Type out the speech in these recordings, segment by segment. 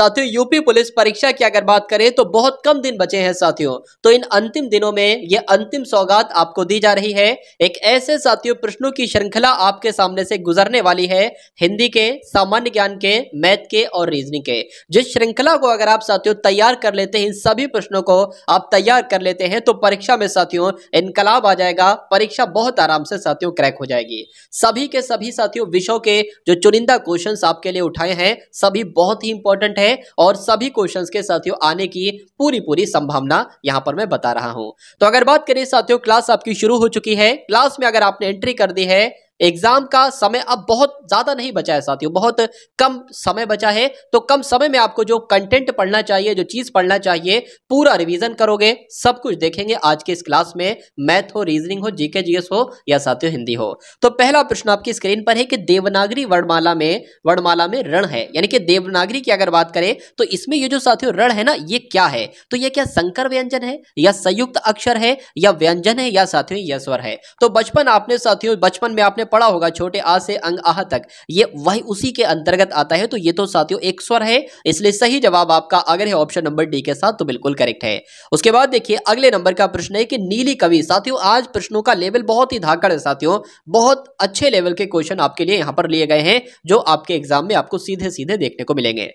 साथियों UP police परीक्षा की अगर बात करें तो बहुत कम दिन बचे हैं साथियों तो इन अंतिम दिनों में ये अंतिम सौगात आपको दी जा रही है एक ऐसे साथियों प्रश्नों की श्रृंखला आपके सामने से गुजरने वाली है हिंदी के सामान्य ज्ञान के मैथ के और रीजनिंग के जिस श्रृंखला को अगर आप साथियों तैयार कर लेते हैं इन सभी प्रश्नों को आप तैयार कर लेते हैं तो परीक्षा में साथियों इनकलाब आ जाएगा परीक्षा बहुत आराम से साथियों क्रैक हो जाएगी सभी के सभी साथियों विषयों के जो चुनिंदा क्वेश्चन आपके लिए उठाए हैं सभी बहुत ही इंपॉर्टेंट है हैं और सभी क्वेश्चन के साथियों आने की पूरी पूरी संभावना यहां पर मैं बता रहा हूं तो अगर बात करें साथियों क्लास आपकी शुरू हो चुकी है क्लास में अगर आपने एंट्री कर दी है एग्जाम का समय अब बहुत ज्यादा नहीं बचा है साथियों बहुत कम समय बचा है तो कम समय में आपको जो कंटेंट पढ़ना चाहिए जो चीज पढ़ना चाहिए पूरा रिवीजन करोगे सब कुछ देखेंगे आज के इस क्लास में मैथ हो रीजनिंग हो जीके जीएस हो या साथियों हिंदी हो तो पहला प्रश्न आपकी स्क्रीन पर है कि देवनागरी वर्णमाला में वर्णमाला में रण है यानी कि देवनागरी की अगर बात करें तो इसमें ये जो साथियों रण है ना ये क्या है तो ये क्या संकर व्यंजन है या संयुक्त अक्षर है या व्यंजन है या साथियों यश्वर है तो बचपन आपने साथियों बचपन में आपने पढ़ा होगा छोटे आ से अंग आह तक ये वही उसी के अंतर्गत आता है तो ये तो साथियों एक स्वर है इसलिए सही जवाब आपका अगर है ऑप्शन नंबर डी के साथ तो बिल्कुल करेक्ट है उसके बाद देखिए अगले नंबर का प्रश्न है कि नीली कवि साथियों आज प्रश्नों का लेवल बहुत ही धाकड़ है साथियों बहुत अच्छे लेवल के क्वेश्चन आपके लिए यहां पर लिए गए हैं जो आपके एग्जाम में आपको सीधे सीधे देखने को मिलेंगे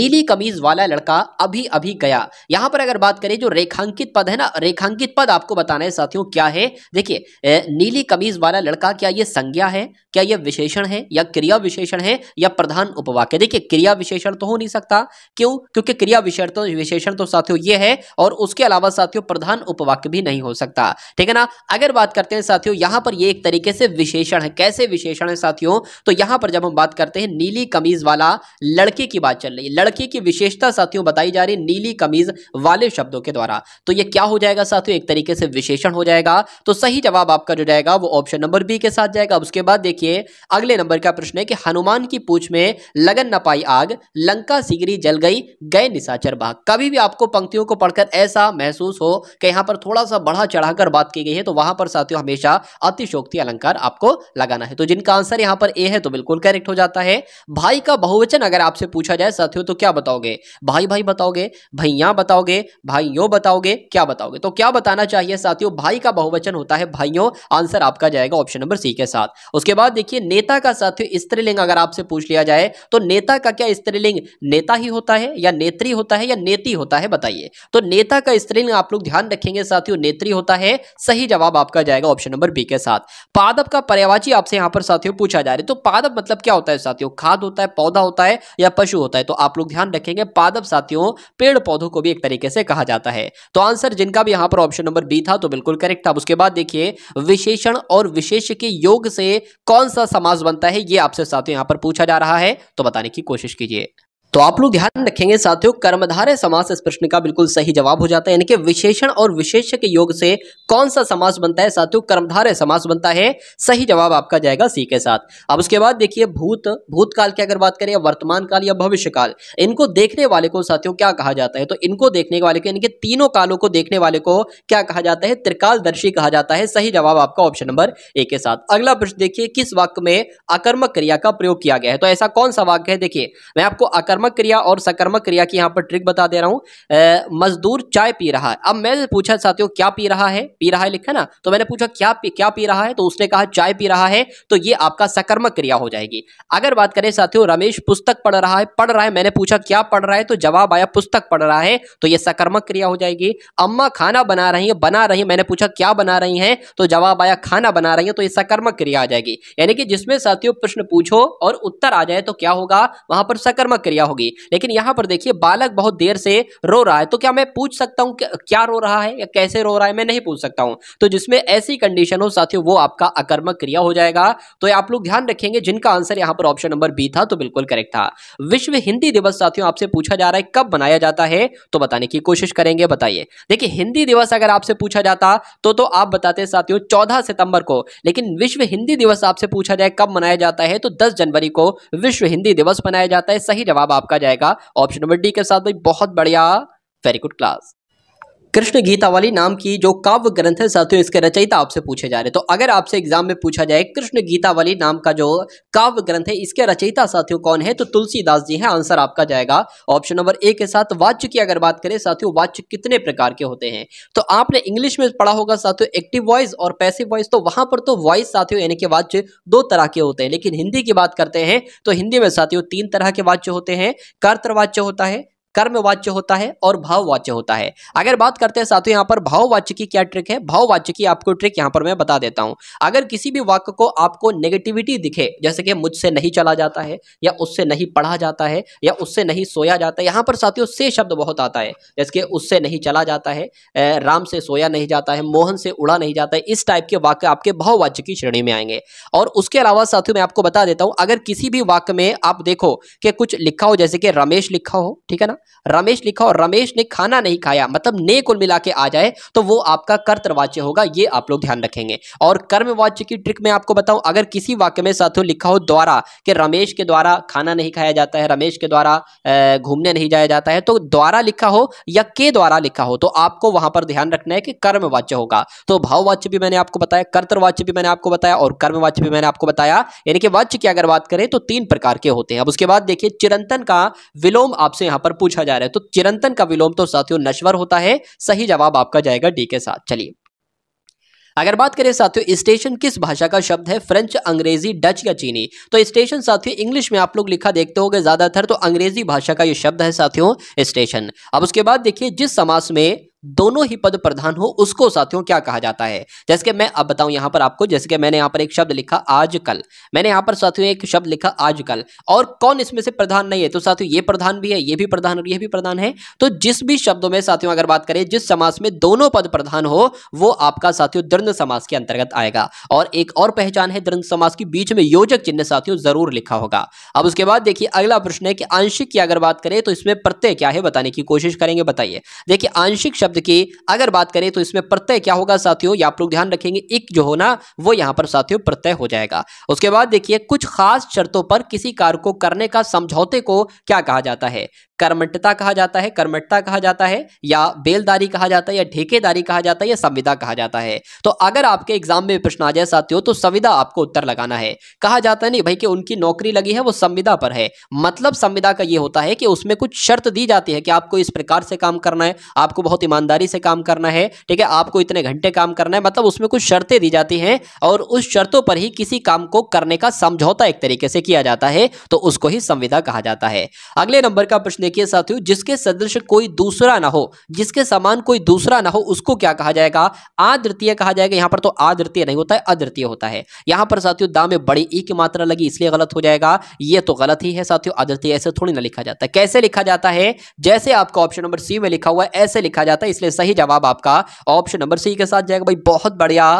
नीली कमीज वाला लड़का अभी अभी गया यहां पर अगर बात करें जो रेखांकित पद है ना रेखांकित पद आपको बताना है साथियों क्या है देखिए नीली कमीज वाला लड़का क्या ये संज्ञा क्या है क्या यह विशेषण है या क्रिया विशेषण है या प्रधान उपवाक्य देखिए क्रिया विशेषण तो हो नहीं सकता क्यों क्योंकि क्रिया विशेषण तो विशेषण तो साथियों ये है और उसके अलावा साथियों प्रधान उपवाक्य भी नहीं हो सकता ठीक है ना अगर बात करते हैं साथियों यहां पर ये एक तरीके से विशेषण है कैसे विशेषण है साथियों तो यहां पर जब हम बात करते हैं नीली कमीज वाला लड़के की बात चल रही है लड़के की विशेषता साथियों बताई जा रही है नीली कमीज वाले शब्दों के द्वारा तो यह क्या हो जाएगा साथियों एक तरीके से विशेषण हो जाएगा तो सही जवाब आपका जो जाएगा वो ऑप्शन नंबर बी के साथ जाएगा अब उसके बाद देखिए अगले नंबर का प्रश्न है कि हनुमान की पूछ में लगन न पाई आग लंका सिगरी जल गई गए निशाचर बाग कभी भी आपको पंक्तियों को पढ़कर ऐसा महसूस हो कि यहाँ पर थोड़ा सा बढ़ा चढ़ाकर बात की गई है तो वहां पर साथियों हमेशा अतिशोक्ति अलंकार आपको लगाना है तो जिनका आंसर यहाँ पर ए है तो बिल्कुल करेक्ट हो जाता है भाई का बहुवचन अगर आपसे पूछा जाए साथियों तो क्या बताओगे भाई भाई बताओगे भैया बताओगे भाई बताओगे क्या बताओगे तो क्या बताना चाहिए साथियों भाई का बहुवचन होता है भाइयों आंसर आपका जाएगा ऑप्शन नंबर सी के साथ उसके बाद देखिए नेता का साथियों स्त्रीलिंग अगर आपसे पूछ लिया जाए तो नेता का क्या स्त्रीलिंग नेता ही होता है या नेत्री होता है या नेती होता है बताइए तो नेता का स्त्रीलिंग आप लोग ध्यान रखेंगे साथियों नेत्री होता है सही जवाब आपका जाएगा ऑप्शन नंबर बी के साथ पादप का पर्यावाची आपसे यहां पर साथियों पूछा जा रहा है तो पादप मतलब क्या होता है साथियों खाद होता है पौधा होता है या पशु होता है तो आप लोग ध्यान रखेंगे पादप साथियों पेड़ पौधों को भी एक तरीके से कहा जाता है तो आंसर जिनका भी यहां पर ऑप्शन नंबर बी था तो बिल्कुल करेक्ट था उसके बाद देखिए विशेषण और विशेष के योग से से कौन सा समाज बनता है ये आपसे साथ यहाँ पर पूछा जा रहा है तो बताने की कोशिश कीजिए तो आप लोग ध्यान रखेंगे साथियों कर्मधारय समास इस प्रश्न का बिल्कुल सही जवाब हो जाता है यानी कि विशेषण और विशेष्य के योग से कौन सा समास बनता है साथियों कर्मधारय समास बनता है सही जवाब आपका जाएगा सी के साथ अब उसके बाद देखिए भूत भूतकाल की अगर बात करें या वर्तमान काल या भविष्य काल इनको देखने वाले को साथियों क्या कहा जाता है तो इनको देखने वाले को इनके तीनों कालों को देखने वाले को क्या कहा जाता है त्रिकालदर्शी कहा जाता है सही जवाब आपका ऑप्शन नंबर ए के साथ अगला प्रश्न देखिए किस वाक्य में अकर्मक क्रिया का प्रयोग किया गया है तो ऐसा कौन सा वाक्य है देखिए मैं आपको अकर्म कर्मक क्रिया और सकर्मक क्रिया की यहाँ पर ट्रिक बता दे रहा हूँ मजदूर चाय पी रहा है अब मैंने पूछा साथियों क्या पी रहा है पी रहा है लिखा ना तो मैंने पूछा क्या पी, क्या पी रहा है तो उसने कहा चाय पी रहा है तो ये आपका सकर्मक क्रिया हो जाएगी अगर बात करें साथियों रमेश पुस्तक पढ़ रहा है पढ़ रहा है मैंने पूछा क्या पढ़ रहा है तो जवाब आया पुस्तक पढ़ रहा है तो ये सकर्मक क्रिया हो जाएगी अम्मा खाना बना रही है बना रही मैंने पूछा क्या बना रही है तो जवाब आया खाना बना रही है तो ये सकर्मक क्रिया आ जाएगी यानी कि जिसमें साथियों प्रश्न पूछो और उत्तर आ जाए तो क्या होगा वहां पर सकर्मक क्रिया होगी लेकिन यहां पर देखिए बालक बहुत देर से रो रहा है तो क्या मैं पूछ सकता हूं क्या रो रहा है या कैसे रो रहा है मैं नहीं पूछ सकता हूं तो जिसमें ऐसी कंडीशन हो साथियों वो आपका अकर्मक क्रिया हो जाएगा तो आप लोग ध्यान रखेंगे जिनका आंसर यहां पर ऑप्शन नंबर बी था तो बिल्कुल करेक्ट था विश्व हिंदी दिवस साथियों आपसे पूछा जा रहा है कब मनाया जाता है तो बताने की कोशिश करेंगे बताइए देखिए हिंदी दिवस अगर आपसे पूछा जाता तो तो आप बताते साथियों चौदह सितंबर को लेकिन विश्व हिंदी दिवस आपसे पूछा जाए कब मनाया जाता है तो दस जनवरी को विश्व हिंदी दिवस मनाया जाता है सही जवाब आपका जाएगा ऑप्शन नंबर डी के साथ भाई बहुत बढ़िया very good class Krishna Gitavali नाम की जो काव्य ग्रंथ है साथियों इसके रचयिता आपसे पूछे जा रहे तो अगर आपसे एग्जाम में पूछा जाए कृष्ण गीतावली नाम का जो काव्य ग्रंथ है इसके रचयिता साथियों कौन है तो तुलसीदास जी हैं आंसर आपका जाएगा ऑप्शन नंबर ए के साथ वाच्य की अगर बात करें साथियों वाच्य कितने प्रकार के होते हैं तो आपने इंग्लिश में पढ़ा होगा साथियों एक्टिव वॉइस और पैसिव वॉइस तो वहां पर तो वॉइस साथियों यानी कि वाच्य दो तरह के होते हैं लेकिन हिंदी की बात करते हैं तो हिंदी में साथियों तीन तरह के वाच्य होते हैं कर्तवाच्य होता है कर्मवाच्य होता है और भाववाच्य होता है अगर बात करते हैं साथियों यहाँ पर भाववाच्य की क्या ट्रिक है भाववाच्य की आपको ट्रिक यहाँ पर मैं बता देता हूँ अगर किसी भी वाक्य को आपको नेगेटिविटी दिखे जैसे कि मुझसे नहीं चला जाता है या उससे नहीं पढ़ा जाता है या उससे नहीं सोया जाता है यहाँ पर साथियों से शब्द बहुत आता है जैसे कि उससे नहीं चला जाता है राम से सोया नहीं जाता है मोहन से उड़ा नहीं जाता है इस टाइप के वाक्य आपके भाववाच्य की श्रेणी में आएंगे और उसके अलावा साथियों मैं आपको बता देता हूँ अगर किसी भी वाक्य में आप देखो कि कुछ लिखा हो जैसे कि रमेश लिखा हो ठीक है ना रमेश लिखा और रमेश ने खाना नहीं खाया मतलब ने कुल मिला के आ जाए तो वो आपका कर्तवाच्य होगा ये आप लोग ध्यान रखेंगे और कर्मवाच्य की ट्रिक में आपको बताऊं अगर किसी वाक्य में साथ लिखा हो द्वारा कि रमेश के द्वारा खाना नहीं खाया जाता है रमेश के द्वारा घूमने नहीं जाया जाता है तो द्वारा लिखा हो या के द्वारा लिखा हो तो आपको वहां पर ध्यान रखना है कि कर्मवाच्य होगा तो भाववाच्य भी मैंने आपको बताया कर्तवाच्य भी मैंने आपको बताया और कर्मवाच्य भी मैंने आपको बताया यानी कि वाच्य की अगर बात करें तो तीन प्रकार के होते हैं अब उसके बाद देखिए चिरंतन का विलोम आपसे यहां पर पूछ पूछा जा रहा है तो चिरंतन का विलोम तो साथियों नश्वर होता है सही जवाब आपका जाएगा डी के साथ चलिए अगर बात करें साथियों स्टेशन किस भाषा का शब्द है फ्रेंच अंग्रेजी डच या चीनी तो स्टेशन साथियों इंग्लिश में आप लोग लिखा देखते होंगे ज्यादातर तो अंग्रेजी भाषा का ये शब्द है साथियों स्टेशन अब उसके बाद देखिए जिस समास में दोनों ही पद प्रधान हो उसको साथियों क्या कहा जाता है जैसे कि मैं अब बताऊं यहां पर आपको जैसे कि मैंने यहां पर एक शब्द लिखा आजकल मैंने यहां पर साथियों एक शब्द लिखा आजकल और कौन इसमें से प्रधान नहीं है तो साथियों ये प्रधान भी है ये भी प्रधान और ये भी प्रधान है तो जिस भी शब्दों में साथियों अगर बात करें जिस समास में दोनों पद प्रधान हो वो आपका साथियों दृढ़ समास के अंतर्गत आएगा और एक और पहचान है दृढ़ समास की बीच में योजक चिन्ह साथियों जरूर लिखा होगा अब उसके बाद देखिए अगला प्रश्न है कि आंशिक की अगर बात करें तो इसमें प्रत्यय क्या है बताने की कोशिश करेंगे बताइए देखिए आंशिक शब्द शब्द की अगर बात करें तो इसमें प्रत्यय क्या होगा साथियों या आप लोग ध्यान रखेंगे एक जो ना वो यहां पर साथियों प्रत्यय हो जाएगा उसके बाद देखिए कुछ खास शर्तों पर किसी कार्य को करने का समझौते को क्या कहा जाता है कर्मठता कहा जाता है कर्मठता कहा जाता है या बेलदारी कहा जाता है या ठेकेदारी कहा जाता है या संविदा कहा जाता है तो अगर आपके एग्जाम में प्रश्न आ जाए साथियों तो संविदा आपको उत्तर लगाना है कहा जाता है नहीं भाई कि उनकी नौकरी लगी है वो संविदा पर है मतलब संविदा का ये होता है कि उसमें कुछ शर्त दी जाती है कि आपको इस प्रकार से काम करना है आपको बहुत ईमान ईमानदारी से काम करना है ठीक है आपको इतने घंटे काम करना है मतलब उसमें कुछ शर्तें दी जाती हैं और उस शर्तों पर ही किसी काम को करने का समझौता एक तरीके से किया जाता है तो उसको ही संविदा कहा जाता है अगले नंबर का प्रश्न देखिए साथियों जिसके सदृश कोई दूसरा ना हो जिसके समान कोई दूसरा ना हो उसको क्या कहा जाएगा आदृतीय कहा जाएगा यहां पर तो आदृतीय नहीं होता है अद्वितीय होता है यहां पर साथियों दाम में बड़ी ई की मात्रा लगी इसलिए गलत हो जाएगा ये तो गलत ही है साथियों अद्वितीय ऐसे थोड़ी ना लिखा जाता है कैसे लिखा जाता है जैसे आपका ऑप्शन नंबर सी में लिखा हुआ है ऐसे लिखा जाता है इसलिए सही जवाब आपका ऑप्शन नंबर सी के साथ जाएगा भाई बहुत बढ़िया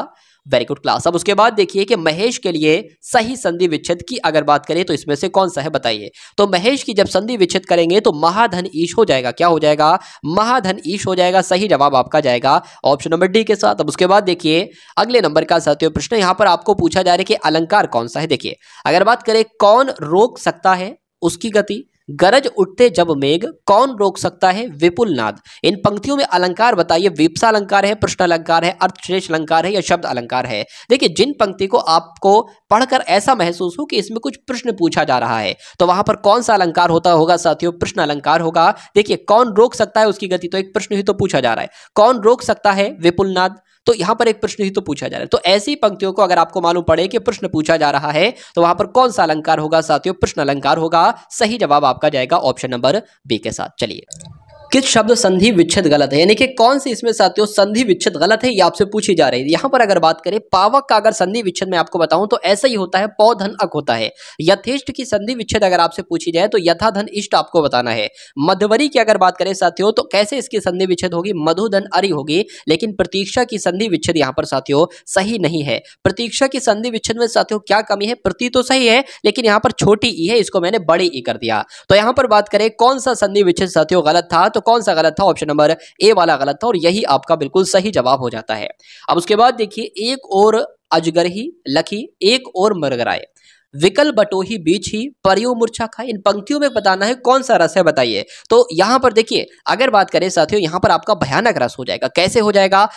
वेरी गुड क्लास अब उसके बाद देखिए कि महेश के लिए सही संधि विच्छेद की अगर बात करें तो इसमें से कौन सा है बताइए तो महेश की जब संधि विच्छेद करेंगे तो महाधन ईश हो जाएगा क्या हो जाएगा महाधन ईश हो जाएगा सही जवाब आपका जाएगा ऑप्शन नंबर डी के साथ अब उसके बाद देखिए अगले नंबर का साथियों प्रश्न यहां पर आपको पूछा जा रहा है कि अलंकार कौन सा है देखिए अगर बात करें कौन रोक सकता है उसकी गति गरज उठते जब मेघ कौन रोक सकता है विपुल नाद इन पंक्तियों में अलंकार बताइए विपसा अलंकार है प्रश्न अलंकार है अर्थश्रेष्ठ अलंकार है या शब्द अलंकार है देखिए जिन पंक्ति को आपको पढ़कर ऐसा महसूस हो कि इसमें कुछ प्रश्न पूछा जा रहा है तो वहां पर कौन सा अलंकार होता होगा साथियों प्रश्न अलंकार होगा देखिए कौन रोक सकता है उसकी गति तो एक प्रश्न ही तो पूछा जा रहा है कौन रोक सकता है विपुल नाद तो यहां पर एक प्रश्न ही तो पूछा जा रहा है तो ऐसी पंक्तियों को अगर आपको मालूम पड़े कि प्रश्न पूछा जा रहा है तो वहां पर कौन सा अलंकार होगा साथियों प्रश्न अलंकार होगा सही जवाब आपका जाएगा ऑप्शन नंबर बी के साथ चलिए किस शब्द संधि विच्छेद गलत है यानी कि कौन सी इसमें साथियों संधि विच्छेद गलत है ये आपसे पूछी जा रही है यहां पर अगर बात करें पावक का अगर संधि विच्छेद में आपको बताऊं तो ऐसा ही होता है पौधन अक होता है यथेष्ट की संधि विच्छेद अगर आपसे पूछी जाए तो यथाधन इष्ट आपको बताना है मधुवरी की अगर बात करें साथियों तो कैसे इसकी संधि विच्छेद होगी मधुधन अरि होगी लेकिन प्रतीक्षा की संधि विच्छेद यहाँ पर साथियों सही नहीं है प्रतीक्षा की संधि विच्छेद में साथियों क्या कमी है प्रति तो सही है लेकिन यहाँ पर छोटी ई है इसको मैंने बड़ी ई कर दिया तो यहाँ पर बात करें कौन सा संधि विच्छेद साथियों गलत था तो तो कौन सा गलत था ऑप्शन नंबर ए वाला गलत था और यही आपका बिल्कुल सही जवाब हो जाता है अब उसके बाद देखिए एक और अजगर ही लखी एक और मरगराए विकल बटोही बीच ही परियो मूर्छा खाए इन पंक्तियों में बताना है कौन सा रस है बताइए तो यहां पर देखिए अगर बात करें साथियों यहां पर आपका भयानक रस हो जाएगा कैसे हो जाएगा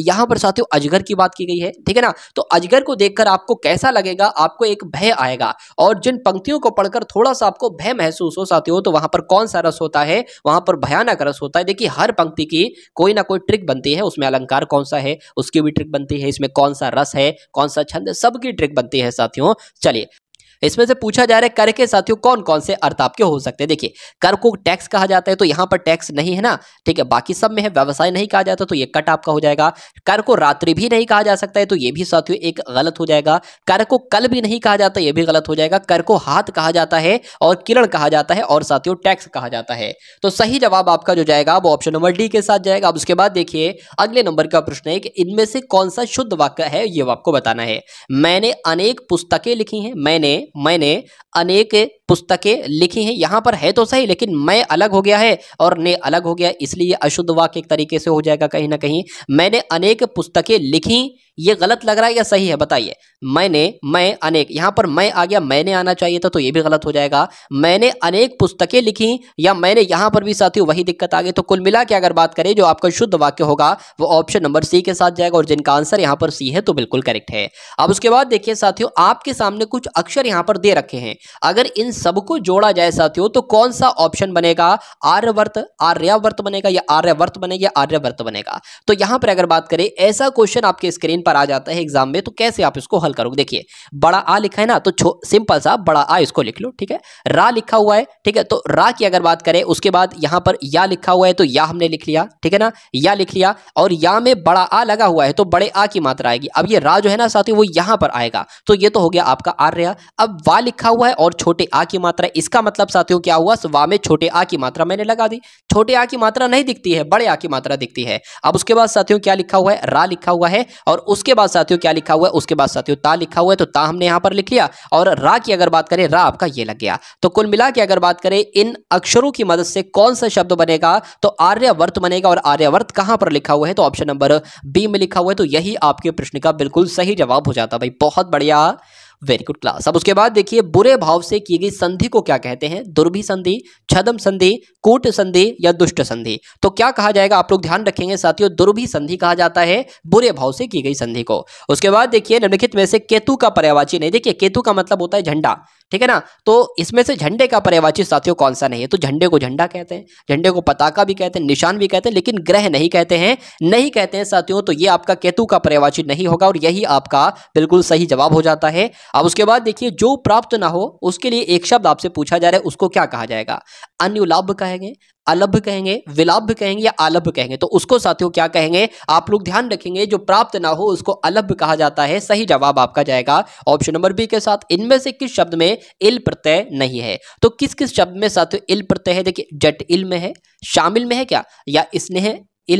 यहां पर साथियों अजगर की बात की गई है ठीक है ना तो अजगर को देखकर आपको कैसा लगेगा आपको एक भय आएगा और जिन पंक्तियों को पढ़कर थोड़ा सा आपको भय महसूस हो साथियों तो वहां पर कौन सा रस होता है वहां पर भयानक रस होता है देखिए हर पंक्ति की कोई ना कोई ट्रिक बनती है उसमें अलंकार कौन सा है उसकी भी ट्रिक बनती है इसमें कौन सा रस है कौन सा छंद सबकी ट्रिक बनती है साथियों चलिए इसमें से पूछा जा रहा है कर के साथियों कौन कौन से अर्थ आपके हो सकते हैं देखिए कर को टैक्स कहा जाता है तो यहां पर टैक्स नहीं है ना ठीक है बाकी सब में है व्यवसाय नहीं कहा जाता तो ये कट आपका हो जाएगा कर को रात्रि भी नहीं कहा जा सकता है तो ये भी साथियों एक गलत हो जाएगा कर को कल भी नहीं कहा जाता यह भी गलत हो जाएगा कर को हाथ कहा जाता है और किरण कहा जाता है और साथियों टैक्स कहा जाता है तो सही जवाब आपका जो जाएगा वो ऑप्शन नंबर डी के साथ जाएगा अब उसके बाद देखिए अगले नंबर का प्रश्न है कि इनमें से कौन सा शुद्ध वाक्य है ये आपको बताना है मैंने अनेक पुस्तकें लिखी हैं मैंने मैंने अनेक पुस्तकें लिखी हैं यहाँ पर है तो सही लेकिन मैं अलग हो गया है और ने अलग हो गया इसलिए अशुद्ध वाक्य एक तरीके से हो जाएगा कहीं ना कहीं मैंने अनेक पुस्तकें लिखी ये गलत लग रहा है या सही है बताइए मैंने मैं अनेक यहाँ पर मैं आ गया मैंने आना चाहिए था तो ये भी गलत हो जाएगा मैंने अनेक पुस्तकें लिखी या मैंने यहाँ पर भी साथियों वही दिक्कत आ गई तो कुल मिला के अगर बात करें जो आपका शुद्ध वाक्य होगा वो ऑप्शन नंबर सी के साथ जाएगा और जिनका आंसर यहाँ पर सी है तो बिल्कुल करेक्ट है अब उसके बाद देखिए साथियों आपके सामने कुछ अक्षर यहाँ पर दे रखे हैं अगर इन सबको जोड़ा जाए साथियों तो कौन सा ऑप्शन बनेगा आर्यवर्त आर्यावर्त बनेगा या आर्यवर्त बनेगा या आर्यवर्त बनेगा तो यहां पर अगर बात करें ऐसा क्वेश्चन आपके स्क्रीन पर आ जाता है एग्जाम में तो कैसे आप इसको हल करोगे देखिए बड़ा आ लिखा है ना तो सिंपल सा बड़ा आ इसको लिख लो ठीक है रा लिखा हुआ है ठीक है तो रा की अगर बात करें उसके बाद यहां पर या लिखा हुआ है तो या हमने लिख लिया ठीक है ना या लिख लिया और या में बड़ा आ लगा हुआ है तो बड़े आ की मात्रा आएगी अब ये रा जो है ना साथियों वो यहां पर आएगा तो ये तो हो गया आपका आर्य अब वा लिखा हुआ है और छोटे आ की मात्रा इसका मतलब साथियों क्या हुआ वा में छोटे आ की मात्रा मैंने लगा दी छोटे आ की मात्रा नहीं दिखती है बड़े आ की मात्रा दिखती है अब उसके बाद साथियों क्या लिखा हुआ है रा लिखा हुआ है और उसके बाद साथियों क्या लिखा हुआ है उसके बाद साथियों ता लिखा हुआ है तो ता हमने यहां पर लिख लिया और रा की अगर बात करें रा आपका ये लग गया तो कुल मिला के अगर बात करें इन अक्षरों की मदद से कौन सा शब्द बनेगा तो आर्यवर्त बनेगा और आर्यवर्त कहां पर लिखा हुआ है तो ऑप्शन नंबर बी में लिखा हुआ है तो यही आपके प्रश्न का बिल्कुल सही जवाब हो जाता भाई बहुत बढ़िया वेरी गुड क्लास अब उसके बाद देखिए बुरे भाव से की गई संधि को क्या कहते हैं दुर्भि संधि छदम संधि कूट संधि या दुष्ट संधि तो क्या कहा जाएगा आप लोग ध्यान रखेंगे साथियों दुर्भी संधि कहा जाता है बुरे भाव से की गई संधि को उसके बाद देखिए निम्नलिखित में से केतु का पर्यावाची नहीं देखिए केतु का मतलब होता है झंडा ठीक है ना तो इसमें से झंडे का पर्यावाची साथियों कौन सा नहीं है तो झंडे को झंडा कहते हैं झंडे को पताका भी कहते हैं निशान भी कहते हैं लेकिन ग्रह नहीं कहते हैं नहीं कहते हैं साथियों तो ये आपका केतु का पर्यावाची नहीं होगा और यही आपका बिल्कुल सही जवाब हो जाता है अब उसके बाद देखिए जो प्राप्त ना हो उसके लिए एक शब्द आपसे पूछा जा रहा है उसको क्या कहा जाएगा अन्य लाभ कहेंगे अलभ कहेंगे विलाभ कहेंगे या आलभ कहेंगे तो उसको साथियों क्या कहेंगे आप लोग ध्यान रखेंगे जो प्राप्त ना हो उसको अलभ कहा जाता है सही जवाब आपका जाएगा ऑप्शन नंबर बी के साथ इनमें से किस शब्द में इल प्रत्यय नहीं है तो किस किस शब्द में साथियों इल प्रत्यय है देखिए जट इल में है शामिल में है क्या या स्नेह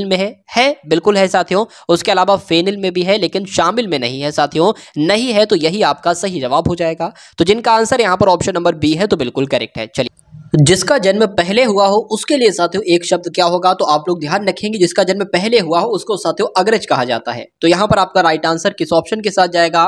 में है है बिल्कुल है साथियों उसके अलावा फेनिल में भी है लेकिन शामिल में नहीं है साथियों नहीं है तो यही आपका सही जवाब हो जाएगा तो जिनका आंसर यहाँ पर ऑप्शन नंबर बी है तो बिल्कुल करेक्ट है चलिए जिसका जन्म पहले हुआ हो उसके लिए साथियों एक शब्द क्या होगा तो आप लोग ध्यान रखेंगे जिसका जन्म पहले हुआ हो उसको साथियों अग्रज कहा जाता है तो यहाँ पर आपका राइट आंसर किस ऑप्शन के साथ जाएगा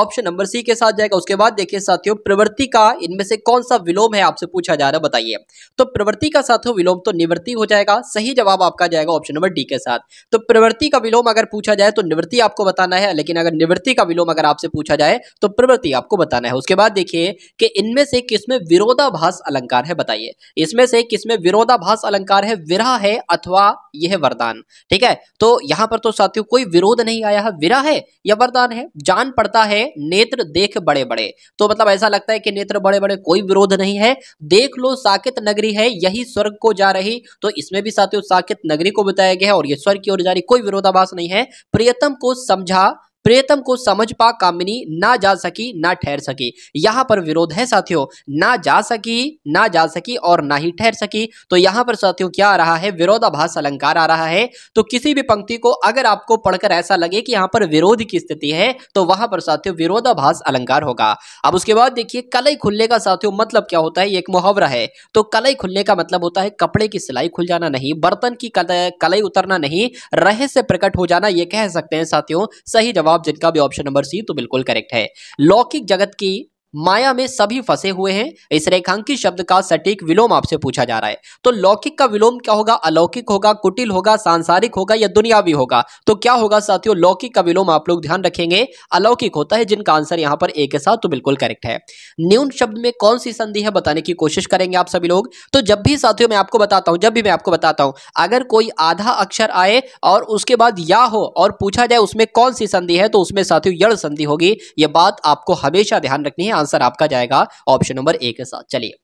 ऑप्शन नंबर सी के साथ जाएगा उसके बाद देखिए साथियों प्रवृत्ति का इनमें से कौन सा विलोम है आपसे पूछा जा रहा है बताइए तो प्रवृत्ति का साथियों विलोम तो निवृत्ति हो जाएगा सही जवाब आपका जाएगा ऑप्शन नंबर डी के साथ तो प्रवृत्ति का विलोम अगर पूछा जाए तो निवृत्ति आपको बताना है लेकिन अगर निवृत्ति का विलोम अगर आपसे पूछा जाए तो प्रवृत्ति आपको बताना है उसके बाद देखिए कि इनमें से किसमें विरोधाभास अलंकार है बताइए इसमें से किसमें विरोधाभास अलंकार है विरह है अथवा यह वरदान ठीक है तो यहां पर तो साथियों कोई विरोध नहीं आया है विरह है या वरदान है जान पड़ता है नेत्र देख बड़े बड़े तो मतलब ऐसा लगता है कि नेत्र बड़े बड़े कोई विरोध नहीं है देख लो साकेत नगरी है यही स्वर्ग को जा रही तो इसमें भी साथियों साकेत नगरी को बताया गया है और ये स्वर्ग की ओर जा रही कोई विरोधाभास नहीं है प्रियतम को समझा प्रियतम को समझ पा कामिनी ना जा सकी ना ठहर सकी यहाँ पर विरोध है साथियों ना जा सकी ना जा सकी और ना ही ठहर सकी तो यहाँ पर साथियों क्या आ रहा है विरोधाभास अलंकार आ रहा है तो किसी भी पंक्ति को अगर आपको पढ़कर ऐसा लगे कि यहाँ पर विरोध की स्थिति है तो वहां पर साथियों विरोधाभास अलंकार होगा अब उसके बाद देखिए कलई खुलने का साथियों मतलब क्या होता है एक मुहावरा है तो कलई खुलने का मतलब होता है कपड़े की सिलाई खुल जाना नहीं बर्तन की कलई उतरना नहीं रहस्य प्रकट हो जाना ये कह सकते हैं साथियों सही जवाब जवाब जिनका भी ऑप्शन नंबर सी तो बिल्कुल करेक्ट है लौकिक जगत की माया में सभी फंसे हुए हैं इस रेखांकित शब्द का सटीक विलोम आपसे पूछा जा रहा है तो लौकिक का विलोम क्या होगा अलौकिक होगा कुटिल होगा सांसारिक होगा या दुनियावी होगा तो क्या होगा साथियों लौकिक का विलोम आप लोग ध्यान रखेंगे अलौकिक होता है जिनका आंसर यहाँ पर एक के साथ तो बिल्कुल करेक्ट है न्यून शब्द में कौन सी संधि है बताने की कोशिश करेंगे आप सभी लोग तो जब भी साथियों मैं आपको बताता हूँ जब भी मैं आपको बताता हूँ अगर कोई आधा अक्षर आए और उसके बाद या हो और पूछा जाए उसमें कौन सी संधि है तो उसमें साथियों यड़ संधि होगी यह बात आपको हमेशा ध्यान रखनी है आंसर आपका जाएगा ऑप्शन नंबर ए के साथ चलिए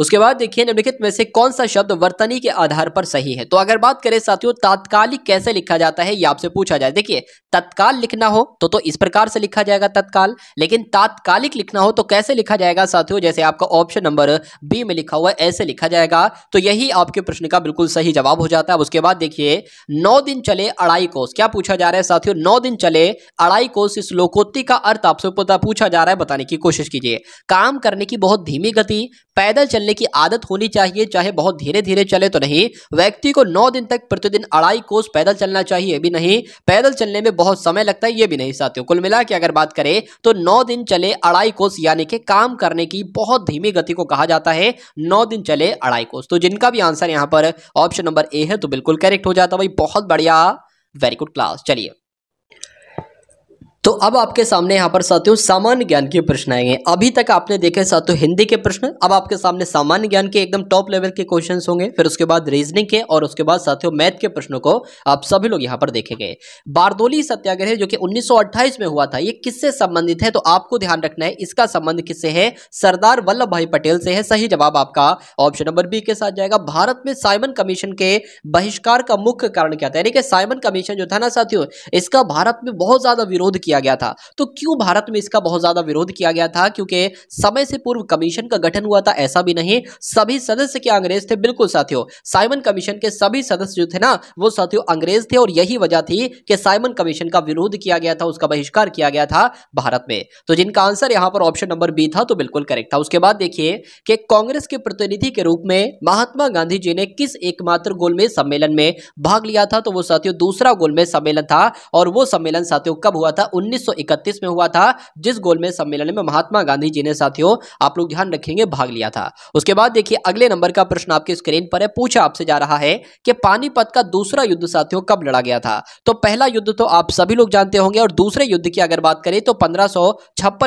उसके बाद देखिए निम्नलिखित में से कौन सा शब्द वर्तनी के आधार पर सही है तो अगर बात करें साथियों तात्कालिक कैसे लिखा जाता है ये आपसे पूछा जाए देखिए तत्काल लिखना हो तो तो इस प्रकार से लिखा जाएगा तत्काल लेकिन तात्कालिक लिखना हो तो कैसे लिखा जाएगा साथियों जैसे आपका ऑप्शन नंबर बी में लिखा हुआ ऐसे लिखा जाएगा तो यही आपके प्रश्न का बिल्कुल सही जवाब हो जाता है उसके बाद देखिए नौ दिन चले अड़ाई कोस क्या पूछा जा रहा है साथियों नौ दिन चले अड़ाई कोस इस लोकोत्ति का अर्थ आपसे पूछा जा रहा है बताने की कोशिश कीजिए काम करने की बहुत धीमी गति पैदल चलने चलने की आदत होनी चाहिए चाहे बहुत धीरे धीरे चले तो नहीं व्यक्ति को नौ दिन तक प्रतिदिन अढ़ाई कोस पैदल चलना चाहिए भी नहीं पैदल चलने में बहुत समय लगता है ये भी नहीं साथियों कुल मिला के अगर बात करें तो नौ दिन चले अढ़ाई कोस यानी कि काम करने की बहुत धीमी गति को कहा जाता है नौ दिन चले अढ़ाई कोस तो जिनका भी आंसर यहां पर ऑप्शन नंबर ए है तो बिल्कुल करेक्ट हो जाता भाई बहुत बढ़िया वेरी गुड क्लास चलिए तो अब आपके सामने यहाँ पर साथियों सामान्य ज्ञान के प्रश्न आएंगे अभी तक आपने देखे साथियों हिंदी के प्रश्न अब आपके सामने सामान्य ज्ञान के एकदम टॉप लेवल के क्वेश्चन होंगे फिर उसके बाद रीजनिंग के और उसके बाद साथियों मैथ के प्रश्नों को आप सभी लोग यहाँ पर देखेंगे बारदोली सत्याग्रह जो कि उन्नीस में हुआ था ये किससे संबंधित है तो आपको ध्यान रखना है इसका संबंध किससे है सरदार वल्लभ भाई पटेल से है सही जवाब आपका ऑप्शन नंबर बी के साथ जाएगा भारत में साइमन कमीशन के बहिष्कार का मुख्य कारण क्या था यानी कि साइमन कमीशन जो था ना साथियों इसका भारत में बहुत ज्यादा विरोध किया किया गया था तो क्यों भारत में इसका बहुत ज़्यादा विरोध किया गया था क्योंकि समय से पूर्व कमीशन का गठन हुआ था ऐसा भी नहीं सभी सदस्य क्या अंग्रेज थे बिल्कुल साथियों साइमन कमीशन के सभी सदस्य जो थे ना वो साथियों अंग्रेज थे और यही वजह थी कि साइमन कमीशन का विरोध किया गया था उसका बहिष्कार किया गया था भारत में तो जिनका आंसर यहां पर ऑप्शन नंबर बी था तो बिल्कुल करेक्ट था उसके बाद देखिए कि कांग्रेस के प्रतिनिधि के रूप में महात्मा गांधी जी ने किस एकमात्र गोलमेज सम्मेलन में भाग लिया था तो वो साथियों दूसरा गोलमेज सम्मेलन था और वो सम्मेलन साथियों कब हुआ था 1931 में हुआ था जिस गोलमेज सम्मेलन में महात्मा गांधी जी ने साथियों आप लोग ध्यान रखेंगे भाग लिया था उसके बाद देखिए अगले नंबर का प्रश्न आपके स्क्रीन पर है पूछा आपसे जा रहा है कि पानीपत का दूसरा युद्ध साथियों कब लड़ा गया था तो पहला युद्ध तो आप सभी लोग जानते होंगे और दूसरे युद्ध की अगर बात करें तो पंद्रह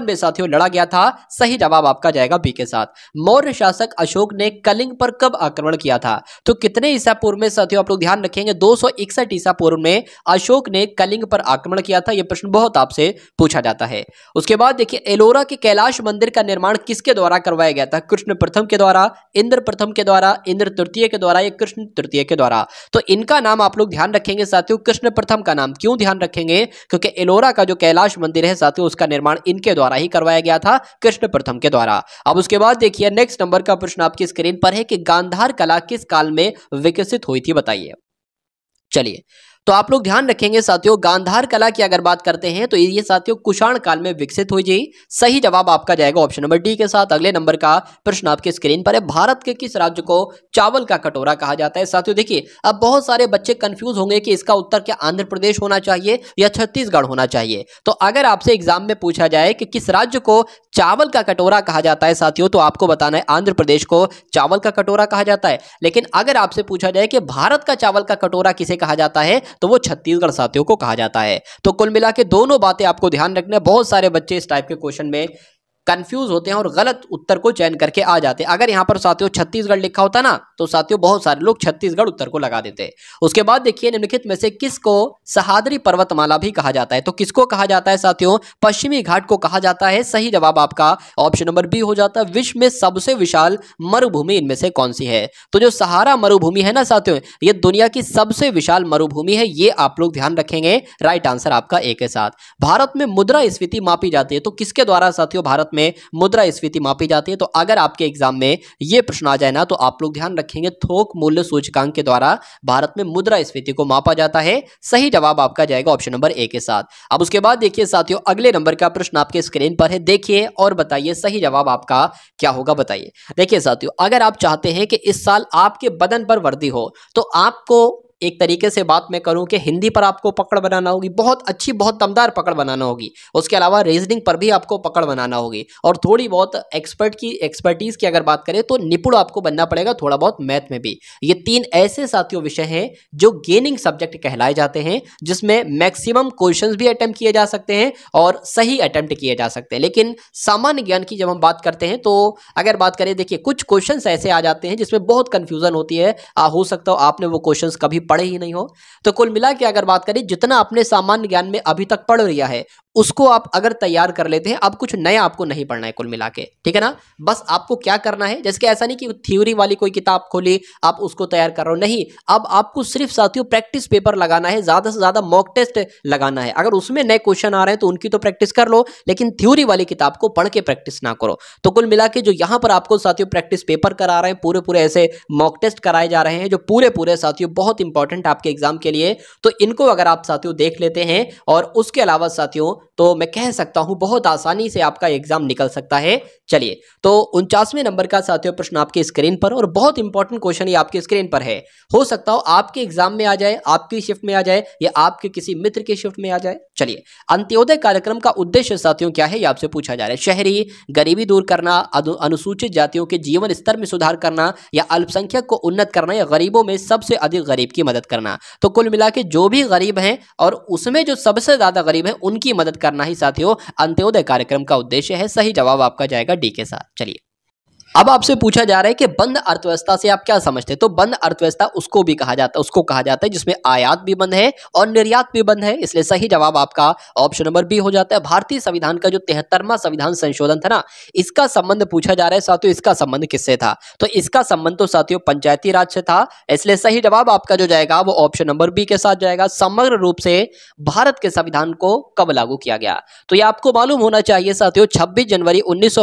में साथियों लड़ा गया था सही जवाब आपका जाएगा बी के साथ मौर्य शासक अशोक ने कलिंग पर कब आक्रमण किया था तो कितने ईसा पूर्व में साथियों आप लोग ध्यान रखेंगे दो ईसा पूर्व में अशोक ने कलिंग पर आक्रमण किया था यह प्रश्न बहुत आपसे पूछा जाता है उसके बाद देखिए एलोरा के कैलाश मंदिर का निर्माण किसके द्वारा करवाया गया था कृष्ण प्रथम के द्वारा इंद्र प्रथम के द्वारा इंद्र तृतीय के द्वारा या कृष्ण तृतीय के द्वारा तो इनका नाम आप लोग ध्यान रखेंगे साथियों कृष्ण प्रथम का नाम क्यों ध्यान रखेंगे क्योंकि एलोरा का जो कैलाश मंदिर है साथियों उसका निर्माण इनके द्वारा ही करवाया गया था कृष्ण प्रथम के द्वारा अब उसके बाद देखिए नेक्स्ट नंबर का प्रश्न आपकी स्क्रीन पर है कि गांधार कला किस काल में विकसित हुई थी बताइए चलिए तो आप लोग ध्यान रखेंगे साथियों गांधार कला की अगर बात करते हैं तो ये साथियों कुषाण काल में विकसित हुई जी सही जवाब आपका जाएगा ऑप्शन नंबर डी के साथ अगले नंबर का प्रश्न आपके स्क्रीन पर है भारत के किस राज्य को चावल का कटोरा कहा जाता है साथियों देखिए अब बहुत सारे बच्चे कंफ्यूज होंगे कि इसका उत्तर क्या आंध्र प्रदेश होना चाहिए या छत्तीसगढ़ होना चाहिए तो अगर आपसे एग्जाम में पूछा जाए कि किस राज्य को चावल का कटोरा कहा जाता है साथियों तो आपको बताना है आंध्र प्रदेश को चावल का कटोरा कहा जाता है लेकिन अगर आपसे पूछा जाए कि भारत का चावल का कटोरा किसे कहा जाता है तो वो छत्तीसगढ़ साथियों को कहा जाता है तो कुल मिला दोनों बातें आपको ध्यान रखना बहुत सारे बच्चे इस टाइप के क्वेश्चन में कंफ्यूज होते हैं और गलत उत्तर को चयन करके आ जाते हैं अगर यहाँ पर साथियों छत्तीसगढ़ लिखा होता ना तो साथियों बहुत सारे लोग छत्तीसगढ़ उत्तर को लगा देते उसके बाद देखिए निम्नलिखित में से किसको सहादरी पर्वतमाला भी कहा जाता है तो किसको कहा जाता है साथियों पश्चिमी घाट को कहा जाता है सही जवाब आपका ऑप्शन नंबर बी हो जाता है विश्व में सबसे विशाल मरुभूमि इनमें से कौन सी है तो जो सहारा मरुभूमि है ना साथियों ये दुनिया की सबसे विशाल मरुभूमि है ये आप लोग ध्यान रखेंगे राइट आंसर आपका ए के साथ भारत में मुद्रा स्फीति मापी जाती है तो किसके द्वारा साथियों भारत में मुद्रा स्फीति मापी जाती है तो अगर आपके एग्जाम में ये प्रश्न आ जाए ना तो आप लोग ध्यान रखेंगे थोक मूल्य सूचकांक के द्वारा भारत में मुद्रा स्फीति को मापा जाता है सही जवाब आपका जाएगा ऑप्शन नंबर ए के साथ अब उसके बाद देखिए साथियों अगले नंबर का प्रश्न आपके स्क्रीन पर है देखिए और बताइए सही जवाब आपका क्या होगा बताइए देखिए साथियों अगर आप चाहते हैं कि इस साल आपके बदन पर वर्दी हो तो आपको एक तरीके से बात मैं करूं कि हिंदी पर आपको पकड़ बनाना होगी बहुत अच्छी बहुत दमदार पकड़ बनाना होगी उसके अलावा रीजनिंग पर भी आपको पकड़ बनाना होगी और थोड़ी बहुत एक्सपर्ट की एक्सपर्टीज़ की अगर बात करें तो निपुण आपको बनना पड़ेगा थोड़ा बहुत मैथ में भी ये तीन ऐसे साथियों विषय हैं जो गेनिंग सब्जेक्ट कहलाए जाते हैं जिसमें मैक्सिमम क्वेश्चन भी अटैम्प्ट किए जा सकते हैं और सही अटैम्प्ट किए जा सकते हैं लेकिन सामान्य ज्ञान की जब हम बात करते हैं तो अगर बात करें देखिए कुछ क्वेश्चन ऐसे आ जाते हैं जिसमें बहुत कंफ्यूजन होती है हो सकता हो आपने वो क्वेश्चन कभी पढ़े ही नहीं हो तो कुल मिला के अगर बात करें जितना अपने सामान्य ज्ञान में अभी तक पढ़ लिया है उसको आप अगर तैयार कर लेते हैं अब कुछ नया आपको नहीं पढ़ना है कुल मिला के ठीक है ना बस आपको क्या करना है जैसे कि ऐसा नहीं कि थ्योरी वाली कोई किताब खोली आप उसको तैयार कर रहे हो नहीं अब आपको सिर्फ साथियों प्रैक्टिस पेपर लगाना है ज़्यादा से ज़्यादा मॉक टेस्ट लगाना है अगर उसमें नए क्वेश्चन आ रहे हैं तो उनकी तो प्रैक्टिस कर लो लेकिन थ्योरी वाली किताब को पढ़ के प्रैक्टिस ना करो तो कुल मिला के जो यहाँ पर आपको साथियों प्रैक्टिस पेपर करा रहे हैं पूरे पूरे ऐसे मॉक टेस्ट कराए जा रहे हैं जो पूरे पूरे साथियों बहुत इंपॉर्टेंट आपके एग्जाम के लिए तो इनको अगर आप साथियों देख लेते हैं और उसके अलावा साथियों तो मैं कह सकता हूँ बहुत आसानी से आपका एग्ज़ाम निकल सकता है चलिए तो उनचासवें नंबर का साथियों प्रश्न आपके स्क्रीन पर और बहुत इंपॉर्टेंट क्वेश्चन ये आपके स्क्रीन पर है हो सकता हो आपके एग्जाम में आ जाए आपकी शिफ्ट में आ जाए या आपके किसी मित्र के शिफ्ट में आ जाए चलिए अंत्योदय कार्यक्रम का उद्देश्य साथियों क्या है ये आपसे पूछा जा रहा है शहरी गरीबी दूर करना अनुसूचित जातियों के जीवन स्तर में सुधार करना या अल्पसंख्यक को उन्नत करना या गरीबों में सबसे अधिक गरीब की मदद करना तो कुल मिला के जो भी गरीब हैं और उसमें जो सबसे ज्यादा गरीब है उनकी मदद करना ही साथियों अंत्योदय कार्यक्रम का उद्देश्य है सही जवाब आपका जाएगा डी के साथ चलिए अब आपसे पूछा जा रहा है कि बंद अर्थव्यवस्था से आप क्या समझते हैं तो बंद अर्थव्यवस्था उसको भी कहा जाता है उसको कहा जाता है जिसमें आयात भी बंद है और निर्यात भी बंद है इसलिए सही जवाब आपका ऑप्शन नंबर बी हो जाता है भारतीय संविधान का जो तिहत्तरवा संविधान संशोधन था ना इसका संबंध पूछा जा रहा है साथियों इसका संबंध किससे था तो इसका संबंध तो साथियों पंचायती राज से था इसलिए सही जवाब आपका जो जाएगा वो ऑप्शन नंबर बी के साथ जाएगा समग्र रूप से भारत के संविधान को कब लागू किया गया तो ये आपको मालूम होना चाहिए साथियों छब्बीस जनवरी उन्नीस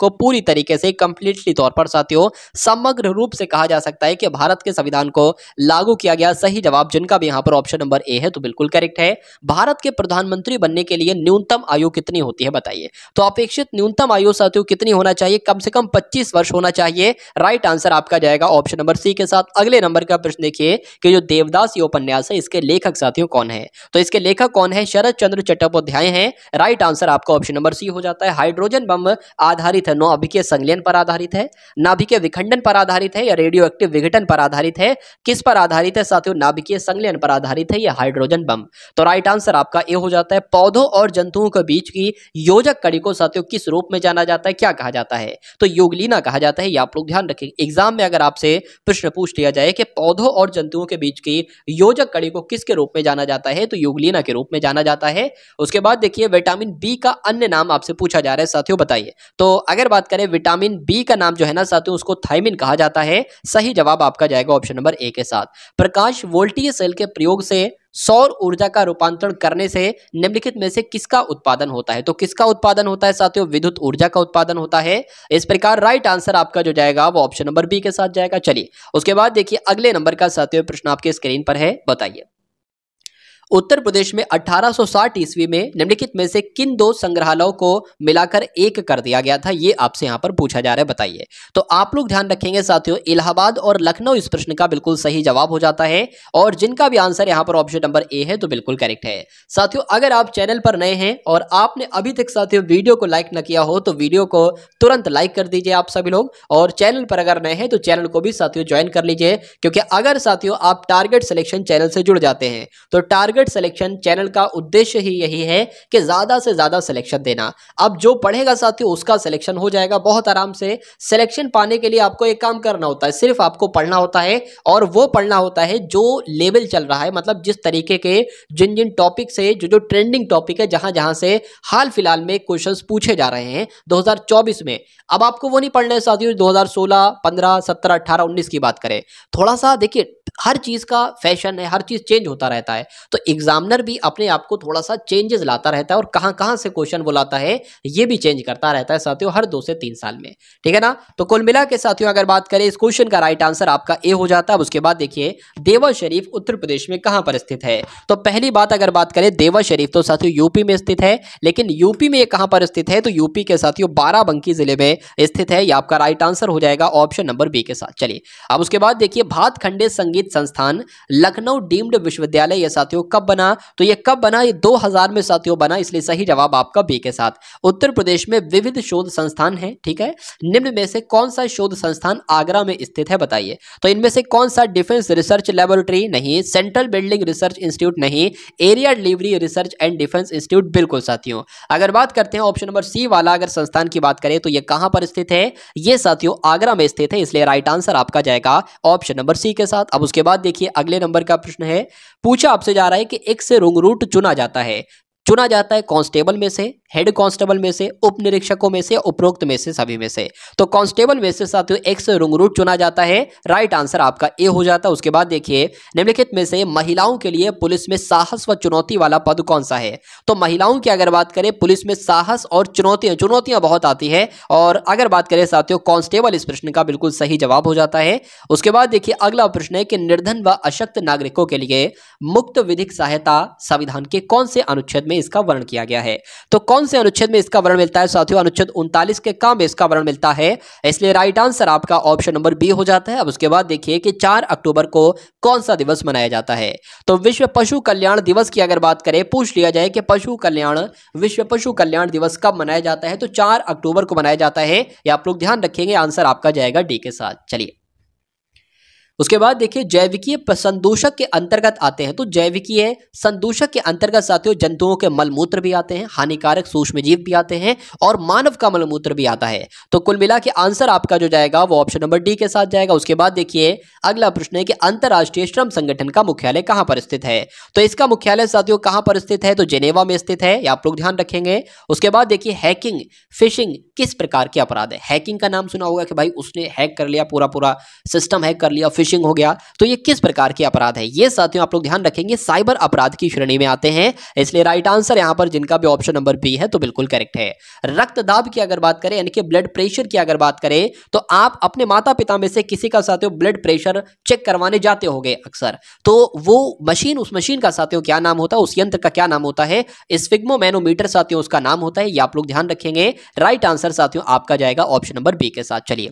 को पूरी तरीके से कंप्लीट निचली तौर पर साथियों समग्र रूप से कहा जा सकता है कि भारत के संविधान को लागू किया गया सही जवाब जिनका भी यहाँ पर ऑप्शन नंबर ए है तो बिल्कुल करेक्ट है भारत के प्रधानमंत्री बनने के लिए न्यूनतम आयु कितनी होती है बताइए तो अपेक्षित न्यूनतम आयु साथियों कितनी होना चाहिए कम से कम पच्चीस वर्ष होना चाहिए राइट आंसर आपका जाएगा ऑप्शन नंबर सी के साथ अगले नंबर का प्रश्न देखिए कि जो देवदास उपन्यास है इसके लेखक साथियों कौन है तो इसके लेखक कौन है शरद चंद्र चट्टोपाध्याय है राइट आंसर आपका ऑप्शन नंबर सी हो जाता है हाइड्रोजन बम आधारित है नौ अभिक्रिय संलयन पर आधारित आधारित है नाभिकीय विखंडन पर आधारित है या रेडियो एक्टिव विघटन पर आधारित है किस पर आधारित है साथियों नाभिकीय संलयन पर आधारित है या हाइड्रोजन बम तो राइट आंसर आपका ए हो जाता है पौधों और जंतुओं के बीच की योजक कड़ी को साथियों किस रूप में जाना जाता है क्या कहा जाता है तो योगलीना कहा जाता है या आप लोग ध्यान रखें एग्जाम में अगर आपसे प्रश्न पूछ लिया जाए कि पौधों और जंतुओं के बीच की योजक कड़ी को किसके रूप में जाना जाता है तो योगलीना के रूप में जाना जाता है उसके बाद देखिए विटामिन बी का अन्य नाम आपसे पूछा जा रहा है साथियों बताइए तो अगर बात करें विटामिन बी का का नाम जो है ना साथियों उसको थाइमिन कहा जाता है सही जवाब आपका जाएगा ऑप्शन नंबर ए के साथ प्रकाश वोल्टीय सेल के प्रयोग से सौर ऊर्जा का रूपांतरण करने से निम्नलिखित में से किसका उत्पादन होता है तो किसका उत्पादन होता है साथियों विद्युत ऊर्जा का उत्पादन होता है इस प्रकार राइट आंसर आपका जो जाएगा वो ऑप्शन नंबर बी के साथ जाएगा चलिए उसके बाद देखिए अगले नंबर का साथियों प्रश्न आपके स्क्रीन पर है बताइए उत्तर प्रदेश में 1860 ईस्वी में निम्नलिखित में से किन दो संग्रहालयों को मिलाकर एक कर दिया गया था ये आपसे यहाँ पर पूछा जा रहा है बताइए तो आप लोग ध्यान रखेंगे साथियों इलाहाबाद और लखनऊ इस प्रश्न का बिल्कुल सही जवाब हो जाता है और जिनका भी आंसर यहाँ पर ऑप्शन नंबर ए है तो बिल्कुल करेक्ट है साथियों अगर आप चैनल पर नए हैं और आपने अभी तक साथियों वीडियो को लाइक न किया हो तो वीडियो को तुरंत लाइक कर दीजिए आप सभी लोग और चैनल पर अगर नए हैं तो चैनल को भी साथियों ज्वाइन कर लीजिए क्योंकि अगर साथियों आप टारगेट सिलेक्शन चैनल से जुड़ जाते हैं तो टारगेट टारगेट सिलेक्शन चैनल का उद्देश्य ही यही है कि ज़्यादा से ज़्यादा सिलेक्शन देना अब जो पढ़ेगा साथियों उसका सिलेक्शन हो जाएगा बहुत आराम से सिलेक्शन पाने के लिए आपको एक काम करना होता है सिर्फ आपको पढ़ना होता है और वो पढ़ना होता है जो लेवल चल रहा है मतलब जिस तरीके के जिन जिन टॉपिक से जो जो ट्रेंडिंग टॉपिक है जहां जहां से हाल फिलहाल में क्वेश्चन पूछे जा रहे हैं दो में अब आपको वो नहीं पढ़ना है साथियों 2016 15 17 18 19 की बात करें थोड़ा सा देखिए हर चीज़ का फैशन है हर चीज़ चेंज होता रहता है तो एग्जामिनर भी अपने आप को थोड़ा सा चेंजेस लाता रहता है और कहाँ कहाँ से क्वेश्चन वो लाता है ये भी चेंज करता रहता है साथियों हर दो से तीन साल में ठीक है ना तो कुल मिला के साथियों अगर बात करें इस क्वेश्चन का राइट आंसर आपका ए हो जाता है उसके बाद देखिए देवा शरीफ उत्तर प्रदेश में कहाँ पर स्थित है तो पहली बात अगर बात करें देवा शरीफ तो साथियों यूपी में स्थित है लेकिन यूपी में ये कहाँ पर स्थित है तो यूपी के साथियों बाराबंकी जिले में में स्थित है यह आपका राइट आंसर हो जाएगा ऑप्शन नंबर बी के साथ चलिए अब उसके बाद देखिए भात खंडे संगीत संस्थान लखनऊ डीम्ड विश्वविद्यालय यह साथियों कब बना तो यह कब बना यह दो में साथियों बना इसलिए सही जवाब आपका बी के साथ उत्तर प्रदेश में विविध शोध संस्थान है ठीक है निम्न में से कौन सा शोध संस्थान आगरा में स्थित है बताइए तो इनमें से कौन सा डिफेंस रिसर्च लेबोरेटरी नहीं सेंट्रल बिल्डिंग रिसर्च इंस्टीट्यूट नहीं aerial delivery research and defence institute बिल्कुल साथियों अगर बात करते हैं ऑप्शन नंबर सी वाला अगर संस्थान की बात करें तो यह कहां पर स्थित है ये साथियों आगरा में स्थित है इसलिए राइट आंसर आपका जाएगा ऑप्शन नंबर सी के साथ अब उसके बाद देखिए अगले नंबर का प्रश्न है पूछा आपसे जा रहा है कि एक से रोंग रूट चुना जाता है चुना जाता है कांस्टेबल में से हेड कांस्टेबल में से उप निरीक्षकों में से उपरोक्त में से सभी में से तो कांस्टेबल में से साथियों एक्स रुंगरूट चुना जाता है राइट आंसर आपका ए हो जाता है उसके बाद देखिए निम्नलिखित में से महिलाओं के लिए पुलिस में साहस व चुनौती वाला पद कौन सा है तो महिलाओं की अगर बात करें पुलिस में साहस और चुनौतियां चुनौतियां बहुत आती है और अगर बात करें साथियों कांस्टेबल इस प्रश्न का बिल्कुल सही जवाब हो जाता है उसके बाद देखिए अगला प्रश्न है कि निर्धन व अशक्त नागरिकों के लिए मुक्त विधिक सहायता संविधान के कौन से अनुच्छेद में इसका वर्ण किया गया है तो कौन कौन से अनुच्छेद में इसका वर्ण मिलता है साथियों अनुच्छेद उनतालीस के काम में इसका वर्ण मिलता है इसलिए राइट आंसर आपका ऑप्शन नंबर बी हो जाता है अब उसके बाद देखिए कि चार अक्टूबर को कौन सा दिवस मनाया जाता है तो विश्व पशु कल्याण दिवस की अगर बात करें पूछ लिया जाए कि पशु कल्याण विश्व पशु कल्याण दिवस कब मनाया जाता है तो चार अक्टूबर को मनाया जाता है या आप लोग ध्यान रखेंगे आंसर आपका जाएगा डी के साथ चलिए उसके बाद देखिए जैविकीय संदूषक के अंतर्गत आते हैं तो जैविकीय संदूषक के अंतर्गत साथियों जंतुओं के मलमूत्र भी आते हैं हानिकारक सूक्ष्म जीव भी आते हैं और मानव का मलमूत्र भी आता है तो कुल मिला के आंसर आपका जो जाएगा वो ऑप्शन नंबर डी के साथ जाएगा उसके बाद देखिए अगला प्रश्न है कि अंतर्राष्ट्रीय श्रम संगठन का मुख्यालय कहां पर स्थित है तो इसका मुख्यालय साथियों कहां पर स्थित है तो जेनेवा में स्थित है आप लोग ध्यान रखेंगे उसके बाद देखिए हैकिंग फिशिंग किस प्रकार के अपराध है हैकिंग का नाम सुना होगा कि भाई उसने हैक कर लिया पूरा पूरा सिस्टम हैक कर लिया फिशिंग हो गया तो ये किस प्रकार के अपराध है ये साथियों आप लोग ध्यान रखेंगे साइबर अपराध की श्रेणी में आते हैं इसलिए राइट आंसर यहां पर जिनका भी ऑप्शन नंबर बी है तो बिल्कुल करेक्ट है रक्तदाब की अगर बात करें यानी कि ब्लड प्रेशर की अगर बात करें तो आप अपने माता पिता में से किसी का साथियों ब्लड प्रेशर चेक करवाने जाते हो अक्सर तो वो मशीन उस मशीन का साथियों क्या नाम होता है उस यंत्र का क्या नाम होता है मैनोमीटर साथियों उसका नाम होता है ये आप लोग ध्यान रखेंगे राइट आंसर साथियों आपका जाएगा ऑप्शन नंबर बी के साथ चलिए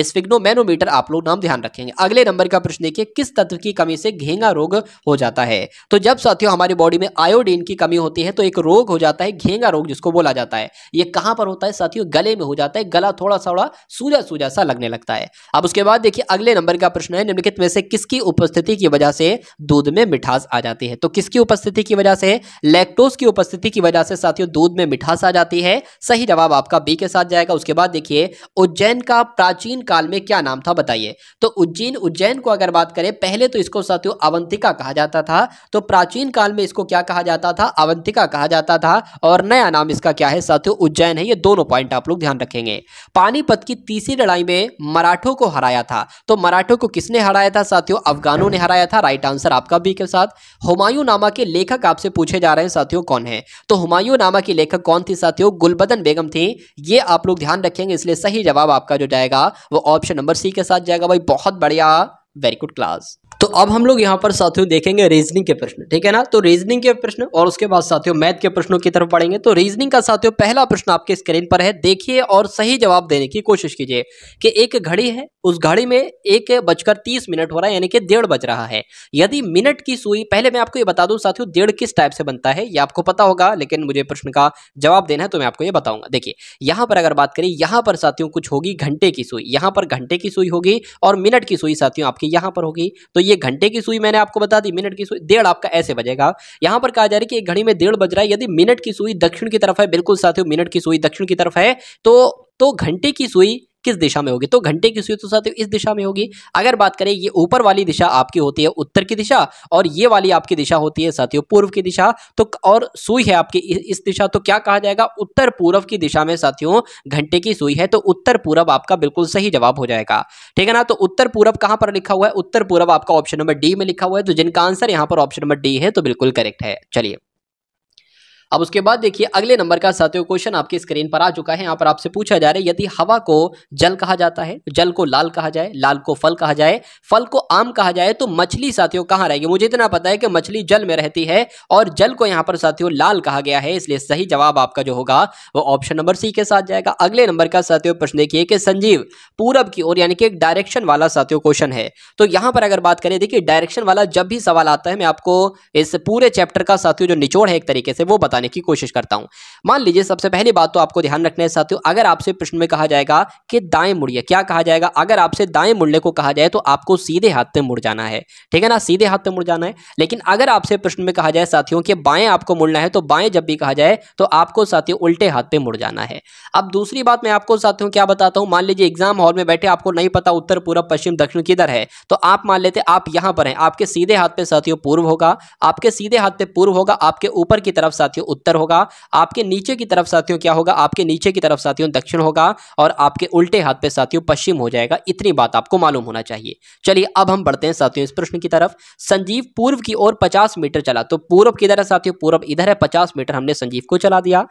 स्फिग्नोमैनोमीटर आप लोग नाम ध्यान रखेंगे अगले नंबर का प्रश्न देखिए किस तत्व की कमी से घेंगा रोग हो जाता है तो जब साथियों हमारी बॉडी में आयोडीन की कमी होती है तो एक रोग हो जाता है घेंगा रोग जिसको बोला जाता है ये कहां पर होता है साथियों गले में हो जाता है गला थोड़ा सा सूजा सूजा सा लगने लगता है अब उसके बाद देखिए अगले नंबर का प्रश्न है निम्नलिखित में से किसकी उपस्थिति की वजह से दूध में मिठास आ जाती है तो किसकी उपस्थिति की वजह से लैक्टोज की उपस्थिति की वजह से साथियों दूध में मिठास आ जाती है सही जवाब आपका बी के साथ जाएगा उसके बाद देखिए उज्जैन का प्राचीन प्राचीन काल में क्या नाम था बताइए तो उज्जैन उज्जैन को अगर बात करें पहले तो इसको साथियों अवंतिका कहा जाता था तो प्राचीन काल में इसको क्या कहा जाता था अवंतिका कहा जाता था और नया नाम इसका क्या है साथियों उज्जैन है ये दोनों पॉइंट आप लोग ध्यान रखेंगे पानीपत की तीसरी लड़ाई में मराठों को हराया था तो मराठों को किसने हराया था साथियों अफगानों ने हराया था राइट आंसर आपका बी के साथ हुमायूं नामा के लेखक आपसे पूछे जा रहे हैं साथियों कौन है तो हुमायूं नामा के लेखक कौन थी साथियों गुलबदन बेगम थी ये आप लोग ध्यान रखेंगे इसलिए सही जवाब आपका जो जाएगा वो ऑप्शन नंबर सी के साथ जाएगा भाई बहुत बढ़िया वेरी गुड क्लास अब हम लोग यहाँ पर साथियों देखेंगे रीजनिंग के प्रश्न ठीक है ना तो रीजनिंग के प्रश्न और उसके बाद साथियों मैथ के प्रश्नों की तरफ पढ़ेंगे तो रीजनिंग का साथियों पहला प्रश्न आपके स्क्रीन पर है देखिए और सही जवाब देने की कोशिश कीजिए कि एक घड़ी है उस घड़ी में एक बजकर तीस मिनट हो रहा है यानी कि डेढ़ बज रहा है यदि मिनट की सुई पहले मैं आपको ये बता दूं साथियों डेढ़ किस टाइप से बनता है ये आपको पता होगा लेकिन मुझे प्रश्न का जवाब देना है तो मैं आपको ये बताऊंगा देखिए यहां पर अगर बात करें यहां पर साथियों कुछ होगी घंटे की सुई यहां पर घंटे की सुई होगी और मिनट की सुई साथियों आपकी यहां पर होगी तो ये घंटे की सुई मैंने आपको बता दी मिनट की सुई डेढ़ आपका ऐसे बजेगा यहां पर कहा जा रहा है कि एक घड़ी में डेढ़ बज रहा है यदि मिनट की सुई दक्षिण की तरफ है बिल्कुल साथियों मिनट की सुई दक्षिण की तरफ है तो तो घंटे की सुई किस दिशा में होगी तो घंटे की सुई तो साथियों इस दिशा में होगी अगर बात करें ये ऊपर वाली दिशा आपकी होती है उत्तर की दिशा और ये वाली आपकी दिशा होती है साथियों पूर्व की दिशा तो और सुई है आपकी इस दिशा तो क्या कहा जाएगा उत्तर पूर्व की दिशा में साथियों घंटे की सुई है तो उत्तर पूर्व आपका बिल्कुल सही जवाब हो जाएगा ठीक है ना तो उत्तर पूर्व कहां पर लिखा हुआ है उत्तर पूर्व आपका ऑप्शन नंबर डी में लिखा हुआ है तो जिनका आंसर यहां पर ऑप्शन नंबर डी है तो बिल्कुल करेक्ट है चलिए अब उसके बाद देखिए अगले नंबर का साथियों क्वेश्चन आपके स्क्रीन पर आ चुका है यहाँ पर आपसे पूछा जा रहा है यदि हवा को जल कहा जाता है जल को लाल कहा जाए लाल को फल कहा जाए फल को आम कहा जाए तो मछली साथियों कहाँ रहेगी मुझे इतना पता है कि मछली जल में रहती है और जल को यहाँ पर साथियों लाल कहा गया है इसलिए सही जवाब आपका जो होगा वो ऑप्शन नंबर सी के साथ जाएगा अगले नंबर का साथियों प्रश्न देखिए कि संजीव पूरब की ओर यानी कि एक डायरेक्शन वाला साथियों क्वेश्चन है तो यहाँ पर अगर बात करें देखिए डायरेक्शन वाला जब भी सवाल आता है मैं आपको इस पूरे चैप्टर का साथियों जो निचोड़ है एक तरीके से वो बताने बताने की कोशिश करता हूँ मान लीजिए सबसे पहली बात तो आपको ध्यान रखना है साथियों अगर आपसे प्रश्न में कहा जाएगा कि दाएं मुड़िए क्या कहा जाएगा अगर आपसे दाएं मुड़ने को कहा जाए तो आपको सीधे हाथ पे मुड़ जाना है ठीक है ना सीधे हाथ पे मुड़ जाना है लेकिन अगर आपसे प्रश्न में कहा जाए साथियों कि बाएं आपको मुड़ना है तो बाएं जब भी कहा जाए तो आपको साथियों उल्टे हाथ पे मुड़ जाना है अब दूसरी बात मैं आपको साथियों क्या बताता हूँ मान लीजिए एग्जाम हॉल में बैठे आपको नहीं पता उत्तर पूर्व पश्चिम दक्षिण किधर है तो आप मान लेते आप यहाँ पर हैं आपके सीधे हाथ पे साथियों पूर्व होगा आपके सीधे हाथ पे पूर्व होगा आपके ऊपर की तरफ साथियों उत्तर होगा आपके नीचे की तरफ साथियों क्या होगा आपके नीचे की तरफ साथियों दक्षिण होगा और आपके उल्टे हाथ पे साथियों पश्चिम हो जाएगा इतनी बात आपको मालूम होना चाहिए चलिए अब हम बढ़ते हैं साथियों इस प्रश्न की तरफ संजीव पूर्व की ओर पचास मीटर चला तो पूर्व किधर है साथियों पूर्व इधर है पचास मीटर हमने संजीव को चला दिया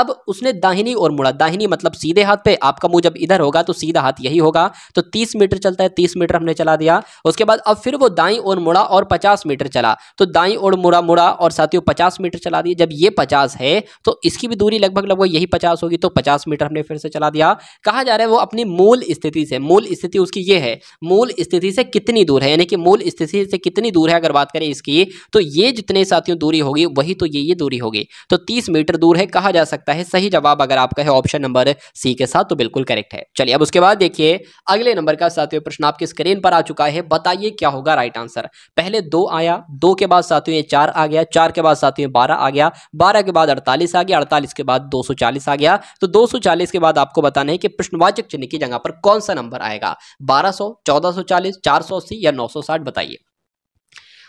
अब उसने दाहिनी और मुड़ा दाहिनी मतलब सीधे हाथ पे आपका मुंह जब इधर होगा तो सीधा हाथ यही होगा तो तीस मीटर चलता है तीस मीटर हमने चला दिया उसके बाद अब फिर वो दाई और मुड़ा और पचास मीटर चला तो दाई और मुड़ा मुड़ा और साथियों पचास मीटर चला दिया जब ये पचास है तो इसकी भी दूरी लगभग लगभग यही पचास होगी तो पचास मीटर हमने फिर से चला दिया कहा जा रहा है वो अपनी मूल स्थिति से मूल स्थिति उसकी ये है मूल स्थिति से कितनी दूर है यानी कि मूल स्थिति से कितनी दूर है अगर बात करें इसकी तो ये जितने साथियों दूरी होगी वही तो ये ये दूरी होगी तो तीस मीटर दूर है कहा जा सकता है सही जवाब अगर आपका है ऑप्शन नंबर सी के साथ तो बिल्कुल करेक्ट है चलिए अब उसके बाद देखिए अगले नंबर का साथियों प्रश्न आपके स्क्रीन पर आ चुका है बताइए क्या होगा राइट आंसर पहले दो आया दो के बाद साथियों चार आ गया चार के बाद साथियों बारह आ गया बारह अठारह के बाद अड़तालीस आ गया अड़तालीस के बाद दो सौ चालीस आ गया तो दो सौ चालीस के बाद आपको बताना है कि प्रश्नवाचक चिन्ह की जगह पर कौन सा नंबर आएगा बारह सौ चौदह सौ चालीस चार सौ अस्सी या नौ सौ साठ बताइए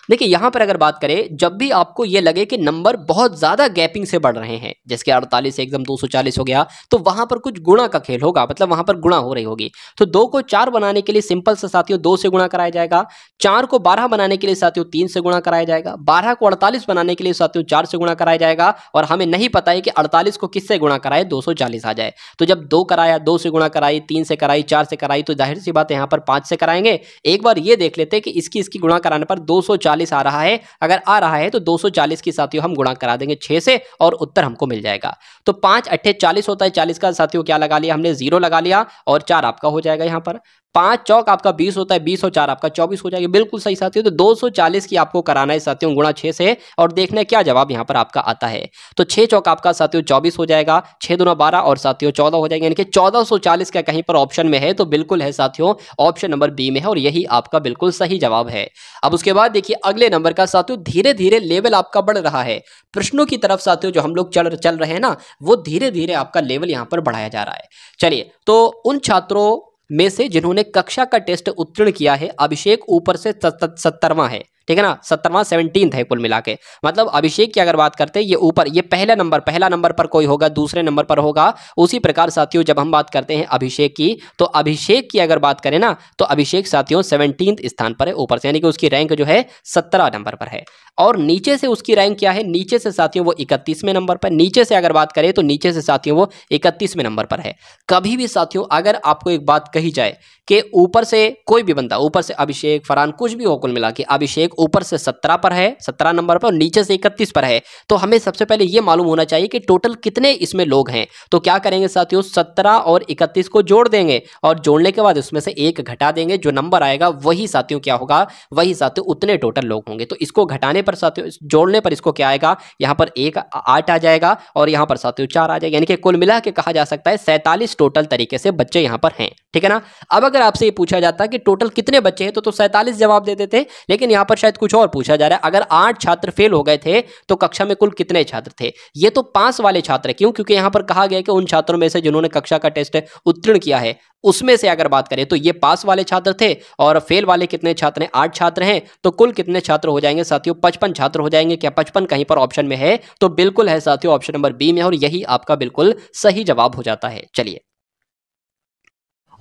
देखिए यहां पर अगर बात करें जब भी आपको यह लगे कि नंबर बहुत ज़्यादा गैपिंग से बढ़ रहे हैं जैसे अड़तालीस एकदम 240 हो गया तो वहां पर कुछ गुणा का खेल होगा मतलब वहां पर गुणा हो रही होगी तो दो को चार बनाने के लिए सिंपल से साथियों दो से गुणा कराया जाएगा चार को बारह बनाने के लिए साथियों तीन से गुणा कराया जाएगा बारह को अड़तालीस बनाने के लिए साथियों चार से गुणा कराया जाएगा और हमें नहीं पता है कि अड़तालीस को किससे गुणा कराए दो आ जाए तो जब दो कराया दो से गुणा कराई तीन से कराई चार से कराई तो जाहिर सी बात यहां पर पांच से कराएंगे एक बार ये देख लेते कि इसकी इसकी गुणा कराने पर दो 240 आ रहा है अगर आ रहा है तो 240 की साथियों हम गुणा करा देंगे छह से और उत्तर हमको मिल जाएगा तो पाँच अट्ठे चालीस होता है चालीस का साथियों क्या लगा लिया हमने जीरो लगा लिया और चार आपका हो जाएगा यहाँ पर पांच चौक आपका बीस होता है बीस और चार आपका चौबीस हो जाएगा बिल्कुल सही साथियों तो 240 की आपको कराना है साथियों गुणा छः से और देखना है क्या जवाब यहां पर आपका आता है तो छः चौक आपका साथियों चौबीस हो जाएगा छः दोनों बारह और साथियों चौदह हो जाएगा यानी कि चौदह का कहीं पर ऑप्शन में है तो बिल्कुल है साथियों ऑप्शन नंबर बी में है और यही आपका बिल्कुल सही जवाब है अब उसके बाद देखिए अगले नंबर का साथियों धीरे धीरे लेवल आपका बढ़ रहा है प्रश्नों की तरफ साथियों जो हम लोग चल चल रहे हैं ना वो धीरे धीरे आपका लेवल यहाँ पर बढ़ाया जा रहा है चलिए तो उन छात्रों में से जिन्होंने कक्षा का टेस्ट उत्तीर्ण किया है अभिषेक ऊपर से सत्तरवा है ठीक है ना सत्तरवा सेवनटीन है कुल मिला के मतलब अभिषेक की अगर बात करते हैं ये ऊपर ये पहला नंबर पहला नंबर पर कोई होगा दूसरे नंबर पर होगा उसी प्रकार साथियों जब हम बात करते हैं अभिषेक की तो अभिषेक की अगर बात करें ना तो अभिषेक साथियों सेवनटीन स्थान पर है ऊपर से यानी कि उसकी रैंक जो है सत्रह नंबर पर है और नीचे से उसकी रैंक क्या है नीचे से साथियों वो इकतीसवें नंबर पर नीचे से अगर बात करें तो नीचे से साथियों वो इकतीसवें नंबर पर है कभी भी साथियों अगर आपको एक बात कही जाए कि ऊपर से कोई भी बंदा ऊपर से अभिषेक फरहान कुछ भी हो कुल मिला के अभिषेक ऊपर से सत्रह पर है सत्रह नंबर पर और नीचे से इकतीस पर है तो हमें सबसे पहले यह मालूम होना चाहिए कि टोटल कितने इसमें लोग हैं तो क्या करेंगे साथियों सत्रह और इकतीस को जोड़ देंगे और जोड़ने के बाद उसमें से एक घटा देंगे जो नंबर आएगा वही साथियों क्या होगा वही साथियों उतने टोटल लोग होंगे तो इसको घटाने पर साथियों जोड़ने पर इसको क्या आएगा यहाँ पर एक आठ आ जाएगा और यहाँ पर साथियों चार आ जाएगा यानी कि कुल मिला के कहा जा सकता है सैंतालीस टोटल तरीके से बच्चे यहाँ पर हैं ठीक है ना अब अगर आपसे ये पूछा जाता कि टोटल कितने बच्चे हैं तो, सैतालीस तो सैंतालीस जवाब दे देते लेकिन यहाँ पर शायद शायद कुछ और पूछा जा रहा है अगर आठ छात्र फेल हो गए थे तो कक्षा में कुल कितने छात्र थे ये तो पास वाले छात्र क्यों क्योंकि यहां पर कहा गया कि उन छात्रों में से जिन्होंने कक्षा का टेस्ट उत्तीर्ण किया है उसमें से अगर बात करें तो ये पास वाले छात्र थे और फेल वाले कितने छात्र हैं आठ छात्र हैं तो कुल कितने छात्र हो जाएंगे साथियों पचपन छात्र हो जाएंगे क्या पचपन कहीं पर ऑप्शन में है तो बिल्कुल है साथियों ऑप्शन नंबर बी में और यही आपका बिल्कुल सही जवाब हो जाता है चलिए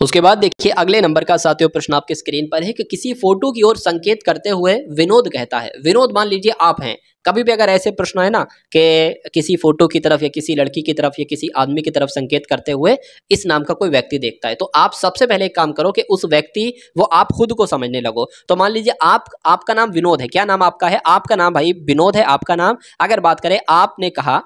उसके बाद देखिए अगले नंबर का साथियों प्रश्न आपके स्क्रीन पर है कि किसी फोटो की ओर संकेत करते हुए विनोद कहता है विनोद मान लीजिए आप हैं कभी भी अगर ऐसे प्रश्न है ना कि किसी फोटो की तरफ या किसी लड़की की तरफ या किसी आदमी की तरफ संकेत करते हुए इस नाम का कोई व्यक्ति देखता है तो आप सबसे पहले एक काम करो कि उस व्यक्ति वो आप खुद को समझने लगो तो मान लीजिए आप आपका नाम विनोद है क्या नाम आपका है आपका नाम भाई विनोद है आपका नाम अगर बात करें आपने कहा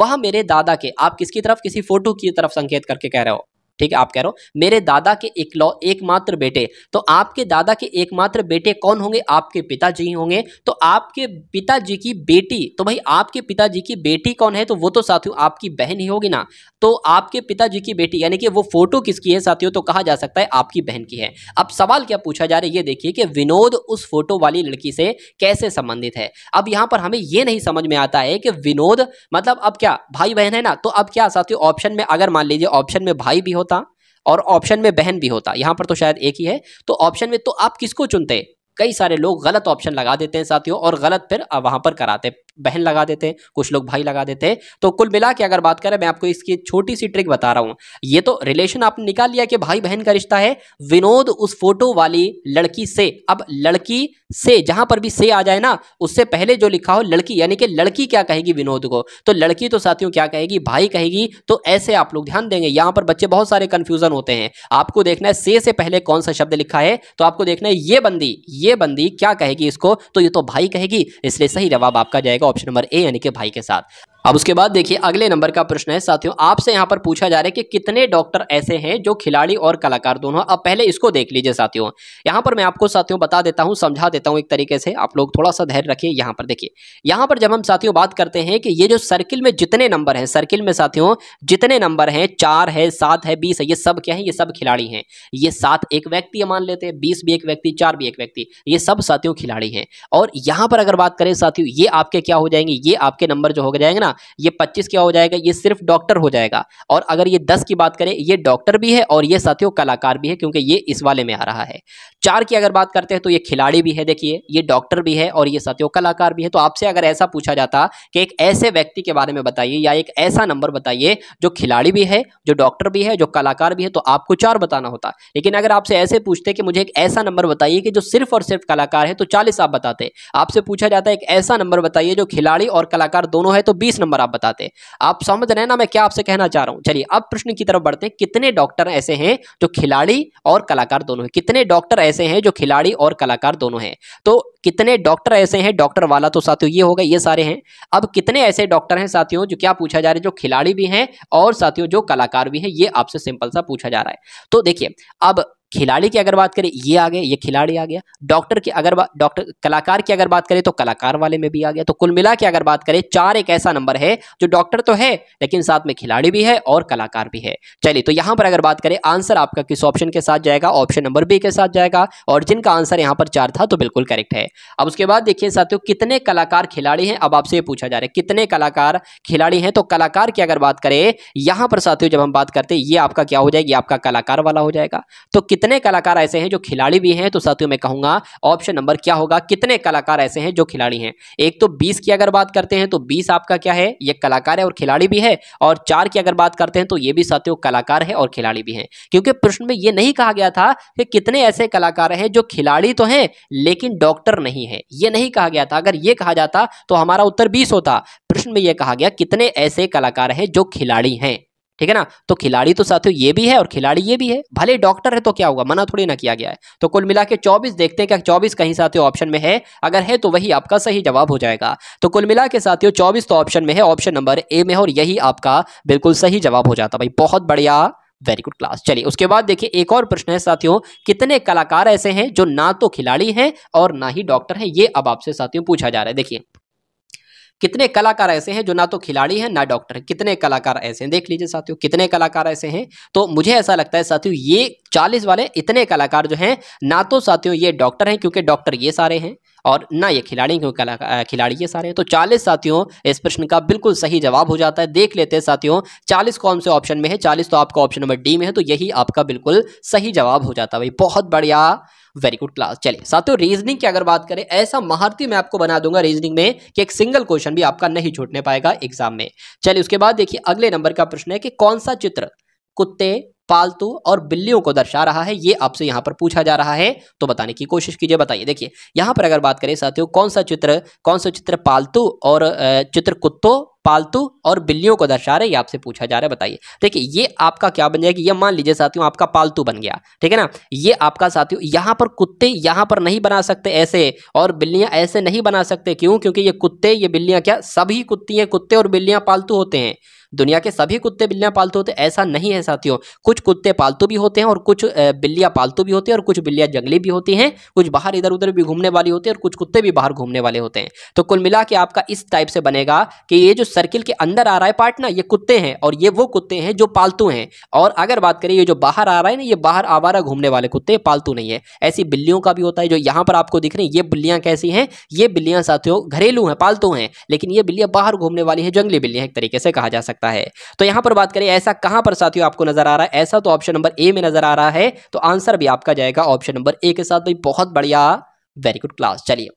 वह मेरे दादा के आप किसकी तरफ किसी फोटो की तरफ संकेत करके कह रहे हो ठीक है आप कह रहे हो मेरे दादा के एक लौ एकमात्र बेटे तो आपके दादा के एकमात्र बेटे कौन होंगे आपके पिताजी होंगे तो आपके पिताजी की बेटी तो भाई आपके पिताजी की बेटी कौन है तो वो तो साथियों आपकी बहन ही होगी ना तो आपके पिताजी की बेटी यानी कि वो फोटो किसकी है साथियों तो कहा जा सकता है आपकी बहन की है अब सवाल क्या पूछा जा रहा है ये देखिए कि विनोद उस फोटो वाली लड़की से कैसे संबंधित है अब यहां पर हमें ये नहीं समझ में आता है कि विनोद मतलब अब क्या भाई बहन है ना तो अब क्या साथियों ऑप्शन में अगर मान लीजिए ऑप्शन में भाई भी होता और ऑप्शन में बहन भी होता यहां पर तो शायद एक ही है तो ऑप्शन में तो आप किसको चुनते कई सारे लोग गलत ऑप्शन लगा देते हैं साथियों और गलत फिर वहां पर कराते बहन लगा देते कुछ लोग भाई लगा देते तो कुल मिला के अगर बात करें मैं आपको इसकी छोटी सी ट्रिक बता रहा हूँ ये तो रिलेशन आपने निकाल लिया कि भाई बहन का रिश्ता है विनोद उस फोटो वाली लड़की से अब लड़की से जहां पर भी से आ जाए ना उससे पहले जो लिखा हो लड़की यानी कि लड़की क्या कहेगी विनोद को तो लड़की तो साथियों क्या कहेगी भाई कहेगी तो ऐसे आप लोग ध्यान देंगे यहां पर बच्चे बहुत सारे कंफ्यूजन होते हैं आपको देखना है से से पहले कौन सा शब्द लिखा है तो आपको देखना है ये बंदी ये बंदी क्या कहेगी इसको तो ये तो भाई कहेगी इसलिए सही जवाब आपका जाएगा ऑप्शन नंबर ए यानी कि भाई के साथ अब उसके बाद देखिए अगले नंबर का प्रश्न है साथियों आपसे यहाँ पर पूछा जा रहा है कि कितने डॉक्टर ऐसे हैं जो खिलाड़ी और कलाकार दोनों अब पहले इसको देख लीजिए साथियों यहाँ पर मैं आपको साथियों बता देता हूँ समझा देता हूँ एक तरीके से आप लोग थोड़ा सा धैर्य रखिए यहाँ पर देखिए यहाँ पर जब हम साथियों बात करते हैं कि ये जो सर्किल में जितने नंबर हैं सर्किल में साथियों जितने नंबर हैं चार है सात है बीस है ये सब क्या है ये सब खिलाड़ी हैं ये सात एक व्यक्ति मान लेते हैं बीस भी एक व्यक्ति चार भी एक व्यक्ति ये सब साथियों खिलाड़ी हैं और यहाँ पर अगर बात करें साथियों ये आपके क्या हो जाएंगे ये आपके नंबर जो हो जाएंगे ना ये पच्चीस क्या हो जाएगा ये सिर्फ डॉक्टर हो जाएगा और अगर ये दस की बात करें ये डॉक्टर भी है और ये साथियों कलाकार भी है क्योंकि ये इस वाले में आ रहा है चार की अगर बात करते हैं तो ये खिलाड़ी भी है देखिए ये डॉक्टर भी है और ये साथियों कलाकार भी है तो आपसे अगर ऐसा पूछा जाता कि एक ऐसे व्यक्ति के बारे में बताइए या एक ऐसा नंबर बताइए जो खिलाड़ी भी है जो डॉक्टर भी है जो कलाकार भी है तो आपको चार बताना होता लेकिन अगर आपसे ऐसे पूछते कि मुझे एक ऐसा नंबर बताइए कि जो सिर्फ और सिर्फ कलाकार है तो चालीस आप बताते आपसे पूछा जाता है एक ऐसा नंबर बताइए जो खिलाड़ी और कलाकार दोनों है तो बीस नंबर आप बताते आप समझ रहे हैं ना मैं क्या आपसे कहना चाह रहा हूँ चलिए अब प्रश्न की तरफ बढ़ते हैं कितने डॉक्टर ऐसे हैं जो खिलाड़ी और कलाकार दोनों हैं कितने डॉक्टर ऐसे हैं जो खिलाड़ी और कलाकार दोनों हैं तो कितने डॉक्टर ऐसे हैं डॉक्टर वाला तो साथियों ये होगा ये सारे हैं अब कितने ऐसे डॉक्टर हैं साथियों जो क्या पूछा जा रहा है जो खिलाड़ी भी हैं और साथियों जो कलाकार भी हैं ये आपसे सिंपल सा पूछा जा रहा है तो देखिए अब खिलाड़ी की अगर बात करें ये आ गए ये खिलाड़ी आ गया डॉक्टर की अगर डॉक्टर कलाकार की अगर बात करें तो कलाकार वाले में भी आ गया तो कुल मिला के अगर बात करें चार एक ऐसा नंबर है जो डॉक्टर तो है लेकिन साथ में खिलाड़ी भी है और कलाकार भी है चलिए तो यहाँ पर अगर बात करें आंसर आपका किस ऑप्शन के साथ जाएगा ऑप्शन नंबर बी के साथ जाएगा और जिनका आंसर यहाँ पर चार था तो बिल्कुल करेक्ट है अब उसके बाद देखिए साथियों कितने कलाकार खिलाड़ी हैं अब आपसे ये पूछा जा रहा है कितने कलाकार खिलाड़ी हैं तो कलाकार की अगर बात करें यहाँ पर साथियों जब हम बात करते हैं ये आपका क्या हो जाएगी आपका कलाकार वाला हो जाएगा तो कितने कलाकार ऐसे हैं जो खिलाड़ी भी हैं तो साथियों मैं कहूंगा ऑप्शन नंबर क्या होगा कितने कलाकार ऐसे हैं जो खिलाड़ी हैं एक तो बीस की अगर बात करते हैं तो बीस आपका क्या है ये कलाकार है और खिलाड़ी भी है और चार की अगर बात करते हैं तो ये भी साथियों कलाकार है और खिलाड़ी भी है क्योंकि प्रश्न में ये नहीं कहा गया था कि कितने ऐसे कलाकार हैं जो खिलाड़ी तो हैं लेकिन डॉक्टर नहीं है ये नहीं कहा गया था अगर ये कहा जाता तो हमारा उत्तर बीस होता प्रश्न में यह कहा गया कितने ऐसे कलाकार हैं जो खिलाड़ी हैं ठीक है ना तो खिलाड़ी तो साथियों ये भी है और खिलाड़ी ये भी है भले डॉक्टर है तो क्या होगा मना थोड़ी ना किया गया है तो कुल मिला के चौबीस देखते हैं क्या चौबीस कहीं साथियों ऑप्शन में है अगर है तो वही आपका सही जवाब हो जाएगा तो कुल मिला के साथियों चौबीस तो ऑप्शन में है ऑप्शन नंबर ए में है और यही आपका बिल्कुल सही जवाब हो जाता भाई बहुत बढ़िया वेरी गुड क्लास चलिए उसके बाद देखिए एक और प्रश्न है साथियों कितने कलाकार ऐसे हैं जो ना तो खिलाड़ी हैं और ना ही डॉक्टर हैं ये अब आपसे साथियों पूछा जा रहा है देखिए कितने कलाकार ऐसे हैं जो ना तो खिलाड़ी हैं ना डॉक्टर हैं कितने कलाकार ऐसे हैं देख लीजिए साथियों कितने कलाकार ऐसे हैं तो मुझे ऐसा लगता है साथियों ये चालीस वाले इतने कलाकार जो हैं ना तो साथियों ये डॉक्टर हैं क्योंकि डॉक्टर ये सारे हैं और ना ये खिलाड़ी क्योंकि खिलाड़ी ये सारे तो चालीस साथियों इस प्रश्न का बिल्कुल सही जवाब हो जाता है देख लेते हैं साथियों चालीस कौन से ऑप्शन में है चालीस तो आपका ऑप्शन नंबर डी में है तो यही आपका बिल्कुल सही जवाब हो जाता है भाई बहुत बढ़िया वेरी गुड क्लास चलिए साथियों रीजनिंग की अगर बात करें ऐसा महारती मैं आपको बना दूंगा रीजनिंग में कि एक सिंगल क्वेश्चन भी आपका नहीं छूटने पाएगा एग्जाम में चलिए उसके बाद देखिए अगले नंबर का प्रश्न है कि कौन सा चित्र कुत्ते पालतू और बिल्लियों को दर्शा रहा है ये आपसे यहाँ पर पूछा जा रहा है तो बताने की कोशिश कीजिए बताइए देखिए यहाँ पर अगर बात करें साथियों कौन सा चित्र कौन सा चित्र पालतू और चित्र कुत्तों पालतू और बिल्लियों को दर्शा रहे ये आपसे पूछा जा रहा है बताइए देखिए ये आपका क्या बन जाएगा ये मान लीजिए साथियों आपका पालतू बन गया ठीक है ना ये आपका साथियों यहाँ पर कुत्ते यहाँ पर नहीं बना सकते ऐसे और बिल्लियाँ ऐसे नहीं बना सकते क्यों क्योंकि ये कुत्ते ये बिल्लियाँ क्या सभी कुत्ती कुत्ते और बिल्लियाँ पालतू होते हैं दुनिया के सभी कुत्ते बिल्लियाँ पालतू होते ऐसा नहीं है साथियों कुछ कुत्ते पालतू भी होते हैं और कुछ बिल्लियाँ पालतू भी होती हैं और कुछ बिल्लियाँ जंगली भी होती हैं कुछ बाहर इधर उधर भी घूमने वाली होती है और कुछ कुत्ते भी बाहर घूमने वाले होते हैं तो कुल मिला के आपका इस टाइप से बनेगा कि ये जो सर्किल के अंदर आ रहा है पार्ट ना ये कुत्ते हैं और ये वो कुत्ते हैं जो पालतू हैं और अगर बात करें ये जो बाहर आ रहा है ना ये बाहर आवारा घूमने वाले कुत्ते पालतू नहीं है ऐसी बिल्लियों का भी होता है जो यहाँ पर आपको दिख रही है ये बिल्लियाँ कैसी हैं ये बिल्लियाँ साथियों घरेलू हैं पालतू हैं लेकिन ये बिल्लियाँ बाहर घूमने वाली हैं जंगली बिल्लियाँ एक तरीके से कहा जा सकता सकता है तो यहां पर बात करें ऐसा कहां पर साथियों आपको नजर आ रहा है ऐसा तो ऑप्शन नंबर ए में नजर आ रहा है तो आंसर भी आपका जाएगा ऑप्शन नंबर ए के साथ भाई तो बहुत बढ़िया वेरी गुड क्लास चलिए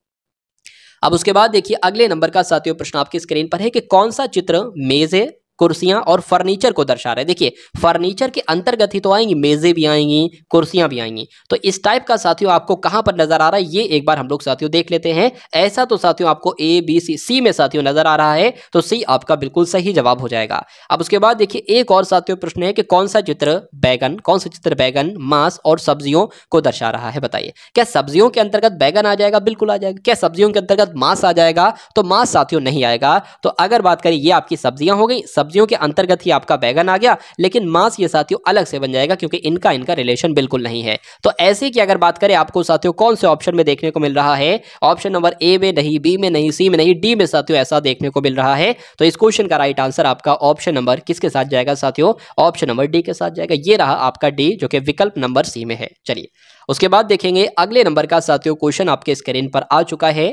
अब उसके बाद देखिए अगले नंबर का साथियों प्रश्न आपकी स्क्रीन पर है कि कौन सा चित्र मेज है कुर्सियां और फर्नीचर को दर्शा रहे हैं देखिए फर्नीचर के अंतर्गत ही तो आएंगी मेज़ें भी आएंगी कुर्सियां भी आएंगी तो इस टाइप का साथियों आपको कहां पर नजर आ रहा है ये एक बार हम लोग साथियों देख लेते हैं ऐसा तो साथियों आपको ए बी सी सी में साथियों नजर आ रहा है तो सी आपका बिल्कुल सही जवाब हो जाएगा अब उसके बाद देखिए एक और साथियों प्रश्न है कि कौन सा चित्र बैगन कौन सा चित्र बैगन मांस और सब्जियों को दर्शा रहा है बताइए क्या सब्जियों के अंतर्गत बैगन आ जाएगा बिल्कुल आ जाएगा क्या सब्जियों के अंतर्गत मांस आ जाएगा तो मांस साथियों नहीं आएगा तो अगर बात करें ये आपकी सब्जियां हो गई सब्जी सब्जियों के अंतर्गत ही आपका बैगन आ गया लेकिन मांस ये साथियों अलग से बन जाएगा क्योंकि इनका इनका रिलेशन बिल्कुल नहीं है तो ऐसे की अगर बात करें आपको साथियों कौन से ऑप्शन में देखने को मिल रहा है ऑप्शन नंबर ए में नहीं बी में नहीं सी में नहीं डी में साथियों ऐसा देखने को मिल रहा है तो इस क्वेश्चन का राइट आंसर आपका ऑप्शन नंबर किसके साथ जाएगा साथियों ऑप्शन नंबर डी के साथ जाएगा ये रहा आपका डी जो कि विकल्प नंबर सी में है चलिए उसके बाद देखेंगे अगले नंबर का साथियों क्वेश्चन आपके स्क्रीन पर आ चुका है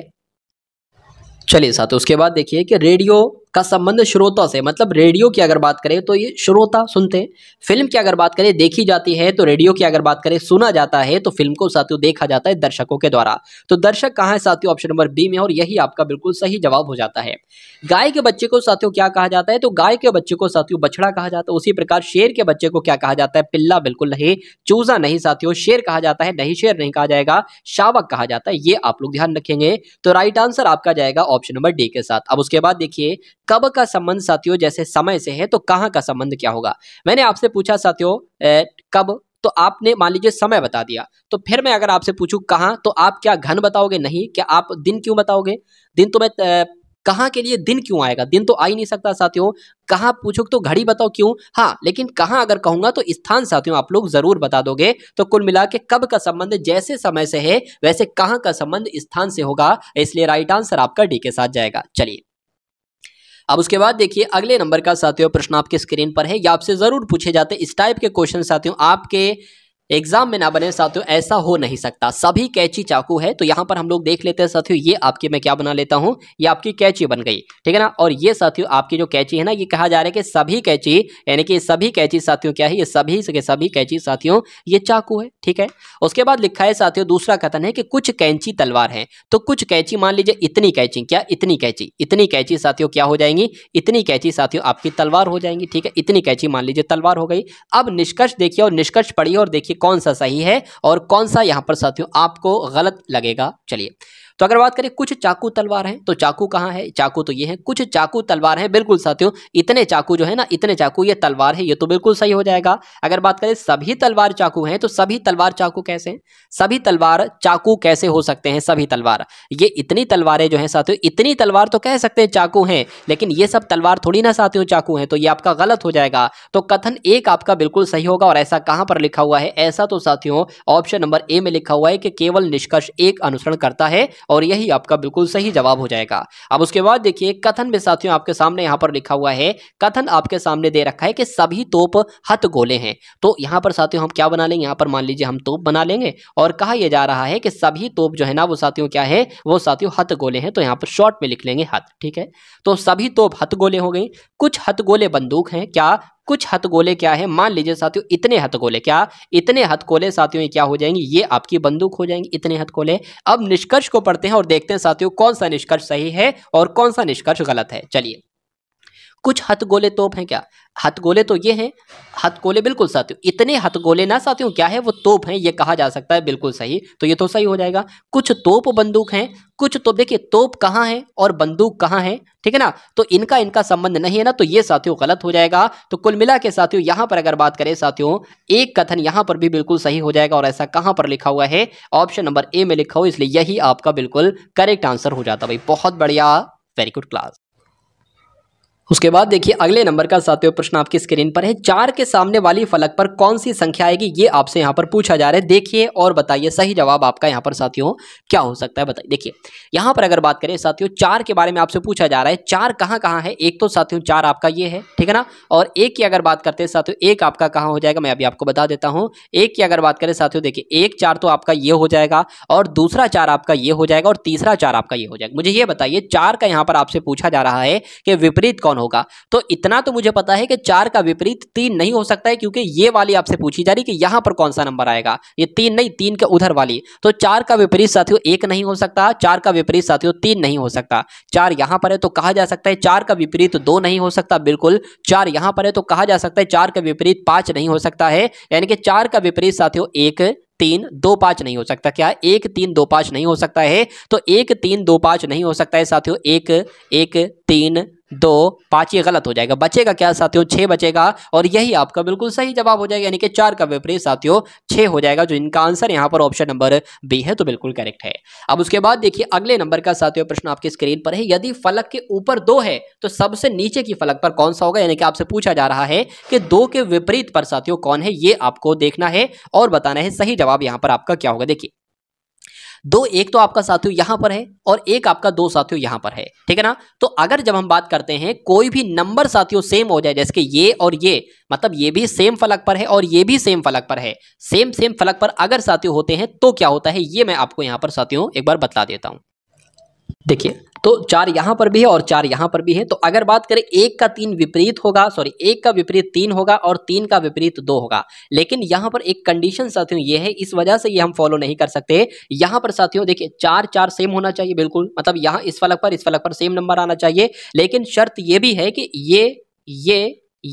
चलिए साथियों उसके बाद देखिए कि रेडियो का संबंध श्रोता से मतलब रेडियो की अगर बात करें तो ये श्रोता सुनते हैं फिल्म की अगर बात करें देखी जाती है तो रेडियो की अगर बात करें सुना जाता है तो फिल्म को साथियों देखा जाता है दर्शकों के द्वारा तो दर्शक कहाँ है साथियों ऑप्शन नंबर बी में और यही आपका बिल्कुल सही जवाब हो जाता है गाय के बच्चे को साथियों क्या कहा जाता है तो गाय के बच्चे को साथियों बछड़ा कहा जाता है उसी प्रकार शेर के बच्चे को क्या कहा जाता है पिल्ला बिल्कुल नहीं चूजा नहीं साथियों शेर कहा जाता है नहीं शेर नहीं कहा जाएगा शावक कहा जाता है ये आप लोग ध्यान रखेंगे तो राइट आंसर आपका जाएगा ऑप्शन नंबर डी के साथ अब उसके बाद देखिए कब का संबंध साथियों जैसे समय से है तो कहाँ का संबंध क्या होगा मैंने आपसे पूछा साथियों कब तो आपने मान लीजिए समय बता दिया तो फिर मैं अगर आपसे पूछूं कहाँ तो आप क्या घन बताओगे नहीं क्या आप दिन क्यों बताओगे दिन तो मैं कहाँ के लिए दिन क्यों आएगा दिन तो आ ही नहीं सकता साथियों कहाँ पूछो तो घड़ी बताओ क्यों हाँ लेकिन कहाँ अगर कहूंगा तो स्थान साथियों आप लोग जरूर बता दोगे तो कुल मिला के कब का संबंध जैसे समय से है वैसे कहाँ का संबंध स्थान से होगा इसलिए राइट आंसर आपका डी के साथ जाएगा चलिए अब उसके बाद देखिए अगले नंबर का साथियों प्रश्न आपके स्क्रीन पर है या आपसे ज़रूर पूछे जाते इस टाइप के क्वेश्चन साथियों आपके एग्जाम में ना बने साथियों ऐसा हो नहीं सकता सभी कैची चाकू है तो यहाँ पर हम लोग देख लेते हैं साथियों ये आपके मैं क्या बना लेता हूँ ये आपकी कैची बन गई ठीक है ना और ये साथियों आपकी जो कैची है ना ये कहा जा रहा है कि सभी कैची यानी कि सभी कैची साथियों क्या है ये सभी के सभी कैची साथियों ये चाकू है ठीक है उसके बाद लिखा है साथियों दूसरा कथन है कि कुछ कैंची तलवार है तो कुछ कैची मान लीजिए इतनी कैची क्या इतनी कैची इतनी कैची साथियों क्या हो जाएंगी इतनी कैची साथियों आपकी तलवार हो जाएंगी ठीक है इतनी कैची मान लीजिए तलवार हो गई अब निष्कर्ष देखिए और निष्कर्ष पढ़िए और देखिए कौन सा सही है और कौन सा यहां पर साथियों आपको गलत लगेगा चलिए तो अगर बात करें कुछ चाकू तलवार हैं तो चाकू कहाँ है चाकू तो ये है कुछ चाकू तलवार हैं बिल्कुल साथियों इतने चाकू जो है ना इतने चाकू ये तलवार है ये तो बिल्कुल सही हो जाएगा अगर बात करें सभी तलवार चाकू हैं तो सभी तलवार चाकू कैसे हैं सभी तलवार चाकू कैसे हो सकते हैं सभी तलवार ये इतनी तलवारें जो हैं साथियों इतनी तलवार तो कह सकते हैं चाकू हैं लेकिन ये सब तलवार थोड़ी ना साथियों चाकू हैं तो ये आपका गलत हो जाएगा तो कथन एक आपका बिल्कुल सही होगा और ऐसा कहाँ पर लिखा हुआ है ऐसा तो साथियों ऑप्शन नंबर ए में लिखा हुआ है कि केवल निष्कर्ष एक अनुसरण करता है और यही आपका बिल्कुल सही जवाब हो जाएगा अब उसके बाद देखिए कथन में साथियों आपके सामने यहाँ पर लिखा हुआ है कथन आपके सामने दे रखा है कि सभी तोप हथ गोले हैं तो यहाँ पर साथियों हम क्या बना लेंगे यहाँ पर मान लीजिए हम तोप बना लेंगे और कहा यह जा रहा है कि सभी तोप जो है ना वो साथियों क्या है वो साथियों हथ गोले हैं तो यहाँ पर शॉर्ट में लिख लेंगे हथ ठीक है तो सभी तोप हथ गोले हो गई कुछ हथ गोले बंदूक हैं क्या कुछ हथगोले क्या है मान लीजिए साथियों इतने हथगोले क्या इतने हथकोले साथियों क्या हो जाएंगे ये आपकी बंदूक हो जाएंगे इतने हथकोले अब निष्कर्ष को पढ़ते हैं और देखते हैं साथियों कौन सा निष्कर्ष सही है और कौन सा निष्कर्ष गलत है चलिए कुछ हथ गोले तोप हैं क्या हथ गोले तो ये हैं हथ गोले बिल्कुल साथियों इतने हथ गोले ना साथियों क्या है वो तोप हैं ये कहा जा सकता है बिल्कुल सही तो ये तो सही हो जाएगा कुछ तोप बंदूक हैं कुछ तो देखिए तोप कहाँ है और बंदूक कहाँ है ठीक है ना तो इनका इनका संबंध नहीं है ना तो ये साथियों गलत हो जाएगा तो कुल मिला के साथियों यहाँ पर अगर बात करें साथियों एक कथन यहाँ पर भी बिल्कुल सही हो जाएगा और ऐसा कहाँ पर लिखा हुआ है ऑप्शन नंबर ए में लिखा हो इसलिए यही आपका बिल्कुल करेक्ट आंसर हो जाता भाई बहुत बढ़िया वेरी गुड क्लास उसके बाद देखिए अगले नंबर का सातवें प्रश्न आपकी स्क्रीन पर है चार के सामने वाली फलक पर कौन सी संख्या आएगी ये आपसे यहाँ पर पूछा जा रहा है देखिए और बताइए सही जवाब आपका यहाँ पर साथियों क्या हो सकता है बताइए देखिए यहाँ पर अगर बात करें साथियों चार के बारे में आपसे पूछा जा रहा है चार कहाँ कहाँ है एक तो साथियों चार आपका ये है ठीक है ना और एक की अगर बात करते हैं साथियों एक आपका कहाँ हो जाएगा मैं अभी आपको बता देता हूँ एक की अगर बात करें साथियों देखिए एक चार तो आपका ये हो जाएगा और दूसरा चार आपका ये हो जाएगा और तीसरा चार आपका ये हो जाएगा मुझे ये बताइए चार का यहाँ पर आपसे पूछा जा रहा है कि विपरीत कौन कौन होगा तो इतना तो मुझे पता है कि चार का विपरीत तीन नहीं हो सकता है क्योंकि ये वाली आपसे पूछी जा रही कि यहां पर कौन सा नंबर आएगा ये तीन नहीं तीन के उधर वाली तो चार का विपरीत साथियों एक नहीं हो सकता चार का विपरीत साथियों तीन नहीं हो सकता चार यहां पर है तो कहा जा सकता है चार का विपरीत दो नहीं हो सकता बिल्कुल चार यहां पर है तो कहा जा सकता है चार का विपरीत पांच नहीं हो सकता है यानी कि चार का विपरीत साथियों एक तीन दो पांच नहीं हो सकता क्या एक तीन दो पांच नहीं हो सकता है तो एक तीन दो पांच नहीं हो सकता है साथियों एक एक तीन दो पाँच ये गलत हो जाएगा बचेगा क्या साथियों छः बचेगा और यही आपका बिल्कुल सही जवाब हो जाएगा यानी कि चार का विपरीत साथियों छः हो जाएगा जो इनका आंसर यहाँ पर ऑप्शन नंबर बी है तो बिल्कुल करेक्ट है अब उसके बाद देखिए अगले नंबर का साथियों प्रश्न आपकी स्क्रीन पर है यदि फलक के ऊपर दो है तो सबसे नीचे की फलक पर कौन सा होगा यानी कि आपसे पूछा जा रहा है कि दो के विपरीत पर साथियों कौन है ये आपको देखना है और बताना है सही जवाब यहाँ पर आपका क्या होगा देखिए दो एक तो आपका साथियों यहां पर है और एक आपका दो साथियों यहां पर है ठीक है ना तो अगर जब हम बात करते हैं कोई भी नंबर साथियों सेम हो जाए जैसे कि ये और ये मतलब ये भी सेम फलक पर है और ये भी सेम फलक पर है सेम सेम फलक पर अगर साथियों होते हैं तो क्या होता है ये मैं आपको यहां पर साथियों एक बार बता देता हूं देखिए तो चार यहाँ पर भी है और चार यहाँ पर भी है तो अगर बात करें एक का तीन विपरीत होगा सॉरी एक का विपरीत तीन होगा और तीन का विपरीत दो होगा लेकिन यहाँ पर एक कंडीशन साथियों ये है इस वजह से ये हम फॉलो नहीं कर सकते यहाँ पर साथियों देखिए चार चार सेम होना चाहिए बिल्कुल मतलब यहाँ इस फलक पर इस फलक पर सेम नंबर आना चाहिए लेकिन शर्त ये भी है कि ये ये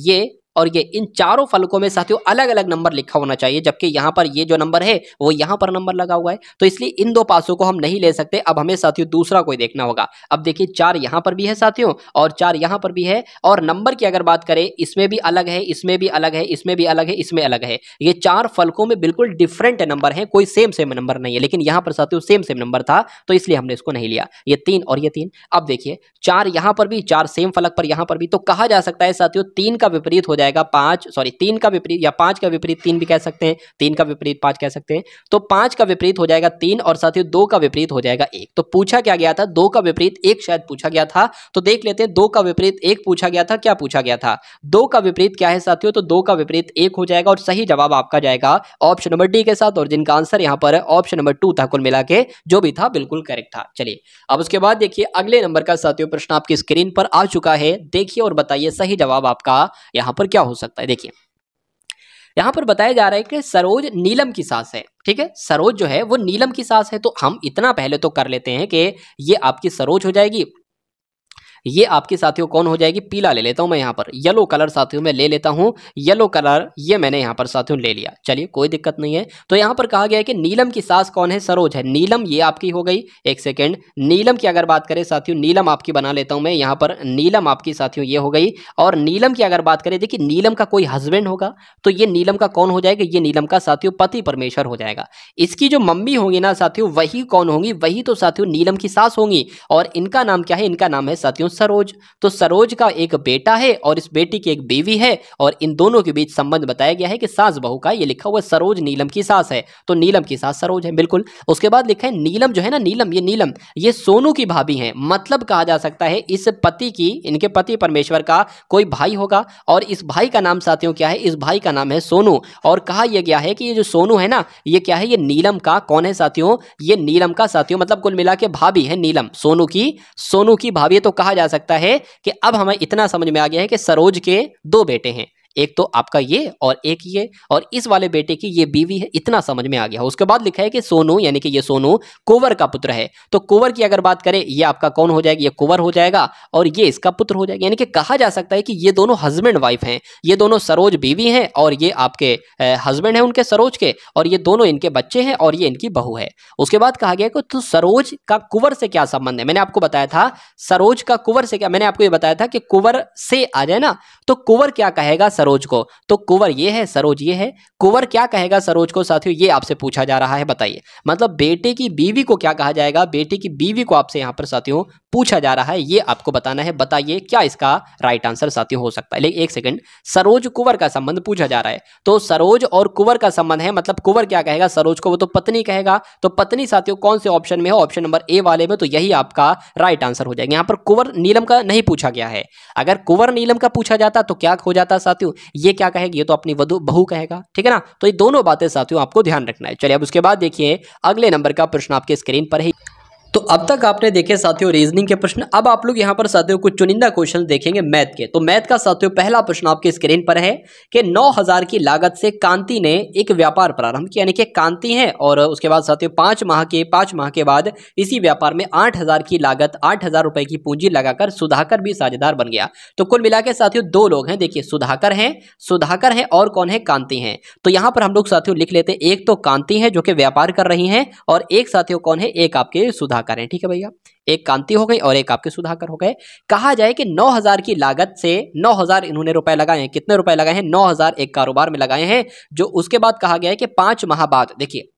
ये और ये इन चारों फलकों में साथियों अलग अलग नंबर लिखा होना चाहिए जबकि यहाँ पर ये जो नंबर है वो यहाँ पर नंबर लगा हुआ है तो इसलिए इन दो पासों को हम नहीं ले सकते अब हमें साथियों दूसरा कोई देखना होगा अब देखिए चार यहाँ पर भी है साथियों और चार यहाँ पर भी है और नंबर की अगर बात करें इसमें भी अलग है इसमें भी अलग है इसमें भी अलग है इसमें अलग है ये चार फलकों में बिल्कुल डिफरेंट नंबर है कोई सेम सेम नंबर नहीं है लेकिन यहाँ पर साथियों सेम सेम नंबर था तो इसलिए हमने इसको नहीं लिया ये तीन और ये तीन अब देखिए चार यहाँ पर भी चार सेम फलक पर यहाँ पर भी तो कहा जा सकता है साथियों तीन का विपरीत हो जाए जाएगा पांच सॉरी तीन का विपरीत या पांच का विपरीत तीन भी कह सकते हैं तीन का विपरीत पांच कह सकते हैं तो पांच का विपरीत हो जाएगा तीन और साथ ही दो का विपरीत हो जाएगा एक तो पूछा क्या गया था दो का विपरीत एक शायद पूछा गया था तो देख लेते हैं दो का विपरीत एक पूछा गया था क्या पूछा गया था दो का विपरीत क्या है साथियों तो दो का विपरीत एक हो जाएगा और सही जवाब आपका जाएगा ऑप्शन नंबर डी के साथ और जिनका आंसर यहां पर ऑप्शन नंबर टू था कुल मिला के जो भी था बिल्कुल करेक्ट था चलिए अब उसके बाद देखिए अगले नंबर का साथियों प्रश्न आपकी स्क्रीन पर आ चुका है देखिए और बताइए सही जवाब आपका यहां पर क्या हो सकता है देखिए यहां पर बताया जा रहा है कि सरोज नीलम की सास है ठीक है सरोज जो है वो नीलम की सास है तो हम इतना पहले तो कर लेते हैं कि ये आपकी सरोज हो जाएगी ये आपके साथियों कौन हो जाएगी पीला ले लेता हूँ मैं यहाँ पर येलो कलर साथियों मैं ले लेता हूँ येलो कलर ये मैंने यहाँ पर साथियों ले लिया चलिए कोई दिक्कत नहीं है तो यहाँ पर कहा गया है कि नीलम की सास कौन है सरोज है नीलम ये आपकी हो गई एक सेकेंड नीलम की अगर बात करें साथियों नीलम आपकी बना लेता हूँ मैं यहाँ पर नीलम आपकी साथियों ये हो गई और नीलम की अगर बात करें देखिए नीलम का कोई हस्बैंड होगा तो ये नीलम का कौन हो जाएगा ये नीलम का साथियों पति परमेश्वर हो जाएगा इसकी जो मम्मी होंगी ना साथियों वही कौन होंगी वही तो साथियों नीलम की सास होंगी और इनका नाम क्या है इनका नाम है साथियों सरोज तो सरोज का एक बेटा है और इस बेटी की एक बीवी है और इन दोनों के बीच संबंध बताया गया है कि सास बहू का ये लिखा हुआ सरोज नीलम की सास है तो नीलम की सास सरोज है बिल्कुल उसके बाद लिखा है नीलम जो है ना नीलम ये नीलम ये सोनू की भाभी है मतलब कहा जा सकता है इस पति की इनके पति परमेश्वर का कोई भाई होगा और इस भाई का नाम साथियों क्या है इस भाई का नाम है सोनू और कहा यह गया है कि ये जो सोनू है ना ये क्या है ये नीलम का कौन है साथियों ये नीलम का साथियों मतलब कुल मिला के भाभी है नीलम सोनू की सोनू की भाभी तो कहा जा जा सकता है कि अब हमें इतना समझ में आ गया है कि सरोज के दो बेटे हैं एक तो आपका ये और एक ये और इस वाले बेटे की ये बीवी है इतना समझ में आ गया उसके बाद लिखा है कि सोनू यानी कि ये सोनू कोवर का पुत्र है तो कोवर की अगर बात करें ये आपका कौन हो जाएगा ये कोवर हो जाएगा और ये इसका पुत्र हो जाएगा यानी कि कहा जा सकता है कि ये दोनों हस्बैंड वाइफ हैं ये दोनों सरोज बीवी हैं और ये आपके हस्बैंड हैं उनके सरोज के और ये दोनों इनके बच्चे हैं और ये इनकी बहू है उसके बाद कहा गया कि तो सरोज का कुंवर से क्या संबंध है मैंने आपको बताया था सरोज का कुंवर से क्या मैंने आपको ये बताया था कि कुंवर से आ जाए ना तो कुंवर क्या कहेगा सरोज को तो कुंवर ये है सरोज ये है कुंवर क्या कहेगा सरोज को साथियों ये आपसे पूछा जा रहा है बताइए मतलब बेटे की बीवी को क्या कहा जाएगा बेटे की बीवी को आपसे यहाँ पर साथियों पूछा जा रहा है ये आपको बताना है बताइए क्या इसका राइट आंसर साथियों हो सकता है लेकिन एक सेकंड सरोज कुंवर का संबंध पूछा जा रहा है तो सरोज और कुंवर का संबंध है मतलब कुंवर क्या कहेगा सरोज को वो तो पत्नी कहेगा तो पत्नी साथियों कौन से ऑप्शन में है ऑप्शन नंबर ए वाले में तो यही आपका राइट आंसर हो जाएगा यहाँ पर कुंवर नीलम का नहीं पूछा गया है अगर कुंवर नीलम का पूछा जाता तो क्या हो जाता साथियों ये क्या कहेगी ये तो अपनी वधु बहू कहेगा ठीक है ना तो ये दोनों बातें साथियों आपको ध्यान रखना है चलिए अब उसके बाद देखिए अगले नंबर का प्रश्न आपके स्क्रीन पर है तो अब तक आपने देखे साथियों रीजनिंग के प्रश्न अब आप लोग यहाँ पर साथियों कुछ चुनिंदा क्वेश्चन देखेंगे मैथ के तो मैथ का साथियों पहला प्रश्न आपके स्क्रीन पर है कि 9000 की लागत से कांति ने एक व्यापार प्रारंभ किया यानी कि कांति है और उसके बाद साथियों पांच माह के पांच माह के बाद इसी व्यापार में आठ की लागत आठ रुपए की पूंजी लगाकर सुधाकर भी साझेदार बन गया तो कुल मिला साथियों दो लोग हैं देखिए सुधाकर है सुधाकर है और कौन है कांति है तो यहाँ पर हम लोग साथियों लिख लेते हैं एक तो कांति है जो कि व्यापार कर रही है और एक साथियों कौन है एक आपके सुधाकर सुधाकर हैं ठीक है भैया एक कांति हो गई और एक आपके सुधाकर हो गए कहा जाए कि 9000 की लागत से 9000 इन्होंने रुपए लगाए हैं कितने रुपए लगाए हैं 9000 एक कारोबार में लगाए हैं जो उसके बाद कहा गया है कि पांच माह बाद देखिए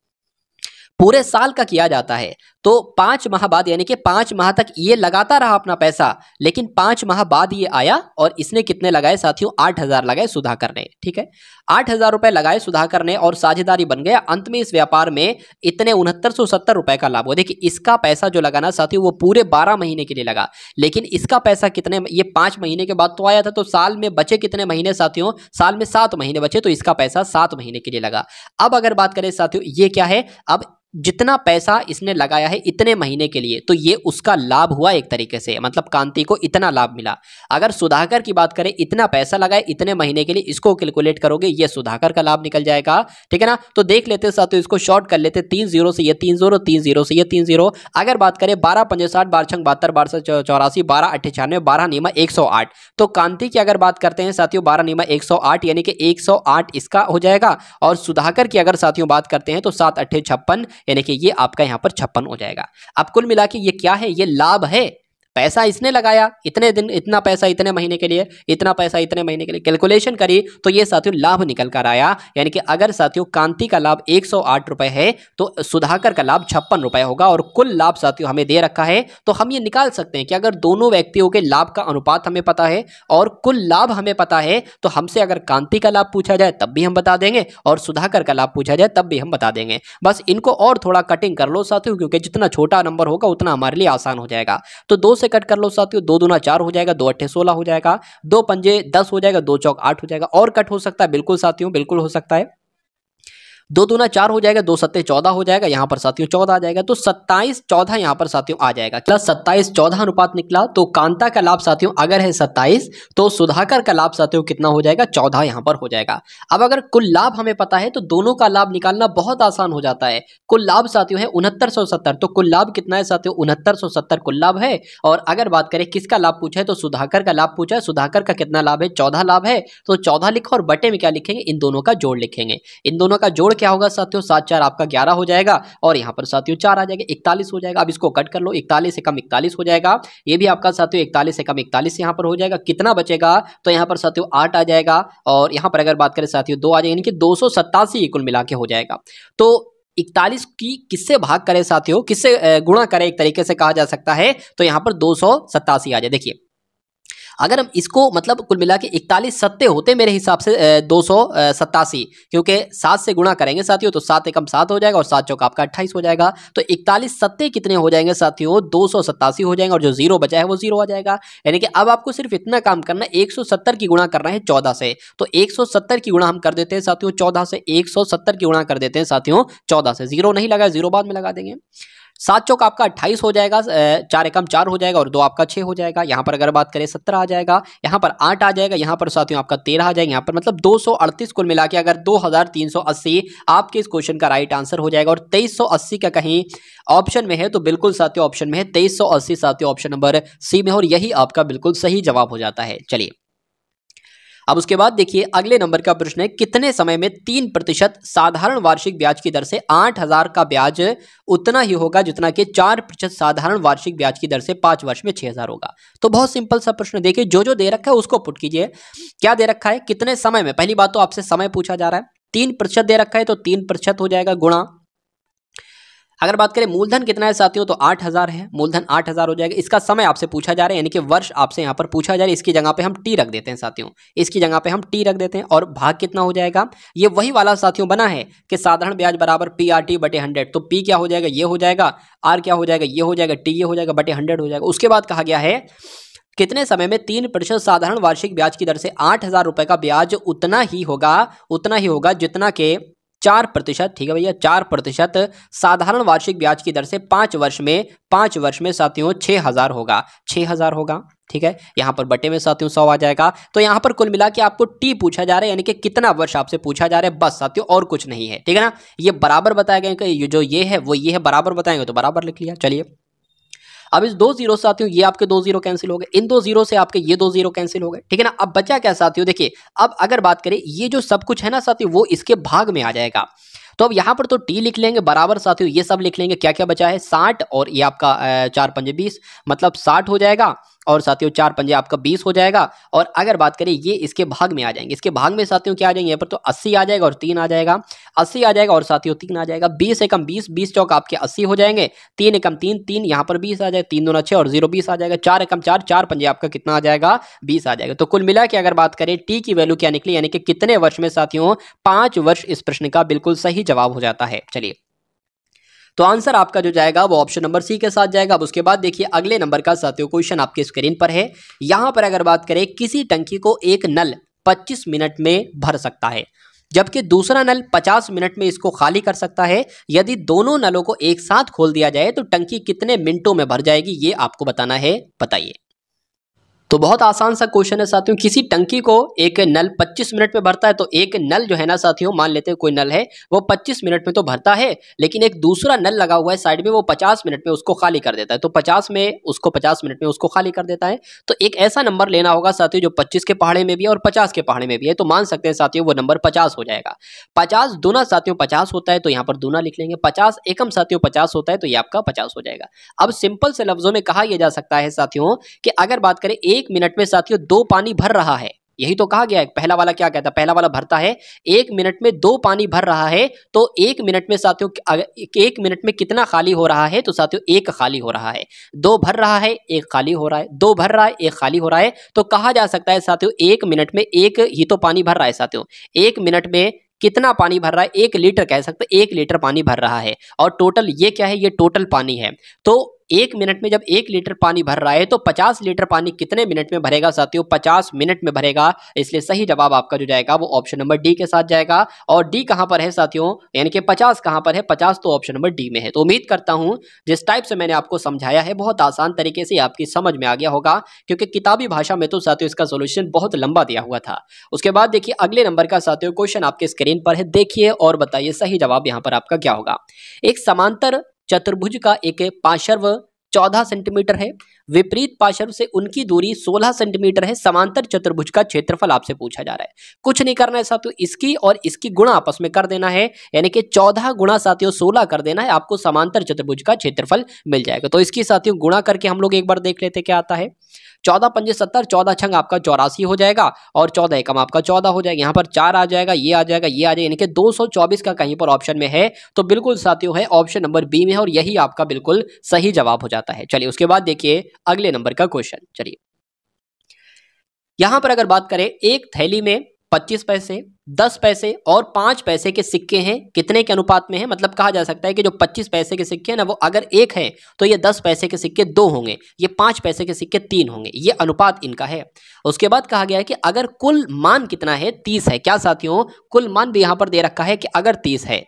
पूरे साल का किया जाता है तो पांच माह बाद यानी कि पांच माह तक ये लगाता रहा अपना पैसा लेकिन पांच माह बाद ये आया और इसने कितने लगाए साथियों आठ हज़ार लगाए सुधाकर ने ठीक है आठ हज़ार रुपए लगाए सुधाकर ने और साझेदारी बन गया अंत में इस व्यापार में इतने उनहत्तर सौ सत्तर रुपए का लाभ हो देखिए इसका पैसा जो लगाना साथियों वो पूरे बारह महीने के लिए लगा लेकिन इसका पैसा कितने ये पांच महीने के बाद तो आया था तो साल में बचे कितने महीने साथियों साल में सात महीने बचे तो इसका पैसा सात महीने के लिए लगा अब अगर बात करें साथियों ये क्या है अब जितना पैसा इसने लगाया है है इतने महीने के लिए तो ये उसका लाभ हुआ एक तरीके से मतलब कांति को इतना लाभ मिला अगर सुधाकर की बात करें इतना पैसा लगाए इतने महीने के लिए इसको कैलकुलेट करोगे ये सुधाकर का लाभ निकल जाएगा ठीक है ना तो देख लेते साथ इसको शॉर्ट कर लेते तीन जीरो से ये तीन जीरो तीन जीरो से ये तीन जीरो अगर बात करें बारह पंजे साठ बारह छंग बहत्तर बारह सौ चौरासी बारह अट्ठे छियानवे बारह नीमा एक सौ आठ तो कांति की अगर बात करते हैं साथियों बारह नीमा एक सौ आठ यानी कि एक सौ आठ इसका हो जाएगा और सुधाकर की अगर साथियों बात करते हैं तो सात अट्ठे छप्पन यानी कि ये आपका यहाँ पर छप्पन हो जाएगा अब कुल मिला के ये क्या है ये लाभ है पैसा इसने लगाया इतने दिन इतना पैसा इतने महीने के लिए इतना पैसा इतने महीने के लिए कैलकुलेशन करी तो ये साथियों लाभ निकल कर आया यानी कि अगर साथियों कांति का लाभ एक रुपए है तो सुधाकर का लाभ छप्पन रुपए होगा और कुल लाभ साथियों हमें दे रखा है तो हम ये निकाल सकते हैं कि अगर दोनों व्यक्तियों के लाभ का अनुपात हमें पता है और कुल लाभ हमें पता है तो हमसे अगर कांति का लाभ पूछा जाए तब भी हम बता देंगे और सुधाकर का लाभ पूछा जाए तब भी हम बता देंगे बस इनको और थोड़ा कटिंग कर लो साथियों क्योंकि जितना छोटा नंबर होगा उतना हमारे लिए आसान हो जाएगा तो दो से से कट कर लो साथियों दो दुना चार हो जाएगा दो अट्ठे सोलह हो जाएगा दो पंजे दस हो जाएगा दो चौक आठ हो जाएगा और कट हो सकता है बिल्कुल साथियों बिल्कुल हो सकता है दो दूना चार हो जाएगा दो सत्ते चौदह हो जाएगा यहाँ पर साथियों चौदह आ जाएगा तो सत्ताईस चौदह यहाँ पर साथियों आ जाएगा प्लस सत्ताईस चौदह अनुपात निकला तो कांता का लाभ साथियों अगर है सत्ताईस तो सुधाकर का लाभ साथियों कितना हो जाएगा चौदह यहाँ पर हो जाएगा अब अगर कुल लाभ हमें पता है तो दोनों का लाभ निकालना बहुत आसान हो जाता है कुल लाभ साथियों है उनहत्तर तो कुल लाभ कितना है साथियों उनहत्तर कुल लाभ है और अगर बात करें किसका लाभ पूछा है तो सुधाकर का लाभ पूछा है सुधाकर का कितना लाभ है चौदह लाभ है तो चौदह लिखो और बटे में क्या लिखेंगे इन दोनों का जोड़ लिखेंगे इन दोनों का जोड़ क्या होगा साथियों सात चार आपका ग्यारह हो जाएगा और यहाँ पर साथियों चार आ जाएगा इकतालीस हो जाएगा अब इसको कट कर लो इकतालीस से कम इकतालीस हो जाएगा ये भी आपका साथियों इकतालीस से कम इकतालीस यहाँ पर हो जाएगा कितना बचेगा तो यहाँ पर साथियों आठ आ जाएगा और यहाँ पर अगर बात करें साथियों दो आ जाएगा यानी कि दो सौ सत्तासी कुल मिला के हो जाएगा तो इकतालीस की किससे भाग करें साथियों किससे गुणा करें एक तरीके से कहा जा सकता है तो यहाँ पर दो सौ सत्तासी आ जाए देखिए अगर हम इसको मतलब कुल मिला के इकतालीस सत्ते होते मेरे हिसाब से दो सौ सत्तासी क्योंकि सात से गुणा करेंगे साथियों तो सात एकम सात हो जाएगा और सात चौक आपका अट्ठाईस हो जाएगा तो इकतालीस सत्ते कितने हो जाएंगे साथियों दो सौ सत्तासी हो जाएंगे और जो जीरो बचा है वो जीरो आ जाएगा यानी कि अब आपको सिर्फ इतना काम करना एक सौ सत्तर की गुणा करना है चौदह से तो एक सौ सत्तर की गुणा हम कर देते हैं साथियों चौदह से एक सौ सत्तर की गुणा कर देते हैं साथियों चौदह से जीरो नहीं लगा जीरो बाद में लगा देंगे सात चौक आपका अट्ठाईस हो जाएगा चार एकम चार हो जाएगा और दो आपका छः हो जाएगा यहाँ पर अगर बात करें सत्रह आ जाएगा यहाँ पर आठ आ जाएगा यहाँ पर साथियों आपका तेरह आ जाएगा यहाँ पर मतलब दो सौ अड़तीस कुल मिला के अगर दो हज़ार तीन सौ अस्सी आपके इस क्वेश्चन का राइट आंसर हो जाएगा और तेईस सौ अस्सी का कहीं ऑप्शन में है तो बिल्कुल साथियों ऑप्शन में है तेईस सौ अस्सी साथियों ऑप्शन नंबर सी में और यही आपका बिल्कुल सही जवाब हो जाता है चलिए अब उसके बाद देखिए अगले नंबर का प्रश्न है कितने समय में तीन प्रतिशत साधारण वार्षिक ब्याज की दर से आठ हजार का ब्याज उतना ही होगा जितना कि चार प्रतिशत साधारण वार्षिक ब्याज की दर से पांच वर्ष में छह हजार होगा तो बहुत सिंपल सा प्रश्न देखिए जो जो दे रखा है उसको पुट कीजिए क्या दे रखा है कितने समय में पहली बात तो आपसे समय पूछा जा रहा है तीन प्रतिशत दे रखा है तो तीन प्रतिशत हो जाएगा गुणा अगर बात करें मूलधन कितना है साथियों तो आठ हज़ार है मूलधन आठ हज़ार हो जाएगा इसका समय आपसे पूछा जा रहा है यानी कि वर्ष आपसे यहाँ पर पूछा जा रहा है इसकी जगह पे हम टी रख देते हैं साथियों इसकी जगह पे हम टी रख देते हैं और भाग कितना हो जाएगा ये वही वाला साथियों बना है कि साधारण ब्याज बराबर पी आर टी बटे हंड्रेड तो पी क्या हो जाएगा ये हो जाएगा आर क्या हो जाएगा ये हो जाएगा टी ये हो जाएगा बटे हंड्रेड हो जाएगा उसके बाद कहा गया है कितने समय में तीन प्रतिशत साधारण वार्षिक ब्याज की दर से आठ हज़ार रुपये का ब्याज उतना ही होगा उतना ही होगा जितना के चार प्रतिशत ठीक है भैया चार प्रतिशत साधारण वार्षिक ब्याज की दर से पांच वर्ष में पांच वर्ष में साथियों छह हज़ार होगा छह हज़ार होगा ठीक है यहाँ पर बटे में साथियों सौ आ जाएगा तो यहाँ पर कुल मिला के आपको टी पूछा जा रहा है यानी कि कितना वर्ष आपसे पूछा जा रहा है बस साथियों और कुछ नहीं है ठीक है ना ये बराबर बताया गया कि जो ये है वो ये है बराबर बताएंगे तो बराबर लिख लिया चलिए अब इस दो जीरो साथियों ये आपके दो जीरो कैंसिल हो गए इन दो जीरो से आपके ये दो जीरो कैंसिल हो गए ठीक है ना अब बचा क्या साथियों देखिए अब अगर बात करें ये जो सब कुछ है ना साथियों वो इसके भाग में आ जाएगा तो अब यहाँ पर तो टी लिख लेंगे बराबर साथियों ये सब लिख लेंगे क्या क्या बचा है साठ और ये आपका चार पंजे बीस मतलब साठ हो जाएगा और साथियों चार पंजे आपका बीस हो जाएगा और अगर बात करें ये इसके भाग में आ जाएंगे इसके भाग में साथियों क्या आ जाएंगे यहाँ पर तो अस्सी आ जाएगा और तीन आ जाएगा अस्सी आ जाएगा और साथियों तीन आ जाएगा बीस एकम बीस बीस चौक आपके अस्सी हो जाएंगे तीन एकम तीन तीन यहाँ पर बीस आ जाएगा तीन दोनों छः और जीरो बीस आ जाएगा चार एकम चार चार पंजे आपका कितना आ जाएगा बीस आ जाएगा तो कुल मिला के अगर बात करें टी की वैल्यू क्या निकली यानी कि कितने वर्ष में साथियों पांच वर्ष इस प्रश्न का बिल्कुल सही जवाब हो जाता है चलिए तो आंसर आपका जो जाएगा वो ऑप्शन नंबर सी के साथ जाएगा अब उसके बाद देखिए अगले नंबर का साथियों क्वेश्चन आपके स्क्रीन पर है यहां पर अगर बात करें किसी टंकी को एक नल पच्चीस मिनट में भर सकता है जबकि दूसरा नल 50 मिनट में इसको खाली कर सकता है यदि दोनों नलों को एक साथ खोल दिया जाए तो टंकी कितने मिनटों में भर जाएगी ये आपको बताना है बताइए तो बहुत आसान सा क्वेश्चन है साथियों किसी टंकी को एक नल 25 मिनट में भरता है तो एक नल जो है ना साथियों मान लेते हैं कोई नल है वो 25 मिनट में तो भरता है लेकिन एक दूसरा नल लगा हुआ है साइड में वो 50 मिनट में उसको खाली कर देता है तो 50 में उसको 50 मिनट में उसको खाली कर देता है तो एक ऐसा नंबर लेना होगा साथियों जो पच्चीस के पहाड़े में भी है और पचास के पहाड़े में भी है तो मान सकते हैं साथियों वो नंबर पचास हो जाएगा पचास दूना साथियों पचास होता है तो यहाँ पर दूना लिख लेंगे पचास एकम साथियों पचास होता है तो ये आपका पचास हो जाएगा अब सिंपल से लफ्जों में कहा यह जा सकता है साथियों की अगर बात करें एक मिनट में साथियों दो पानी भर रहा है यही तो कहा गया है पहला वाला क्या कहता है पहला वाला भरता है एक मिनट में दो पानी भर रहा है तो एक मिनट में साथियों एक मिनट में कितना खाली हो रहा है तो साथियों एक खाली हो रहा है दो भर रहा है एक खाली हो रहा है दो भर रहा है एक खाली हो रहा है तो कहा जा सकता है साथियों एक मिनट में एक ही तो पानी भर रहा है साथियों एक मिनट में कितना पानी भर रहा है एक लीटर कह सकते एक लीटर पानी भर रहा है और टोटल ये क्या है ये टोटल पानी है तो एक मिनट में जब एक लीटर पानी भर रहा है तो पचास लीटर पानी कितने मिनट में भरेगा साथियों पचास मिनट में भरेगा इसलिए सही जवाब आपका जो जाएगा वो ऑप्शन नंबर डी के साथ जाएगा और डी कहां पर है साथियों यानी कि पचास कहां पर है पचास तो ऑप्शन नंबर डी में है तो उम्मीद करता हूं जिस टाइप से मैंने आपको समझाया है बहुत आसान तरीके से आपकी समझ में आ गया होगा क्योंकि किताबी भाषा में तो साथियों इसका सोल्यूशन बहुत लंबा दिया हुआ था उसके बाद देखिए अगले नंबर का साथियों क्वेश्चन आपके स्क्रीन पर है देखिए और बताइए सही जवाब यहाँ पर आपका क्या होगा एक समांतर चतुर्भुज का एक पार्श्व चौदह सेंटीमीटर है विपरीत पार्श्व से उनकी दूरी सोलह सेंटीमीटर है समांतर चतुर्भुज का क्षेत्रफल आपसे पूछा जा रहा है कुछ नहीं करना है साथियों इसकी और इसकी गुणा आपस में कर देना है यानी कि चौदह गुणा साथियों सोलह कर देना है आपको समांतर चतुर्भुज का क्षेत्रफल मिल जाएगा तो इसकी साथियों गुणा करके हम लोग एक बार देख लेते क्या आता है चौदह पंजे सत्तर चौदह छंग आपका चौरासी हो जाएगा और चौदह एकम आपका चौदह हो जाएगा यहाँ पर चार आ जाएगा ये आ जाएगा ये आ जाएगा इनके दो का कहीं पर ऑप्शन में है तो बिल्कुल साथियों है ऑप्शन नंबर बी में है और यही आपका बिल्कुल सही जवाब हो जाता है चलिए उसके बाद देखिए अगले नंबर का क्वेश्चन चलिए यहां पर अगर बात करें एक थैली में पच्चीस पैसे दस पैसे और पाँच पैसे के सिक्के हैं कितने के अनुपात में है मतलब कहा जा सकता है कि जो पच्चीस पैसे के सिक्के हैं ना वो अगर एक है तो ये दस पैसे के सिक्के दो होंगे ये पाँच पैसे के सिक्के तीन होंगे ये अनुपात इनका है उसके बाद कहा गया है कि अगर कुल मान कितना है तीस है क्या साथियों कुल मान भी यहाँ पर दे रखा है कि अगर तीस है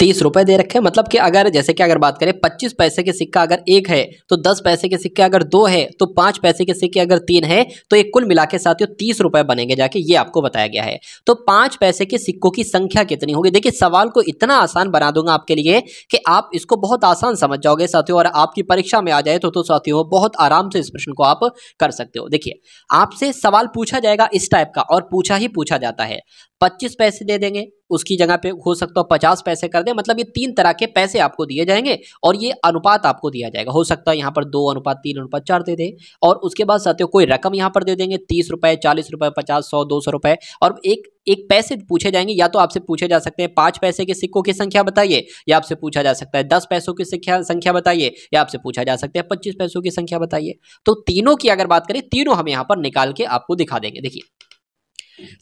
तीस रुपए दे रखे हैं मतलब कि अगर जैसे कि अगर बात करें पच्चीस पैसे के सिक्का अगर एक है तो दस पैसे के सिक्के अगर दो है तो पांच पैसे के सिक्के अगर तीन है तो एक कुल मिला के साथियों तीस रुपये बनेंगे जाके ये आपको बताया गया है तो पाँच पैसे के सिक्कों की संख्या कितनी होगी देखिए सवाल को इतना आसान बना दूंगा आपके लिए कि आप इसको बहुत आसान समझ जाओगे साथियों और आपकी परीक्षा में आ जाए तो, तो साथियों बहुत आराम से इस प्रश्न को आप कर सकते हो देखिए आपसे सवाल पूछा जाएगा इस टाइप का और पूछा ही पूछा जाता है पच्चीस पैसे दे देंगे उसकी जगह पे हो सकता है पचास पैसे कर दे मतलब ये तीन तरह के पैसे आपको दिए जाएंगे और ये अनुपात आपको दिया जाएगा हो सकता है यहाँ पर दो अनुपात तीन अनुपात चार दे दें और उसके बाद साथियों कोई रकम यहाँ पर दे देंगे तीस रुपये चालीस रुपये पचास सौ दो सौ रुपये और एक एक पैसे पूछे जाएंगे या तो आपसे पूछे जा सकते हैं पाँच पैसे के सिक्कों की संख्या बताइए या आपसे पूछा जा सकता है दस पैसों की संख्या संख्या बताइए या आपसे पूछा जा सकता है पच्चीस पैसों की संख्या बताइए तो तीनों की अगर बात करें तीनों हम यहाँ पर निकाल के आपको दिखा देंगे देखिए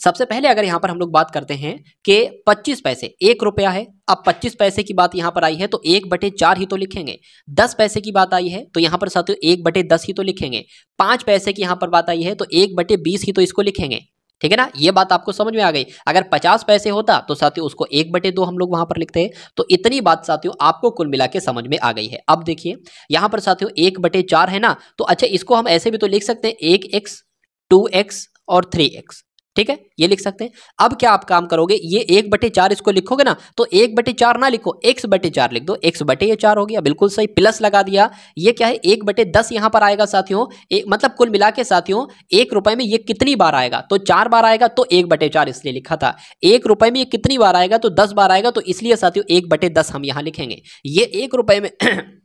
सबसे पहले अगर यहाँ पर हम लोग बात करते हैं कि 25 पैसे एक रुपया है अब 25 पैसे की बात यहाँ पर आई है तो एक बटे चार ही तो लिखेंगे 10 पैसे की बात आई है तो यहाँ पर साथियों एक बटे दस ही तो लिखेंगे पाँच पैसे की यहाँ पर बात आई है तो एक बटे बीस ही तो इसको लिखेंगे ठीक है ना ये बात आपको समझ में आ गई अगर पचास पैसे होता तो साथियों उसको एक बटे दो हम लोग वहां पर लिखते हैं तो इतनी बात साथियों आपको कुल मिला के समझ में आ गई है अब देखिए यहां पर साथियों एक बटे चार है ना तो अच्छा इसको हम ऐसे भी तो लिख सकते हैं एक एक्स टू एक्स और थ्री एक्स ठीक है ये लिख सकते हैं अब क्या आप काम करोगे ये एक बटे चार इसको लिखोगे ना तो एक बटे चार ना लिखो एक्स बटे चार लिख दो एक्स बटे ये चार हो गया बिल्कुल सही प्लस लगा दिया ये क्या है एक बटे दस यहां पर आएगा साथियों मतलब कुल मिला के साथियों एक रुपए में ये कितनी बार आएगा तो चार बार आएगा तो एक बटे चार इसलिए लिखा था एक रुपए में ये कितनी बार आएगा तो दस बार आएगा तो इसलिए साथियों एक बटे दस हम यहां लिखेंगे ये एक रुपए में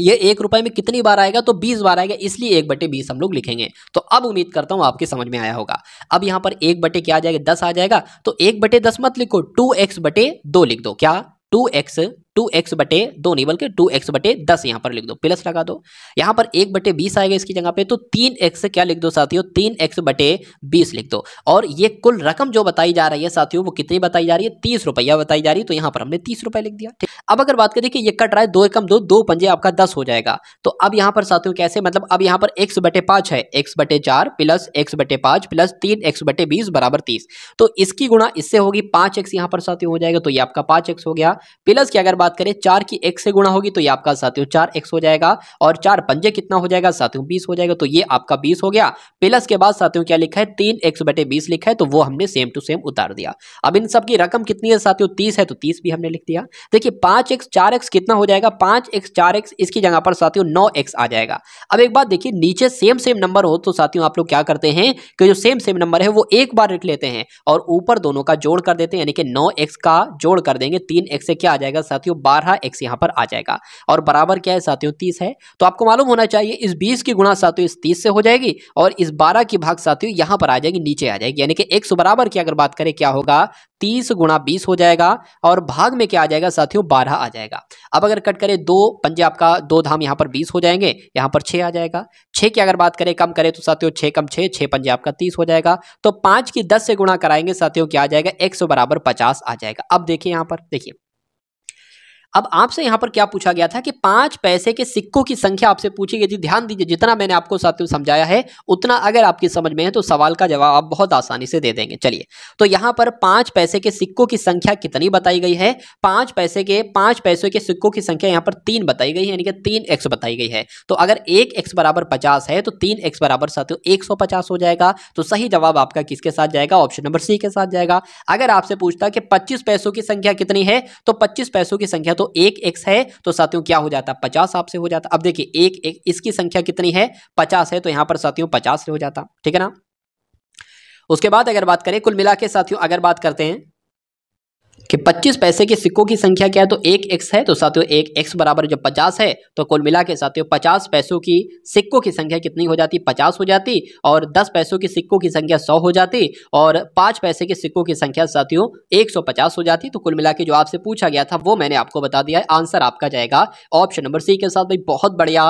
ये एक रुपए में कितनी बार आएगा तो बीस बार आएगा इसलिए एक बटे बीस हम लोग लिखेंगे तो अब उम्मीद करता हूँ आपके समझ में आया होगा अब यहाँ पर एक बटे क्या आ जाएगा दस आ जाएगा तो एक बटे दस मत लिखो टू एक्स बटे दो लिख दो क्या टू एक्स टू एक्स बटे दो नहीं बल्कि टू एक्स बटे दस यहाँ पर लिख दो प्लस लगा दो यहाँ पर एक बटे बीस आएगा इसकी जगह पे तो तीन एक्स क्या लिख दो साथियों तीन एक्स बटे बीस लिख दो और ये कुल रकम जो बताई जा रही है साथियों वो कितनी बताई जा रही है तीस रुपया बताई जा रही है तो यहाँ पर हमने तीस रुपये लिख दिया अब अगर बात करें कि ये कट रहा है दो एकम दो दो पंजे आपका दस हो जाएगा तो अब यहाँ पर साथियों कैसे मतलब अब यहाँ पर एक्स बटे पाँच है एक्स बटे चार प्लस एक्स बटे पाँच प्लस तीन एक्स बटे बीस बराबर तीस तो इसकी गुणा इससे होगी पाँच एक्स यहाँ पर साथियों हो जाएगा तो ये आपका पाँच एक्स हो गया प्लस की अगर बात करें चार की एक से गुणा होगी तो ये आपका साथियों चार एक्स हो जाएगा और चार पंजे कितना हो जाएगा साथियों बीस हो जाएगा तो ये आपका बीस हो गया प्लस के बाद साथियों क्या लिखा है तीन एक्स बटे बीस लिखा है तो वो हमने सेम टू सेम उतार दिया अब इन सबकी रकम कितनी है साथियों तीस है तो तीस भी हमने लिख दिया देखिए पांच एक्स चार एक्स कितना हो जाएगा पांच एक्स चार एक्स इसकी जगह पर साथियों नौ एक्स आ जाएगा अब एक बात देखिए नीचे सेम सेम नंबर हो तो साथियों आप लोग क्या करते हैं कि जो सेम सेम नंबर है वो एक बार लिख लेते हैं और ऊपर दोनों का जोड़ कर देते हैं यानी कि नौ एक्स का जोड़ कर देंगे तीन एक्स से क्या आ जाएगा साथियों साथियों बारह एक्स यहाँ पर आ जाएगा और बराबर क्या है साथियों तीस है तो आपको मालूम होना चाहिए इस बीस की गुणा साथियों इस तीस से हो जाएगी और इस बारह की भाग साथियों यहाँ पर आ जाएगी नीचे आ जाएगी यानी कि एक्स बराबर की अगर बात करें क्या होगा तीस गुणा बीस हो जाएगा और भाग में क्या आ जाएगा साथियों बारह आ जाएगा अब अगर कट करें दो पंजे आपका दो धाम यहाँ पर बीस हो जाएंगे यहाँ पर छः आ जाएगा छः की अगर बात करें कम करें तो साथियों छः कम छः छः पंजे आपका तीस हो जाएगा तो पाँच की दस से गुणा कराएंगे साथियों क्या आ जाएगा एक सौ बराबर पचास आ जाएगा अब देखिए यहाँ पर देखिए अब आपसे यहां पर क्या पूछा गया था कि पांच पैसे के सिक्कों की संख्या आपसे पूछी गई थी ध्यान दीजिए जितना मैंने आपको साथियों समझाया है उतना अगर आपकी समझ में है तो सवाल का जवाब आप बहुत आसानी से दे देंगे चलिए तो यहां पर पांच पैसे के सिक्कों की संख्या कितनी बताई गई है पांच पैसे के पांच पैसे के सिक्कों की संख्या यहां पर तीन बताई गई है यानी कि तीन एक्स बताई गई है तो अगर एक एक्स बराबर पचास है तो तीन एक्स बराबर साथियों एक सौ पचास हो जाएगा तो सही जवाब आपका किसके साथ जाएगा ऑप्शन नंबर सी के साथ जाएगा अगर आपसे पूछता कि पच्चीस पैसों की संख्या कितनी है तो पच्चीस पैसों की संख्या तो तो एक एक्स है तो साथियों क्या हो जाता पचास आपसे हो जाता अब देखिए एक एक इसकी संख्या कितनी है पचास है तो यहां पर साथियों पचास हो जाता ठीक है ना उसके बाद अगर बात करें कुल मिला के साथियों अगर बात करते हैं कि 25 पैसे के सिक्कों की संख्या क्या है तो एक एक्स है तो साथियों एक एक्स बराबर जब 50 है तो कुल मिला के साथियों 50 पैसों की सिक्कों की संख्या कितनी हो जाती 50 हो जाती और 10 पैसों की सिक्कों की संख्या 100 हो जाती और 5 पैसे के सिक्कों की संख्या साथियों 150 हो जाती तो कुल मिला के जो आपसे पूछा गया था वो मैंने आपको बता दिया है आंसर आपका जाएगा ऑप्शन नंबर सी के साथ भाई बहुत बढ़िया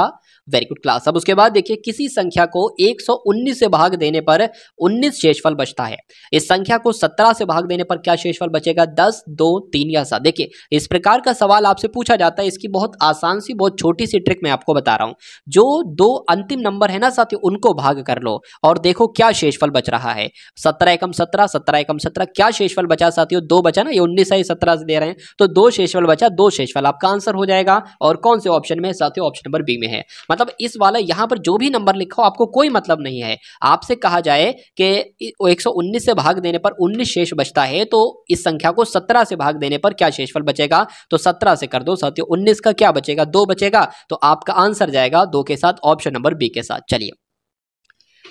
वेरी गुड क्लास अब उसके बाद देखिए किसी संख्या को 119 से भाग देने पर 19 शेषफल बचता है इस संख्या को 17 से भाग देने पर क्या शेषफल बचेगा 10, दो तीन या सा देखिए इस प्रकार का सवाल आपसे पूछा जाता है इसकी बहुत आसान सी बहुत छोटी सी ट्रिक मैं आपको बता रहा हूँ जो दो अंतिम नंबर है ना साथी उनको भाग कर लो और देखो क्या शेषफल बच रहा है सत्रह एकम सत्रह सत्रह एकम सत्रह क्या शेषफल बचा साथियों दो बचा ना ये उन्नीस है सत्रह दे रहे हैं तो दो शेषफल बचा दो शेषफल आपका आंसर हो जाएगा और कौन से ऑप्शन में साथियों ऑप्शन नंबर बी में है मतलब इस वाला यहाँ पर जो भी नंबर लिखा हो आपको कोई मतलब नहीं है आपसे कहा जाए कि 119 से भाग देने पर 19 शेष बचता है तो इस संख्या को 17 से भाग देने पर क्या शेषफल बचेगा तो 17 से कर दो साथियों उन्नीस का क्या बचेगा दो बचेगा तो आपका आंसर जाएगा दो के साथ ऑप्शन नंबर बी के साथ चलिए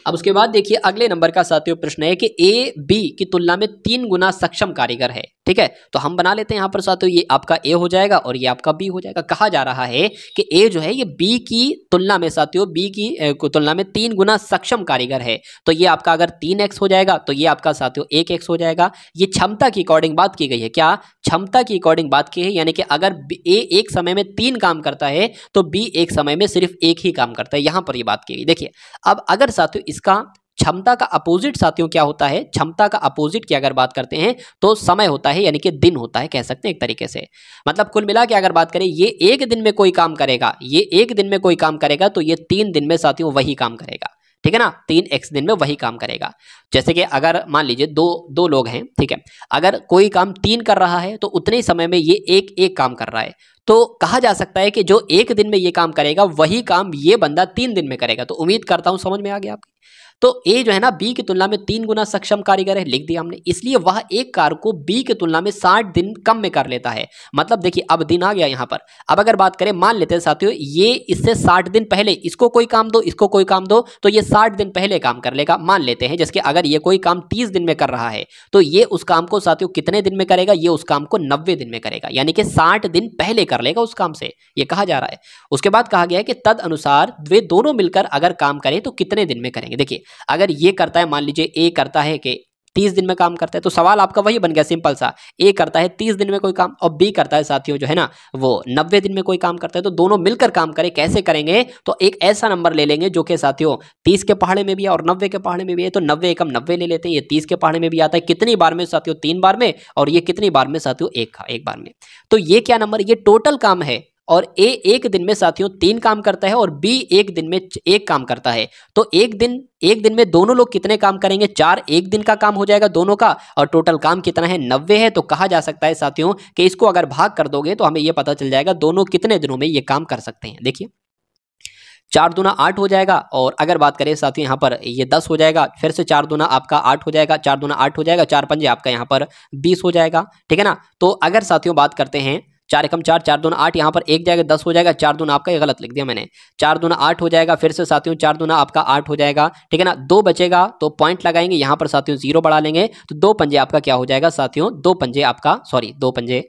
अब उसके बाद देखिए अगले नंबर का साथियों प्रश्न है कि ए बी की तुलना में तीन गुना सक्षम कारीगर है ठीक है तो हम बना लेते हैं यहाँ पर साथ तो ये आपका ए हो जाएगा और ये आपका बी हो जाएगा कहा जा रहा है कि ए जो है ये बी की तुलना में साथियों बी की तुलना में तीन गुना सक्षम कारीगर है तो ये आपका अगर तीन एक्स हो जाएगा तो ये आपका साथियों एक एक्स हो जाएगा ये क्षमता की अकॉर्डिंग बात की गई है क्या क्षमता की अकॉर्डिंग बात की है यानी कि अगर ए एक समय में तीन काम करता है तो बी एक समय में सिर्फ एक ही काम करता है यहाँ पर ये बात की गई देखिए अब अगर साथियों इसका क्षमता का अपोजिट साथियों क्या होता है क्षमता का अपोजिट की अगर बात करते हैं तो समय होता है यानी कि दिन होता है कह सकते हैं एक तरीके से मतलब कुल मिला के अगर बात करें ये एक दिन में कोई काम करेगा ये एक दिन में कोई काम करेगा तो ये तीन दिन में साथियों वही काम करेगा ठीक है ना तीन एक्स दिन में वही काम करेगा जैसे कि अगर मान लीजिए दो दो लोग हैं ठीक है अगर कोई काम तीन कर रहा है तो उतने ही समय में ये एक एक काम कर रहा है तो कहा जा सकता है कि जो एक दिन में ये काम करेगा वही काम ये बंदा तीन दिन में करेगा तो उम्मीद करता हूं समझ में आ गया आपकी तो ए जो है ना बी की तुलना में तीन गुना सक्षम कारीगर है लिख दिया हमने इसलिए वह एक कार्य को बी की तुलना में साठ दिन कम में कर लेता है मतलब देखिए अब दिन आ गया यहां पर अब अगर बात करें मान लेते हैं साथियों ये इससे साठ दिन पहले इसको कोई काम दो इसको कोई काम दो तो ये साठ दिन पहले काम कर लेगा मान लेते हैं जैसे अगर ये कोई काम तीस दिन में कर रहा है तो ये उस काम को साथियों कितने दिन में करेगा ये उस काम को नब्बे दिन में करेगा यानी कि साठ दिन पहले कर लेगा उस काम से ये कहा जा रहा है उसके बाद कहा गया है कि तद अनुसार वे दोनों मिलकर अगर काम करें तो कितने दिन में करेंगे देखिए अगर ये करता है मान लीजिए ए करता है कि तीस दिन में काम करता है तो सवाल आपका वही बन गया सिंपल सा ए करता है तीस दिन में कोई काम और बी करता है साथियों जो है ना वो नब्बे दिन में कोई काम करता है तो दोनों मिलकर काम करें कैसे करेंगे तो एक ऐसा नंबर ले लेंगे जो कि साथियों तीस के पहाड़े में भी है और नब्बे के पहाड़े में भी है तो नब्बे एकम नब्बे ले लेते हैं ये तीस के पहाड़े में भी आता है कितनी बार में साथियों तीन बार में और ये कितनी बार में साथियों एक एक बार में तो ये क्या नंबर ये टोटल काम है और ए एक दिन में साथियों तीन काम करता है और बी एक दिन में एक काम करता है तो एक दिन एक दिन में दोनों लोग कितने काम करेंगे चार एक दिन का काम हो जाएगा दोनों का और टोटल काम कितना है नब्बे है तो कहा जा सकता है साथियों कि इसको अगर भाग कर दोगे तो हमें यह पता चल जाएगा दोनों कितने दिनों में ये काम कर सकते हैं देखिए चार दुना आठ हो जाएगा और अगर बात करें साथ ही यहाँ पर ये दस हो जाएगा फिर से चार दुना आपका आठ हो जाएगा चार दुना आठ हो जाएगा चार पंजे आपका यहाँ पर बीस हो जाएगा ठीक है ना तो अगर साथियों बात करते हैं चार एकम चार चार दून आठ यहाँ पर एक जाएगा दस हो जाएगा चार दून आपका ये गलत लिख दिया मैंने चार दूना आठ हो जाएगा फिर से साथियों चार दूना आपका आठ हो जाएगा ठीक है ना दो बचेगा तो पॉइंट लगाएंगे यहाँ पर साथियों जीरो बढ़ा लेंगे तो दो पंजे आपका क्या हो जाएगा साथियों दो पंजे आपका सॉरी दो पंजे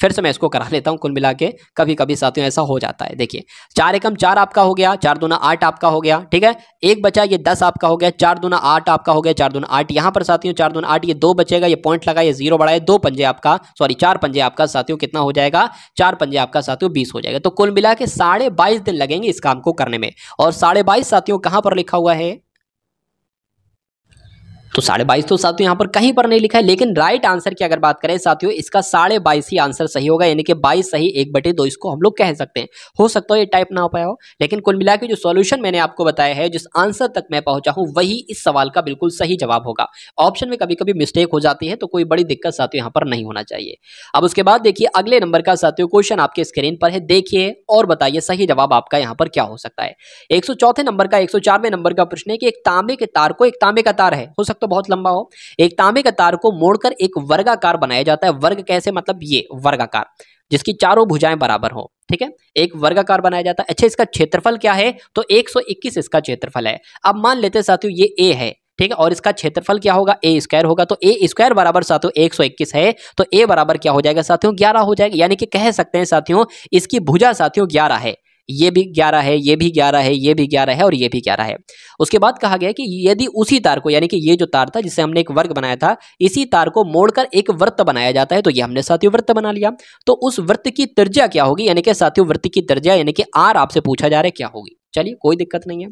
फिर से मैं इसको करा लेता हूँ कुल मिला के कभी कभी साथियों ऐसा हो जाता है देखिए चार एकम चार आपका हो गया चार दूना आठ आपका हो गया ठीक है एक बचा ये दस आपका हो गया चार दूना आठ आपका हो गया चार दूना आठ यहाँ पर साथियों चार दूना आठ ये दो बचेगा ये पॉइंट लगा ये जीरो बढ़ाए दो पंजे आपका सॉरी चार पंजे आपका साथियों कितना हो जाएगा चार पंजे आपका साथियों बीस हो जाएगा तो कुल मिला के साढ़े दिन लगेंगे इस काम को करने में और साढ़े साथियों कहाँ पर लिखा हुआ है तो साढ़े बाईस तो साथियों यहाँ पर कहीं पर नहीं लिखा है लेकिन राइट आंसर की अगर बात करें साथियों इसका साढ़े बाईस ही आंसर सही होगा यानी कि बाईस सही एक बटे दो इसको हम लोग कह सकते हैं हो सकता है ये टाइप ना हो पाया हो लेकिन कुल मिला के जो सोल्यूशन मैंने आपको बताया है जिस आंसर तक मैं पहुंचा हूँ वही इस सवाल का बिल्कुल सही जवाब होगा ऑप्शन में कभी कभी मिस्टेक हो जाती है तो कोई बड़ी दिक्कत साथियों यहाँ पर नहीं होना चाहिए अब उसके बाद देखिए अगले नंबर का साथियों क्वेश्चन आपके स्क्रीन पर है देखिए और बताइए सही जवाब आपका यहाँ पर क्या हो सकता है एक नंबर का एक नंबर का प्रश्न है कि एक तांबे के तार को एक तांबे का तार है हो सकता तो बहुत लंबा हो एक तांबे का तार को मोड़कर एक वर्गाकार बनाया जाता है वर्ग कैसे मतलब ये वर्गाकार जिसकी चारों भुजाएं बराबर हो ठीक है एक वर्गाकार बनाया जाता है अच्छा इसका क्षेत्रफल क्या है तो 121 इसका क्षेत्रफल है अब मान लेते हैं साथियों ये ए है ठीक है और इसका क्षेत्रफल क्या होगा ए स्क्वायर होगा तो ए स्क्वायर बराबर साथियों 121 है तो ए बराबर क्या हो जाएगा साथियों 11 हो जाएगा यानी कि कह सकते हैं साथियों इसकी भुजा साथियों 11 है ये भी ग्यारह है ये भी ग्यारह है ये भी ग्यारह है और ये भी ग्यारह है उसके बाद कहा गया कि यदि उसी तार को यानी कि ये जो तार था जिसे हमने एक वर्ग बनाया था इसी तार को मोड़कर एक वृत्त बनाया जाता है तो ये हमने साथियों वृत्त बना लिया तो उस वृत्त की त्रिज्या क्या होगी यानी कि साथियों वृत्त की त्रिज्या यानी कि आर आपसे पूछा जा रहा है क्या होगी चलिए कोई दिक्कत नहीं है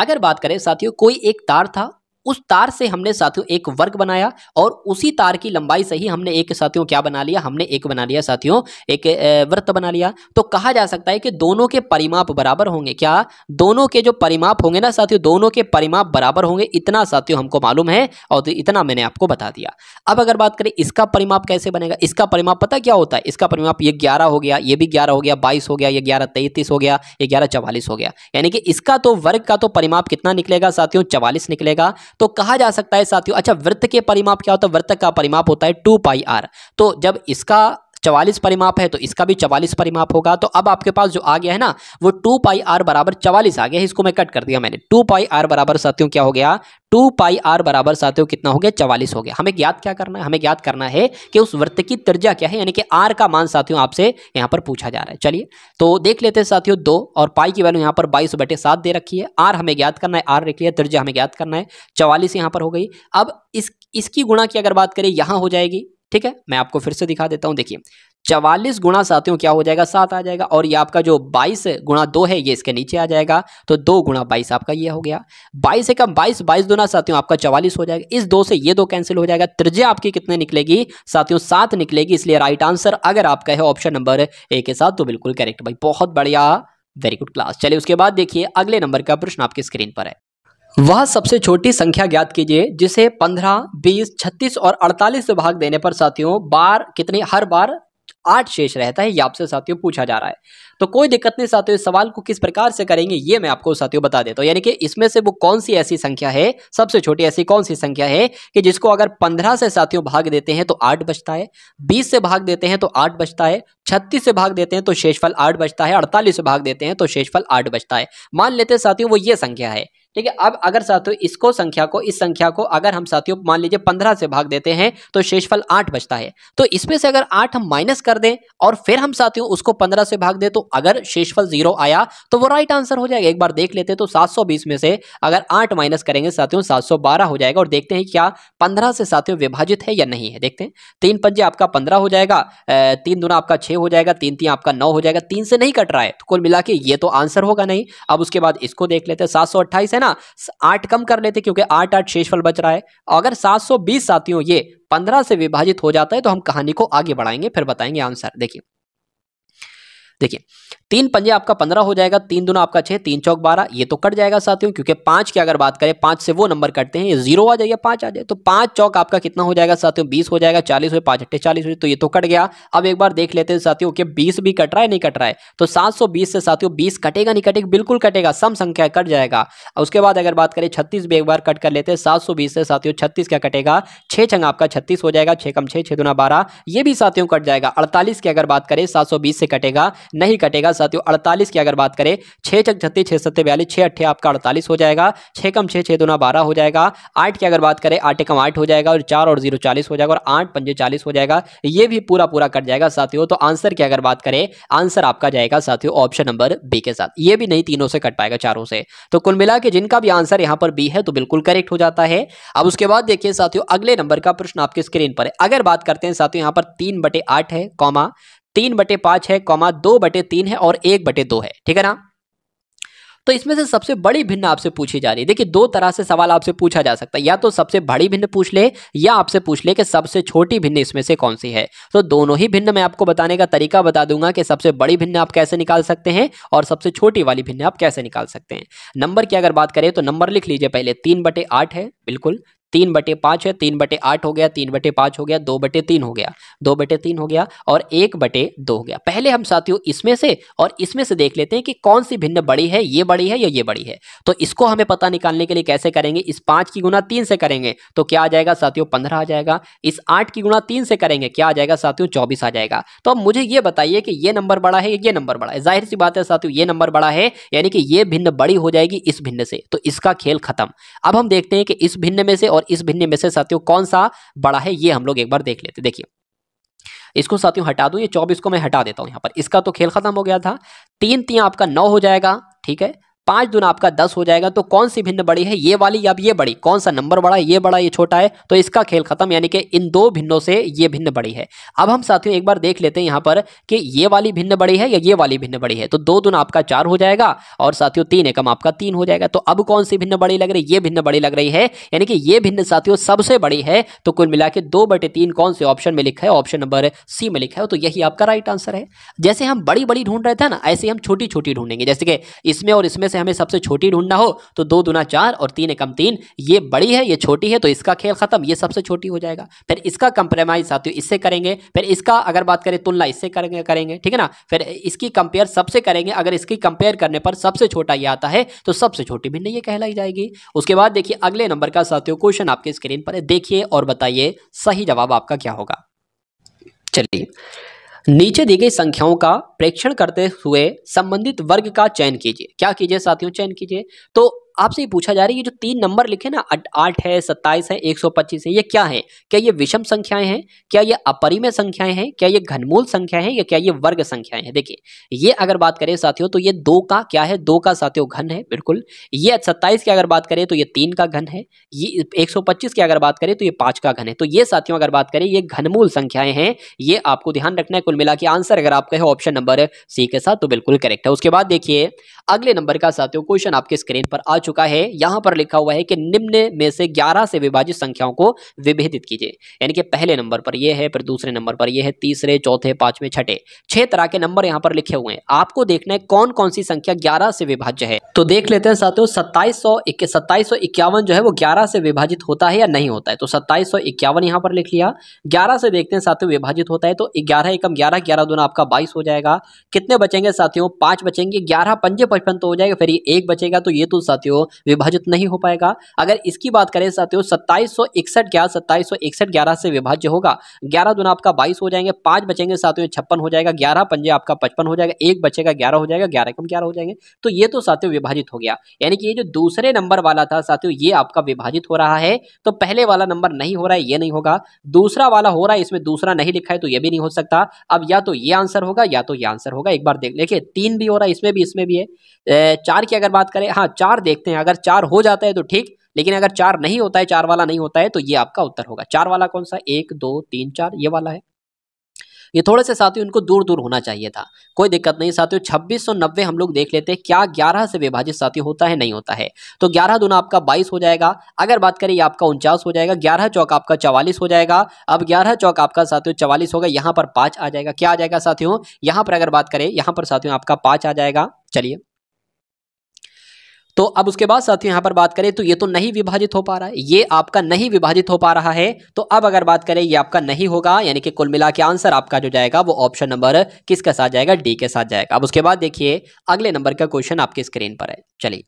अगर बात करें साथियों कोई एक तार था उस तार से हमने साथियों एक वर्ग बनाया और उसी तार की लंबाई से ही हमने एक साथियों क्या बना लिया हमने एक बना लिया साथियों एक वृत्त बना लिया तो कहा जा सकता है कि दोनों के परिमाप बराबर होंगे क्या दोनों के जो परिमाप होंगे ना साथियों दोनों के परिमाप बराबर होंगे इतना साथियों हमको मालूम है और तो इतना मैंने आपको बता दिया अब अगर बात करें इसका परिमाप कैसे बनेगा इसका परिमाप पता क्या होता है इसका परिमाप ये ग्यारह हो गया ये भी ग्यारह हो गया बाईस हो गया ये ग्यारह तैतीस हो गया ये ग्यारह चवालीस हो गया यानी कि इसका तो वर्ग का तो परिमाप कितना निकलेगा साथियों चवालीस निकलेगा तो कहा जा सकता है साथियों अच्छा वृत्त के परिमाप क्या होता है वृत्त का परिमाप होता है टू पाई आर तो जब इसका चवालीस परिमाप है तो इसका भी चवालीस परिमाप होगा तो अब आपके पास जो आ गया है ना वो टू पाई आर बराबर चवालीस आ गया है इसको मैं कट कर दिया मैंने टू पाई आर बराबर साथियों क्या हो गया टू पाई आर बराबर साथियों कितना हो गया चवालीस हो गया हमें ज्ञात क्या करना है हमें ज्ञात करना है कि उस वृत्त की तिरजा क्या है यानी कि आर का मान साथियों आपसे यहाँ पर पूछा जा रहा है चलिए तो देख लेते हैं साथियों दो और पाई की वैल्यू यहाँ पर बाईस बटे सात दे रखी है आर हमें ज्ञात करना है आर रख लिया तिरजा हमें ज्ञात करना है चवालीस यहाँ पर हो गई अब इस इसकी गुणा की अगर बात करें यहाँ हो जाएगी ठीक है मैं आपको फिर से दिखा देता हूँ देखिए चवालीस गुणा साथियों क्या हो जाएगा सात आ जाएगा और ये आपका जो बाईस गुणा दो है ये इसके नीचे आ जाएगा तो दो गुणा बाईस आपका ये हो गया बाईस से कम बाईस बाईस दुना साथियों आपका चवालीस हो जाएगा इस दो से ये दो कैंसिल हो जाएगा त्रिज्या आपकी कितने निकलेगी साथियों सात निकलेगी इसलिए राइट आंसर अगर आपका है ऑप्शन नंबर ए के साथ तो बिल्कुल करेक्ट भाई बहुत बढ़िया वेरी गुड क्लास चलिए उसके बाद देखिए अगले नंबर का प्रश्न आपकी स्क्रीन पर है वह सबसे छोटी संख्या ज्ञात कीजिए जिसे 15, 20, 36 और 48 से भाग देने पर साथियों बार कितनी हर बार आठ शेष रहता है ये आपसे साथियों पूछा जा रहा है तो कोई दिक्कत नहीं साथियों इस सवाल को किस प्रकार से करेंगे ये मैं आपको साथियों बता देता हूँ यानी कि इसमें से वो कौन सी ऐसी संख्या है सबसे छोटी ऐसी कौन सी संख्या है कि जिसको अगर पंद्रह से साथियों भाग देते हैं तो आठ बचता है बीस से भाग देते हैं तो आठ बचता है छत्तीस से भाग देते हैं तो शेषफल आठ बचता है अड़तालीस से भाग देते हैं तो शेषफल आठ बचता है मान लेते हैं साथियों वो ये संख्या है ठीक है अब अगर साथियों इसको संख्या को इस संख्या को अगर हम साथियों मान लीजिए पंद्रह से भाग देते हैं तो शेषफल आठ बचता है तो इसमें से अगर आठ हम माइनस कर दें और फिर हम साथियों उसको पंद्रह से भाग दें तो अगर शेषफल जीरो आया तो वो राइट आंसर हो जाएगा एक बार देख लेते तो सात में से अगर आठ माइनस करेंगे साथियों सात हो जाएगा और देखते हैं क्या पंद्रह से साथियों विभाजित है या नहीं है देखते हैं तीन पंजे आपका पंद्रह हो जाएगा तीन दुना आपका छः हो जाएगा तीन तीन आपका नौ हो जाएगा तीन से नहीं कट रहा है तो कुल मिला के ये तो आंसर होगा नहीं अब उसके बाद इसको देख लेते हैं सात है ना आठ कम कर लेते क्योंकि आठ आठ शेषफल बच रहा है अगर सात सौ बीस साथियों ये पंद्रह से विभाजित हो जाता है तो हम कहानी को आगे बढ़ाएंगे फिर बताएंगे आंसर देखिए देखिए तीन पंजे आपका पंद्रह हो जाएगा तीन दोनों आपका छह तीन चौक बारह ये तो कट जाएगा साथियों क्योंकि पांच की अगर बात करें पांच से वो नंबर कटते हैं ये जीरो आ जाए पांच आ जाए तो पांच चौक आपका कितना हो जाएगा साथियों बीस हो जाएगा चालीस हुए पाँच अट्ठे चालीस हुए तो ये तो कट गया अब एक बार देख लेते हैं साथियों के बीस भी कट रहा है नहीं कट रहा है तो सात सौ बीस से साथियों बीस कटेगा नहीं कटेगा बिल्कुल कटेगा सम संख्या कट जाएगा उसके बाद अगर बात करें छत्तीस भी एक बार कट कर लेते हैं सात सौ बीस से साथियों छत्तीस क्या कटेगा छः छंग आपका छत्तीस हो जाएगा छः कम छः छः दुना बारह ये भी साथियों कट जाएगा अड़तालीस की अगर बात करें सात सौ बीस से कटेगा नहीं कटेगा साथियों अड़तालीस की अगर बात करें छः चक छत्तीस छः सत्ते बयालीस छः अट्ठे आपका अड़तालीस हो जाएगा छः कम छः छः दोना बारह हो जाएगा आठ की अगर बात करें आठ कम आठ हो जाएगा और चार और जीरो चालीस हो जाएगा और आठ पंजे चालीस हो जाएगा ये भी पूरा पूरा कट जाएगा साथियों तो आंसर की अगर बात करें आंसर आपका जाएगा साथियों ऑप्शन नंबर बी के साथ ये भी नहीं तीनों से कट पाएगा चारों से तो कुल मिला जिनका भी आंसर यहाँ पर बी है तो बिल्कुल करेक्ट हो जाता है अब उसके बाद देखिए साथियों अगले नंबर का प्रश्न आपके स्क्रीन पर है अगर बात करते हैं साथियों यहाँ पर तीन बटे आठ है कॉमा तीन बटे पांच है कौमा दो बटे तीन है और एक बटे दो है ठीक है ना तो इसमें से सबसे बड़ी भिन्न आपसे पूछी जा रही है देखिए दो तरह से सवाल आपसे पूछा जा सकता है या तो सबसे बड़ी भिन्न पूछ ले या आपसे पूछ ले कि सबसे छोटी भिन्न इसमें से कौन सी है तो दोनों ही भिन्न मैं आपको बताने का तरीका बता दूंगा कि सबसे बड़ी भिन्न आप कैसे निकाल सकते हैं और सबसे छोटी वाली भिन्न आप कैसे निकाल सकते हैं नंबर की अगर बात करें तो नंबर लिख लीजिए पहले तीन बटे आठ है बिल्कुल तीन बटे पाँच है तीन बटे आठ हो गया तीन बटे पाँच हो गया दो बटे तीन हो गया दो बटे तीन हो गया और एक बटे दो हो गया पहले हम साथियों इसमें से और इसमें से देख लेते हैं कि कौन सी भिन्न बड़ी है ये बड़ी है या ये बड़ी है तो इसको हमें पता निकालने के लिए कैसे करेंगे इस पाँच की गुना तीन से करेंगे तो क्या आ जाएगा साथियों पंद्रह आ जाएगा इस आठ की गुना तीन से करेंगे क्या आ जाएगा साथियों चौबीस आ जाएगा तो अब मुझे ये बताइए कि ये नंबर बड़ा है ये नंबर बड़ा है जाहिर सी बात है साथियों ये नंबर बड़ा है यानी कि ये भिन्न बड़ी हो जाएगी इस भिन्न से तो इसका खेल खत्म अब हम देखते हैं कि इस भिन्न में से और और इस भिन्न में से साथियों कौन सा बड़ा है ये हम लोग एक बार देख लेते देखिए इसको साथियों हटा दूं ये चौबीस को मैं हटा देता हूं यहां पर इसका तो खेल खत्म हो गया था तीन तीन आपका नौ हो जाएगा ठीक है पांच दुना आपका दस हो जाएगा तो कौन सी भिन्न बड़ी है ये वाली या ये बड़ी कौन सा नंबर बड़ा ये बड़ा ये छोटा है तो इसका खेल खत्म यानी कि इन दो भिन्नों से ये भिन्न बड़ी है अब हम साथियों एक बार देख लेते हैं यहां पर कि ये वाली भिन्न बड़ी है या ये वाली भिन्न बड़ी है तो दो दुना आपका चार हो जाएगा और साथियों तीन एकम आपका तीन हो जाएगा तो अब कौन सी भिन्न बड़ी लग रही है ये भिन्न बड़ी लग रही है यानी कि ये भिन्न साथियों सबसे बड़ी है तो कुल मिला के दो बटे तीन कौन से ऑप्शन में लिखा है ऑप्शन नंबर सी में लिखा है तो यही आपका राइट आंसर है जैसे हम बड़ी बड़ी ढूंढ रहे थे ना ऐसे हम छोटी छोटी ढूंढेंगे जैसे कि इसमें और इसमें से हमें सबसे छोटी ढूंढना हो तो दो दुना चार और तीन एकम तीन ये बड़ी है ये छोटी है तो इसका खेल खत्म ये सबसे छोटी हो जाएगा फिर इसका कंप्रोमाइज साथियों इससे करेंगे फिर इसका अगर बात करें तुलना इससे करेंगे करेंगे ठीक है ना फिर इसकी कंपेयर सबसे करेंगे अगर इसकी कंपेयर करने पर सबसे छोटा ये आता है तो सबसे छोटी भिन्न ये कहलाई जाएगी उसके बाद देखिए अगले नंबर का साथियों क्वेश्चन आपके स्क्रीन पर देखिए और बताइए सही जवाब आपका क्या होगा चलिए नीचे दी गई संख्याओं का प्रेक्षण करते हुए संबंधित वर्ग का चयन कीजिए क्या कीजिए साथियों चयन कीजिए तो आपसे ये पूछा जा रहा है ये जो तीन नंबर लिखे ना आठ है सत्ताईस है एक सौ पच्चीस है ये क्या है क्या ये विषम संख्याएं हैं क्या ये अपरिमय संख्याएं हैं क्या ये घनमूल संख्या है या क्या ये वर्ग संख्याएं हैं देखिए ये अगर बात करें साथियों तो ये दो का क्या है दो का साथियों घन है बिल्कुल ये सत्ताईस की अगर बात करें तो ये तीन का घन है ये एक सौ पच्चीस की अगर बात करें तो ये पांच का घन है तो ये साथियों अगर बात करें ये घनमूल संख्याएं हैं ये आपको ध्यान रखना है कुल मिला के आंसर अगर आपका है ऑप्शन नंबर सी के साथ तो बिल्कुल करेक्ट है उसके बाद देखिए अगले नंबर का साथियों क्वेश्चन आपके स्क्रीन पर आ चुका है यहां पर लिखा हुआ है कि निम्न में से 11 से विभाजित संख्याओं को विभेदित कीजिए यानी कि पहले नंबर पर यह है फिर दूसरे नंबर पर यह है तीसरे चौथे पांचवें छठे छह तरह के नंबर यहां पर लिखे हुए हैं आपको देखना है कौन कौन सी संख्या ग्यारह से विभाज्य है तो देख लेते हैं साथियों सत्ताईस सौ इक्यावन जो है वो ग्यारह से विभाजित होता है या नहीं होता है तो सत्ताईस सौ इक्यावन यहां पर लिख लिया ग्यारह से देखते हैं साथियों विभाजित होता है तो ग्यारह एकम ग्यारह ग्यारह दोनों आपका बाईस हो जाएगा कितने बचेंगे साथियों पांच बचेंगे ग्यारह पंजे पचपन तो हो जाएगा फिर ये एक बचेगा तो ये तो साथियों विभाजित नहीं हो पाएगा अगर इसकी बात करें साथियों सत्ताईस सौ इकसठ ग्यारह सत्ताईस सौ इकसठ ग्यारह से विभाज्य होगा ग्यारह दुना आपका बाईस हो जाएंगे पांच बचेंगे साथियों छप्पन हो जाएगा ग्यारह पंजे आपका पचपन हो जाएगा एक बचेगा ग्यारह हो जाएगा ग्यारह कम ग्यारह हो जाएंगे तो ये तो साथियों विभाजित हो गया यानी कि ये जो दूसरे नंबर वाला था साथियों ये आपका विभाजित हो रहा है तो पहले वाला नंबर नहीं हो रहा है ये नहीं होगा दूसरा वाला हो रहा है इसमें दूसरा नहीं लिखा है तो ये भी नहीं हो सकता अब या तो ये आंसर होगा या तो ये आंसर होगा एक बार देख लेखिए तीन भी हो रहा है इसमें भी इसमें भी है चार की अगर बात करें हाँ चार देखते हैं अगर चार हो जाता है तो ठीक लेकिन अगर चार नहीं होता है चार वाला नहीं होता है तो ये आपका उत्तर होगा चार वाला कौन सा एक दो तीन चार ये वाला है ये थोड़े से साथियों इनको दूर दूर होना चाहिए था कोई दिक्कत नहीं साथियों छब्बीस सौ नब्बे हम लोग देख लेते हैं क्या ग्यारह से विभाजित साथी होता है नहीं होता है तो ग्यारह दोनों आपका बाईस हो जाएगा अगर बात करें ये आपका उनचास हो जाएगा ग्यारह चौक आपका चवालीस हो जाएगा अब ग्यारह चौक आपका साथियों चवालीस होगा यहाँ पर पाँच आ जाएगा क्या आ जाएगा साथियों यहाँ पर अगर बात करें यहाँ पर साथियों आपका पाँच आ जाएगा चलिए तो अब उसके बाद साथ यहां पर बात करें तो ये तो नहीं विभाजित हो पा रहा है ये आपका नहीं विभाजित हो पा रहा है तो अब अगर बात करें ये आपका नहीं होगा यानी कि कुल मिला के आंसर आपका जो जाएगा वो ऑप्शन नंबर किसके साथ जाएगा डी के साथ जाएगा अब उसके बाद देखिए अगले नंबर का क्वेश्चन आपके स्क्रीन पर है चलिए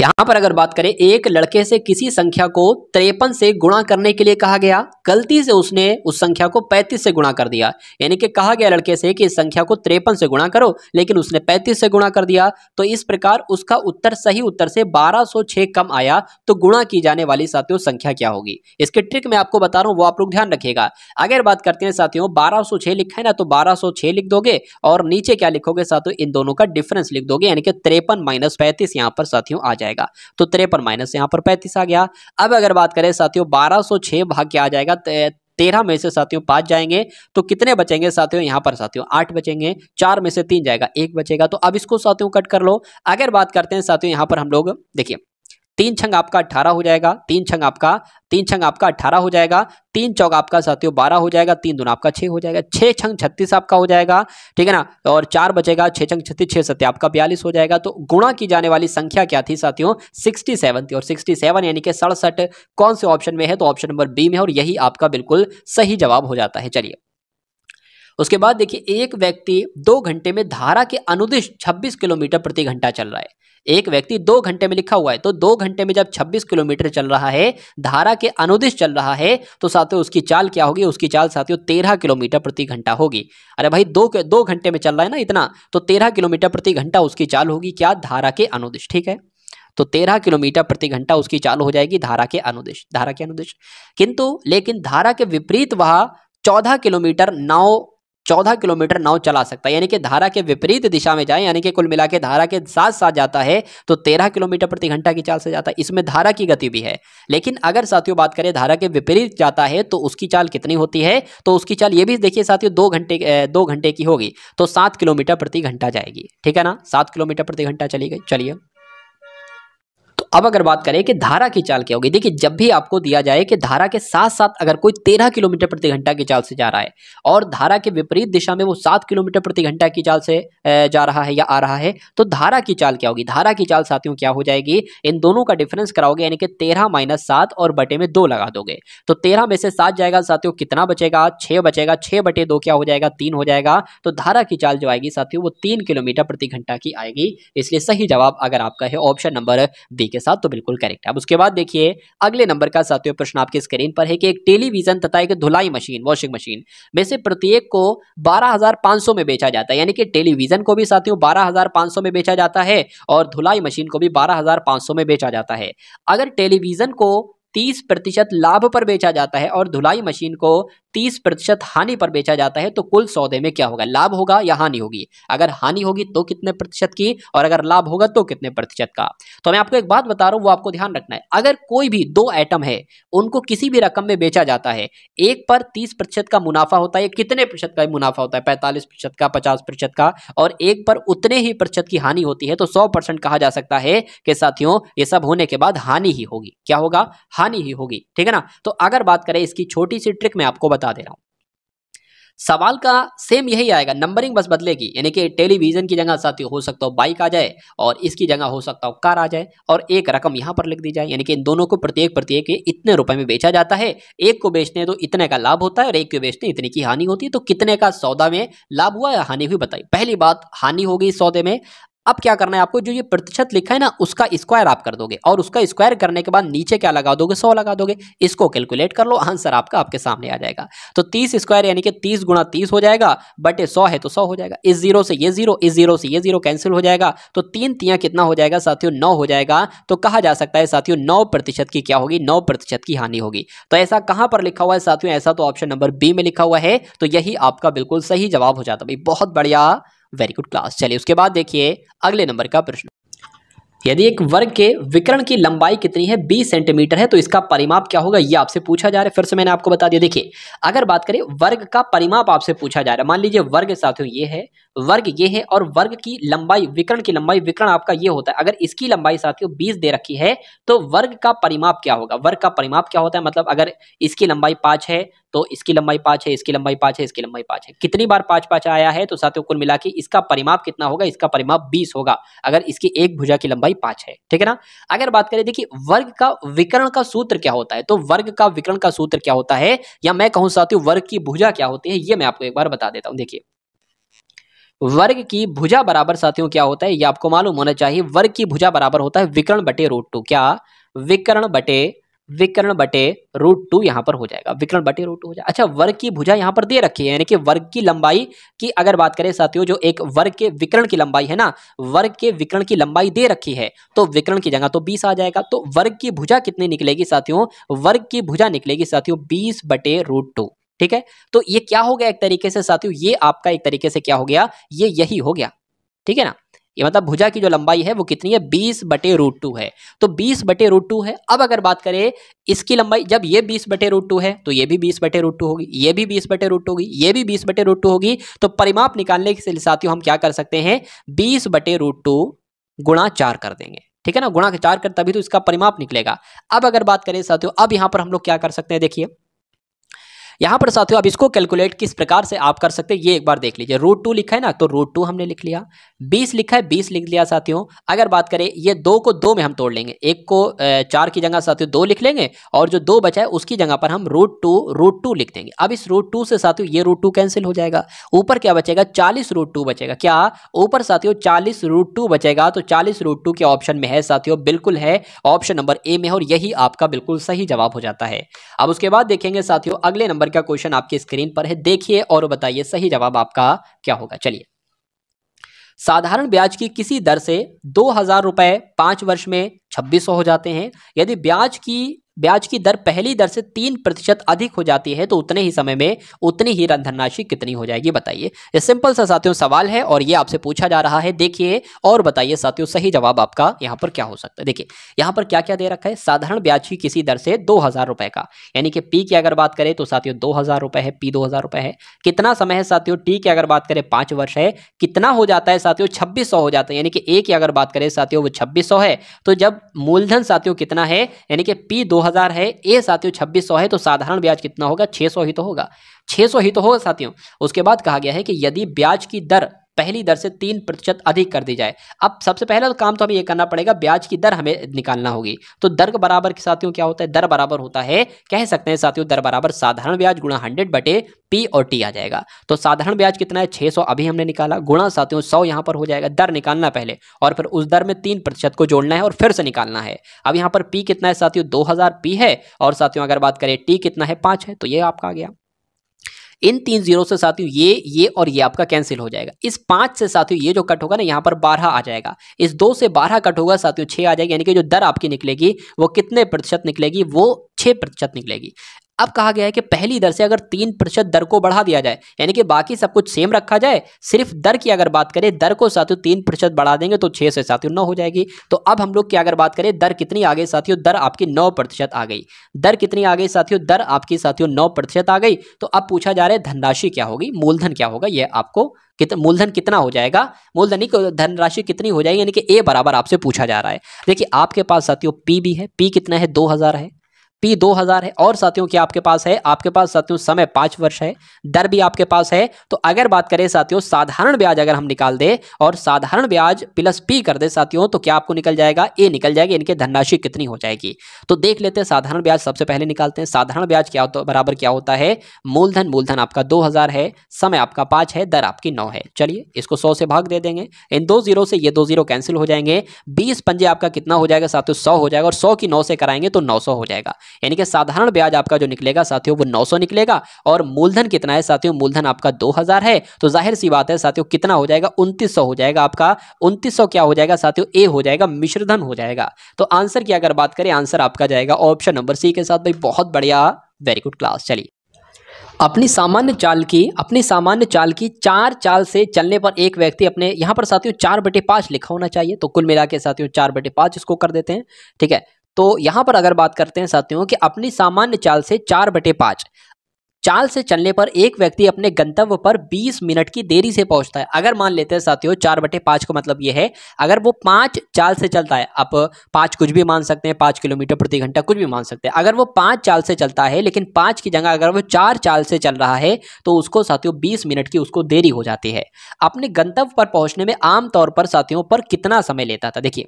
यहां पर अगर बात करें एक लड़के से किसी संख्या को त्रेपन से गुणा करने के लिए कहा गया गलती से उसने उस संख्या को 35 से गुणा कर दिया यानी कि कहा गया लड़के से कि इस संख्या को त्रेपन से गुणा करो लेकिन उसने 35 से गुणा कर दिया तो इस प्रकार उसका उत्तर सही उत्तर से 1206 कम आया तो गुणा की जाने वाली साथियों संख्या क्या होगी इसके ट्रिक मैं आपको बता रहा हूं वो आप लोग ध्यान रखेगा अगर बात करते हैं साथियों बारह लिखा है ना तो बारह लिख दोगे और नीचे क्या लिखोगे साथियों इन दोनों का डिफरेंस लिख दोगे यानी कि त्रेपन माइनस पैंतीस यहां पर साथियों साथियों आ जाएगा तो तिरपन माइनस यहाँ पर पैंतीस आ गया अब अगर बात करें साथियों बारह सौ छः भाग के आ जाएगा तेरह में से साथियों पाँच जाएंगे तो कितने बचेंगे साथियों यहाँ पर साथियों आठ बचेंगे चार में से तीन जाएगा एक बचेगा तो अब इसको साथियों कट कर लो अगर बात करते हैं साथियों यहाँ पर हम लोग देखिए तीन छंग आपका अट्ठारह हो जाएगा तीन छंग आपका तीन छंग आपका अट्ठारह हो जाएगा तीन चौक आपका साथियों बारह हो जाएगा तीन दून आपका छः हो जाएगा छः छंग छत्तीस आपका हो जाएगा ठीक है ना और चार बचेगा छः छंग छत्तीस छः सत्य आपका बयालीस हो जाएगा तो गुणा की जाने वाली संख्या क्या थी साथियों सिक्सटी सेवन थी और सिक्सटी सेवन यानी कि सड़सठ कौन से ऑप्शन में है तो ऑप्शन नंबर बी में और यही आपका बिल्कुल सही जवाब हो जाता है चलिए उसके बाद देखिए एक व्यक्ति दो घंटे में धारा के अनुदिश छब्बीस किलोमीटर प्रति घंटा चल रहा है एक व्यक्ति दो घंटे में लिखा हुआ है तो दो घंटे में जब 26 किलोमीटर चल रहा है धारा के अनुदिश चल रहा है तो साथियों उसकी चाल क्या होगी उसकी चाल साथियों तेरह किलोमीटर प्रति घंटा होगी अरे भाई दो दो घंटे में चल रहा है ना इतना तो तेरह किलोमीटर प्रति घंटा उसकी चाल होगी क्या धारा के अनुदिश ठीक है तो तेरह किलोमीटर प्रति घंटा उसकी चाल हो जाएगी धारा के अनुदेश धारा के अनुदेश किंतु लेकिन धारा के विपरीत वह चौदह किलोमीटर नाव चौदह किलोमीटर नाव चला सकता है यानी कि धारा के विपरीत दिशा में जाए यानी कि कुल मिला के धारा के साथ साथ जाता है तो तेरह किलोमीटर प्रति घंटा की चाल से जाता है इसमें धारा की गति भी है लेकिन अगर साथियों बात करें धारा के विपरीत जाता है तो उसकी चाल कितनी होती है तो उसकी चाल ये भी देखिए साथियों दो घंटे दो घंटे की होगी तो सात किलोमीटर प्रति घंटा जाएगी ठीक है ना सात किलोमीटर प्रति घंटा चली गई चलिए अब अगर बात करें कि धारा की चाल क्या होगी देखिए जब भी आपको दिया जाए कि धारा के साथ साथ अगर कोई तेरह किलोमीटर प्रति घंटा की चाल से जा रहा है और धारा के विपरीत दिशा में वो सात किलोमीटर प्रति घंटा की चाल से जा रहा है या आ रहा है तो धारा की चाल क्या होगी धारा की चाल साथियों क्या हो जाएगी इन दोनों का डिफरेंस कराओगे यानी कि तेरह माइनस सात और बटे में दो लगा दोगे तो तेरह में से सात जाएगा साथियों कितना बचेगा छः बचेगा छः बटे दो क्या हो जाएगा तीन हो जाएगा तो धारा की चाल जो आएगी साथियों वो तीन किलोमीटर प्रति घंटा की आएगी इसलिए सही जवाब अगर आपका है ऑप्शन नंबर दी के के साथ तो बिल्कुल करेक्ट है अब उसके बाद देखिए अगले नंबर का साथियों प्रश्न आपके स्क्रीन पर है कि एक टेलीविजन तथा एक धुलाई मशीन वॉशिंग मशीन में से प्रत्येक को 12,500 में बेचा जाता है यानी कि टेलीविजन को भी साथियों 12,500 में बेचा जाता है और धुलाई मशीन को भी 12,500 में बेचा जाता है अगर टेलीविजन को तीस प्रतिशत लाभ पर बेचा जाता है और धुलाई मशीन को तीस प्रतिशत हानि पर बेचा जाता है तो कुल सौदे में क्या होगा लाभ होगा या हानि होगी अगर हानि होगी तो कितने प्रतिशत की और अगर लाभ होगा तो कितने प्रतिशत का तो मैं आपको एक बात बता रहा हूँ वो आपको ध्यान रखना है अगर कोई भी दो आइटम है उनको किसी भी रकम में बेचा जाता है एक पर तीस प्रतिशत का मुनाफा होता है कितने प्रतिशत का मुनाफा होता है पैंतालीस प्रतिशत का पचास प्रतिशत का और एक पर उतने ही प्रतिशत की हानि होती है तो सौ परसेंट कहा जा सकता है कि साथियों ये सब होने के बाद हानि ही होगी क्या होगा हानि ही होगी ठीक है ना तो अगर बात करें इसकी छोटी सी ट्रिक मैं आपको बता दे रहा हूँ सवाल का सेम यही आएगा नंबरिंग बस बदलेगी यानी कि टेलीविजन की जगह साथी हो सकता हो बाइक आ जाए और इसकी जगह हो सकता हो कार आ जाए और एक रकम यहाँ पर लिख दी जाए यानी कि इन दोनों को प्रत्येक प्रत्येक इतने रुपए में बेचा जाता है एक को बेचने तो इतने का लाभ होता है और एक को बेचने इतने की हानि होती है तो कितने का सौदा में लाभ हुआ या हानि हुई बताई पहली बात हानि होगी इस सौदे में अब क्या करना है आपको जो ये प्रतिशत लिखा है ना उसका स्क्वायर आप कर दोगे और उसका स्क्वायर करने के बाद नीचे क्या लगा दोगे सौ लगा दोगे इसको कैलकुलेट कर लो आंसर आपका आपके सामने आ जाएगा तो तीस स्क्वायर यानी कि तीस गुणा तीस हो जाएगा बटे सौ है तो सौ हो जाएगा इस जीरो से ये जीरो इस जीरो से ये जीरो कैंसिल हो जाएगा तो तीन तिया कितना हो जाएगा साथियों नौ हो जाएगा तो कहा जा सकता है साथियों नौ प्रतिशत की क्या होगी नौ प्रतिशत की हानि होगी तो ऐसा कहाँ पर लिखा हुआ है साथियों ऐसा तो ऑप्शन नंबर बी में लिखा हुआ है तो यही आपका बिल्कुल सही जवाब हो जाता भाई बहुत बढ़िया वेरी गुड क्लास चलिए उसके बाद देखिए अगले नंबर का प्रश्न यदि एक वर्ग के विकरण की लंबाई कितनी है 20 सेंटीमीटर है तो इसका परिमाप क्या होगा ये आपसे पूछा जा रहा है फिर से मैंने आपको बता दिया देखिए अगर बात करें वर्ग का परिमाप आपसे पूछा जा रहा है मान लीजिए वर्ग साथियों ये है वर्ग ये है और वर्ग की लंबाई विकरण की लंबाई विकरण आपका ये होता है अगर इसकी लंबाई साथियों बीस दे रखी है तो वर्ग का परिमाप क्या होगा वर्ग का परिमाप क्या होता है मतलब अगर इसकी लंबाई पांच है तो इसकी लंबाई पाँच है इसकी लंबाई पाँच है इसकी लंबाई पाँच है कितनी बार पाँच पाँच आया है तो साथियों कुल मिला इसका परिमाप कितना होगा इसका परिमाप बीस होगा अगर इसकी एक भुजा की लंबाई पाँच है ठीक है ना अगर बात करें देखिए वर्ग का विकरण का सूत्र क्या होता है तो वर्ग का विकरण का सूत्र क्या होता है या मैं कहूँ साथियों वर्ग की भुजा क्या होती है ये मैं आपको एक बार बता देता हूँ देखिए वर्ग की भुजा बराबर साथियों क्या होता है ये आपको मालूम होना चाहिए वर्ग की भुजा बराबर होता है विकर्ण बटे रूट टू क्या विकर्ण बटे विकर्ण बटे रूट टू यहाँ पर हो जाएगा विकर्ण बटे रूट टू हो जाएगा अच्छा वर्ग की भुजा यहाँ पर दे रखी है यानी कि वर्ग की लंबाई की अगर बात करें साथियों जो एक वर्ग के विकर्ण की लंबाई है ना वर्ग के विकर्ण की लंबाई दे रखी है तो विकर्ण की जगह तो बीस आ जाएगा तो वर्ग की भुजा कितनी निकलेगी साथियों वर्ग की भुजा निकलेगी साथियों बीस बटे रूट टू ठीक है तो ये क्या हो गया एक तरीके से साथियों ये आपका एक तरीके से क्या हो गया ये यही हो गया ठीक है ना ये मतलब भुजा की जो लंबाई है वो कितनी है बीस बटे रूट टू है तो बीस बटे रूट टू है अब अगर बात करें इसकी लंबाई जब ये बीस बटे रूट टू है तो ये भी बीस बटे रूट टू होगी ये भी बीस बटे रूट टू होगी ये भी बीस बटे रूट टू होगी तो परिमाप निकालने के साथियों हम क्या कर सकते हैं बीस बटे रूट टू गुणा चार कर देंगे ठीक है ना गुणा चार कर तभी तो इसका परिमाप निकलेगा अब अगर बात करें साथियों अब यहां पर हम लोग क्या कर सकते हैं देखिए यहां पर साथियों अब इसको कैलकुलेट किस प्रकार से आप कर सकते हैं ये एक बार देख लीजिए रूट टू लिखा है ना तो रूट टू हमने लिख लिया बीस लिखा है बीस लिख लिया साथियों अगर बात करें ये दो को दो में हम तोड़ लेंगे एक को चार की जगह साथियों दो लिख लेंगे और जो दो बचा है उसकी जगह पर हम रूट टू रूट टू लिख देंगे अब इस रूट टू से साथियों ये रूट टू कैंसिल हो जाएगा ऊपर क्या बचेगा चालीस रूट टू बचेगा क्या ऊपर साथियों चालीस रूट टू बचेगा तो चालीस रूट टू के ऑप्शन में है साथियों बिल्कुल है ऑप्शन नंबर ए में और यही आपका बिल्कुल सही जवाब हो जाता है अब उसके बाद देखेंगे साथियों अगले नंबर नंबर का क्वेश्चन आपके स्क्रीन पर है देखिए और बताइए सही जवाब आपका क्या होगा चलिए साधारण ब्याज की किसी दर से दो हजार रुपए पांच वर्ष में छब्बीस हो जाते हैं यदि ब्याज की ब्याज की दर पहली दर से तीन प्रतिशत अधिक हो जाती है तो उतने ही समय में उतनी ही धनराशि कितनी हो जाएगी बताइए ये सिंपल सा साथियों सवाल है और ये आपसे पूछा जा रहा है देखिए और बताइए साथियों सही जवाब आपका यहाँ पर क्या हो सकता है देखिए यहाँ पर क्या क्या दे रखा है साधारण ब्याज की किसी दर से दो हजार रुपए का यानी कि पी की अगर बात करें तो साथियों दो हजार रुपए है पी दो हजार रुपए है कितना समय है साथियों टी की अगर बात करें पांच वर्ष है कितना हो जाता है साथियों छब्बीस हो जाता है यानी कि ए की अगर बात करें साथियों वो छब्बीस है तो जब मूलधन साथियों कितना है यानी कि पी दो हजार है ए साथियों छब्बीस सौ है तो साधारण ब्याज कितना होगा छः सौ ही तो होगा छः सौ ही तो होगा साथियों उसके बाद कहा गया है कि यदि ब्याज की दर पहली दर से तीन प्रतिशत अधिक कर दी जाए अब सबसे पहला तो काम तो हमें यह करना पड़ेगा ब्याज की दर हमें निकालना होगी तो दर बराबर के साथियों क्या होता है दर बराबर होता है कह सकते हैं साथियों दर बराबर साधारण ब्याज गुणा हंड्रेड बटे पी और टी आ जाएगा तो साधारण ब्याज कितना है छह अभी हमने निकाला गुणा साथियों सौ यहां पर हो जाएगा दर निकालना पहले और फिर उस दर में तीन को जोड़ना है और फिर से निकालना है अब यहां पर पी कितना है साथियों दो पी है और साथियों अगर बात करें टी कितना है पांच है तो यह आपका आ गया इन तीन जीरो से साथियों ये ये और ये आपका कैंसिल हो जाएगा इस पांच से साथियों ये जो कट होगा ना यहाँ पर बारह आ जाएगा इस दो से बारह कट होगा साथियों छह आ जाएगा यानी कि जो दर आपकी निकलेगी वो कितने प्रतिशत निकलेगी वो छह प्रतिशत निकलेगी अब कहा गया है कि पहली दर से अगर तीन प्रतिशत दर को बढ़ा दिया जाए यानी कि बाकी सब कुछ सेम रखा जाए सिर्फ दर की अगर बात करें दर को साथियों तीन प्रतिशत बढ़ा देंगे तो छः से साथियों नौ हो जाएगी तो अब हम लोग की अगर बात करें दर कितनी आ गई साथियों दर आपकी नौ प्रतिशत आ गई दर कितनी आ गई साथियों दर आपकी साथियों नौ प्रतिशत आ गई तो अब पूछा जा रहा है धनराशि क्या होगी मूलधन क्या होगा यह आपको कित मूलधन कितना हो जाएगा मूलधन धनराशि कितनी हो जाएगी यानी कि ए बराबर आपसे पूछा जा रहा है देखिए आपके पास साथियों पी भी है पी कितना है दो हजार है पी दो हज़ार है और साथियों क्या आपके पास है आपके पास साथियों समय पांच वर्ष है दर भी आपके पास है तो अगर बात करें साथियों साधारण ब्याज अगर हम निकाल दें और साधारण ब्याज प्लस पी कर दे साथियों तो क्या आपको निकल जाएगा ए निकल जाएगी इनके धनराशि कितनी हो जाएगी तो देख लेते हैं साधारण ब्याज सबसे पहले निकालते हैं साधारण ब्याज क्या होता बराबर क्या होता है मूलधन मूलधन आपका दो है समय आपका पांच है दर आपकी नौ है चलिए इसको सौ से भाग दे देंगे इन दो जीरो से ये दो जीरो कैंसिल हो जाएंगे बीस पंजे आपका कितना हो जाएगा साथियों सौ हो जाएगा और सौ की नौ से कराएंगे तो नौ हो जाएगा यानी कि साधारण ब्याज आपका जो निकलेगा साथियों वो नौ निकलेगा और मूलधन कितना है साथियों मूलधन आपका दो है तो जाहिर सी बात है साथियों कितना हो जाएगा 2900 हो जाएगा आपका 2900 क्या हो जाएगा साथियों ए हो जाएगा मिश्रधन हो जाएगा तो आंसर की अगर बात करें आंसर आपका जाएगा ऑप्शन नंबर सी के साथ भाई बहुत बढ़िया वेरी गुड क्लास चलिए अपनी सामान्य चाल की अपनी सामान्य चाल की चार चाल से चलने पर एक व्यक्ति अपने यहाँ पर साथियों चार बटे पाँच लिखा होना चाहिए तो कुल मिला के साथियों चार बटे पाँच इसको कर देते हैं ठीक है तो यहां पर अगर बात करते हैं साथियों कि अपनी सामान्य चाल से चार बटे पांच चाल से चलने पर एक व्यक्ति अपने गंतव्य पर 20 मिनट की देरी से पहुंचता है अगर मान लेते हैं साथियों चार बटे पांच का मतलब यह है अगर वो पांच चाल से चलता है आप पांच कुछ भी मान सकते हैं पांच किलोमीटर प्रति घंटा कुछ भी मान सकते हैं अगर वो पांच चाल से चलता है लेकिन पांच की जगह अगर वो चार चाल से चल रहा है तो उसको साथियों बीस मिनट की उसको देरी हो जाती है अपने गंतव्य पर पहुंचने में आमतौर पर साथियों पर कितना समय लेता था देखिए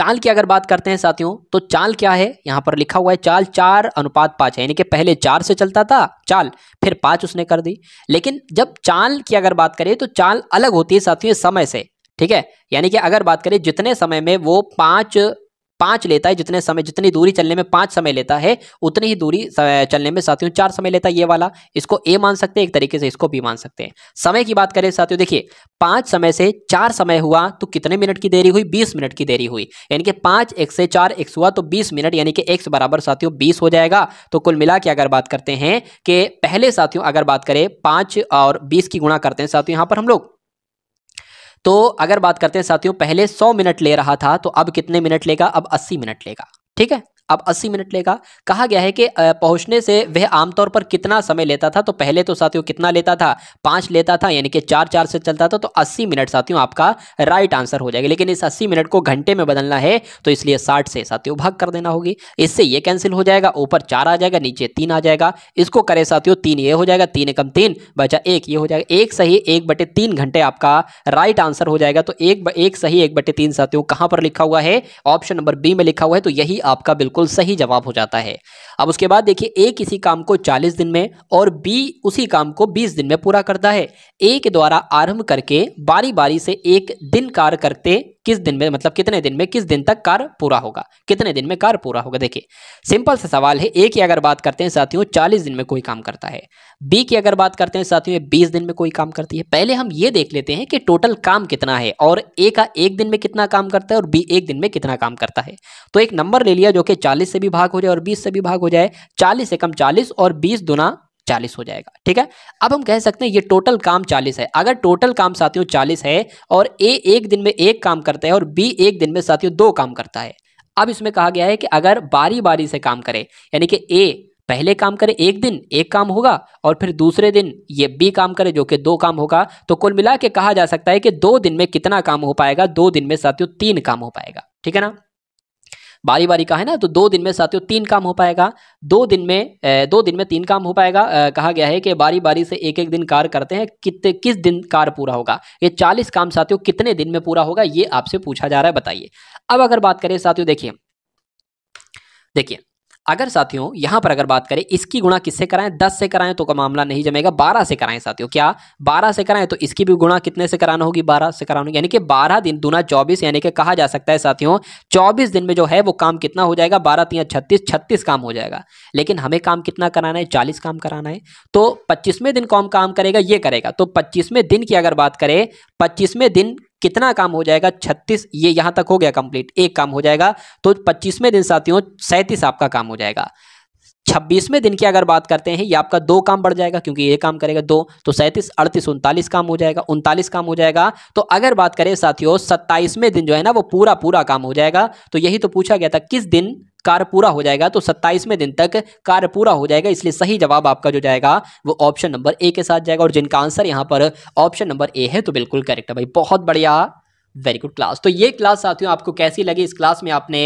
चाल की अगर बात करते हैं साथियों तो चाल क्या है यहां पर लिखा हुआ है चाल चार अनुपात पांच है यानी कि पहले चार से चलता था चाल फिर पाँच उसने कर दी लेकिन जब चाल की अगर बात करें तो चाल अलग होती है साथियों समय से ठीक है यानी कि अगर बात करें जितने समय में वो पांच पांच लेता है जितने समय जितनी दूरी चलने में पांच समय लेता है उतनी ही दूरी चलने में साथियों चार समय लेता है ये वाला इसको ए मान सकते हैं एक तरीके से इसको बी मान सकते हैं समय की बात करें साथियों देखिए पांच समय से चार समय हुआ तो कितने मिनट की देरी हुई बीस मिनट की देरी हुई यानी कि पांच एक से चार एक्स हुआ तो बीस मिनट यानी कि एक्स बराबर साथियों बीस हो जाएगा तो कुल मिला के अगर बात करते हैं कि पहले साथियों अगर बात करें पांच और बीस की गुणा करते हैं साथियों यहां पर हम लोग तो अगर बात करते हैं साथियों पहले सौ मिनट ले रहा था तो अब कितने मिनट लेगा अब अस्सी मिनट लेगा ठीक है अब 80 मिनट लेगा कहा गया है कि पहुंचने से वह आमतौर पर कितना समय लेता था तो पहले तो साथियों कितना लेता था पांच लेता था यानी कि चार चार से चलता था तो अस्सी मिनट साथियों आपका राइट आंसर हो जाएगा लेकिन इस 80 मिनट को घंटे में बदलना है तो इसलिए साठ से साथियों भाग कर देना होगी इससे ये कैंसिल हो जाएगा ऊपर चार आ जाएगा नीचे तीन आ जाएगा इसको करे साथियों तीन ये हो जाएगा तीन एकम तीन बचा एक ये हो जाएगा एक सही एक बटे तीन घंटे आपका राइट आंसर हो जाएगा तो एक, एक सही एक बटे तीन साथियों कहां पर लिखा हुआ है ऑप्शन नंबर बी में लिखा हुआ है तो यही आपका बिल्कुल बिल्कुल सही जवाब हो जाता है अब उसके बाद देखिए ए किसी काम को 40 दिन में और बी उसी काम को 20 दिन में पूरा करता है ए के द्वारा आरंभ करके बारी बारी से एक दिन कार्य करते किस दिन में मतलब कितने दिन में किस दिन तक कार्य पूरा होगा कितने दिन में कार्य पूरा होगा देखिए सिंपल सा सवाल है ए की अगर बात करते हैं साथियों चालीस दिन में कोई काम करता है बी की अगर बात करते हैं साथियों बीस दिन में कोई काम करती है पहले हम ये देख लेते हैं कि टोटल काम कितना है और ए का एक दिन में कितना काम करता है और बी एक दिन में कितना काम करता है तो एक नंबर ले लिया जो कि चालीस से भी भाग हो जाए और बीस से भी भाग हो जाए चालीस एकम चालीस और बीस दुना चालीस हो जाएगा ठीक है अब हम कह सकते हैं ये टोटल काम चालीस है अगर टोटल काम साथियों चालीस है और ए एक दिन में एक काम करता है और बी एक दिन में साथियों दो काम करता है अब इसमें कहा गया है कि अगर बारी बारी से काम करे यानी कि ए पहले काम करे एक दिन एक काम होगा और फिर दूसरे दिन ये बी काम करे जो कि दो काम होगा तो कुल मिला के कहा जा सकता है कि दो दिन में कितना काम हो पाएगा दो दिन में साथियों तीन काम हो पाएगा ठीक है ना बारी बारी का है ना तो दो दिन में साथियों तीन काम हो पाएगा दो दिन में दो दिन में तीन काम हो पाएगा कहा गया है कि बारी बारी से एक एक दिन कार्य करते हैं कितने किस दिन कार्य पूरा होगा ये चालीस काम साथियों कितने दिन में पूरा होगा ये आपसे पूछा जा रहा है बताइए अब अगर बात करें साथियों देखिए देखिए अगर साथियों यहां पर अगर बात करें इसकी गुणा किससे कराएं दस से कराएं तो का मामला नहीं जमेगा बारह से कराएं साथियों क्या बारह से कराएं तो इसकी भी गुणा कितने से कराना होगी बारह से कराना होगी यानी कि बारह दिन दूना चौबीस यानी कि कहा जा सकता है साथियों चौबीस दिन में जो है वो काम कितना हो जाएगा बारह तीन छत्तीस छत्तीस काम हो जाएगा लेकिन हमें काम कितना कराना है चालीस काम कराना है तो पच्चीसवें दिन कौन काम करेगा ये करेगा तो पच्चीसवें दिन की अगर बात करें पच्चीसवें दिन कितना काम हो जाएगा छत्तीस ये यहाँ तक हो गया कंप्लीट एक काम हो जाएगा तो पच्चीसवें दिन साथियों सैंतीस आपका काम हो जाएगा छब्बीसवें दिन की अगर बात करते हैं ये आपका दो काम बढ़ जाएगा क्योंकि ये काम करेगा दो तो सैंतीस अड़तीस उनतालीस काम हो जाएगा उनतालीस काम हो जाएगा तो अगर बात करें साथियों सत्ताईसवें दिन जो है ना वो पूरा पूरा काम हो जाएगा तो यही तो पूछा गया था किस दिन कार्य पूरा हो जाएगा तो सत्ताईसवें दिन तक कार्य पूरा हो जाएगा इसलिए सही जवाब आपका जो जाएगा वो ऑप्शन नंबर ए के साथ जाएगा और जिनका आंसर यहाँ पर ऑप्शन नंबर ए है तो बिल्कुल करेक्ट है भाई बहुत बढ़िया वेरी गुड क्लास तो ये क्लास साथियों आपको कैसी लगी इस क्लास में आपने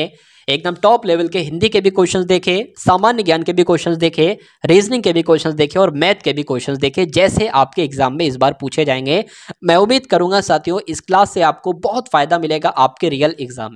एकदम टॉप लेवल के हिंदी के भी क्वेश्चंस देखे सामान्य ज्ञान के भी क्वेश्चंस देखे रीजनिंग के भी क्वेश्चंस देखे और मैथ के भी क्वेश्चंस देखे जैसे आपके एग्जाम में इस बार पूछे जाएंगे मैं उम्मीद करूंगा साथियों इस क्लास से आपको बहुत फायदा मिलेगा आपके रियल एग्जाम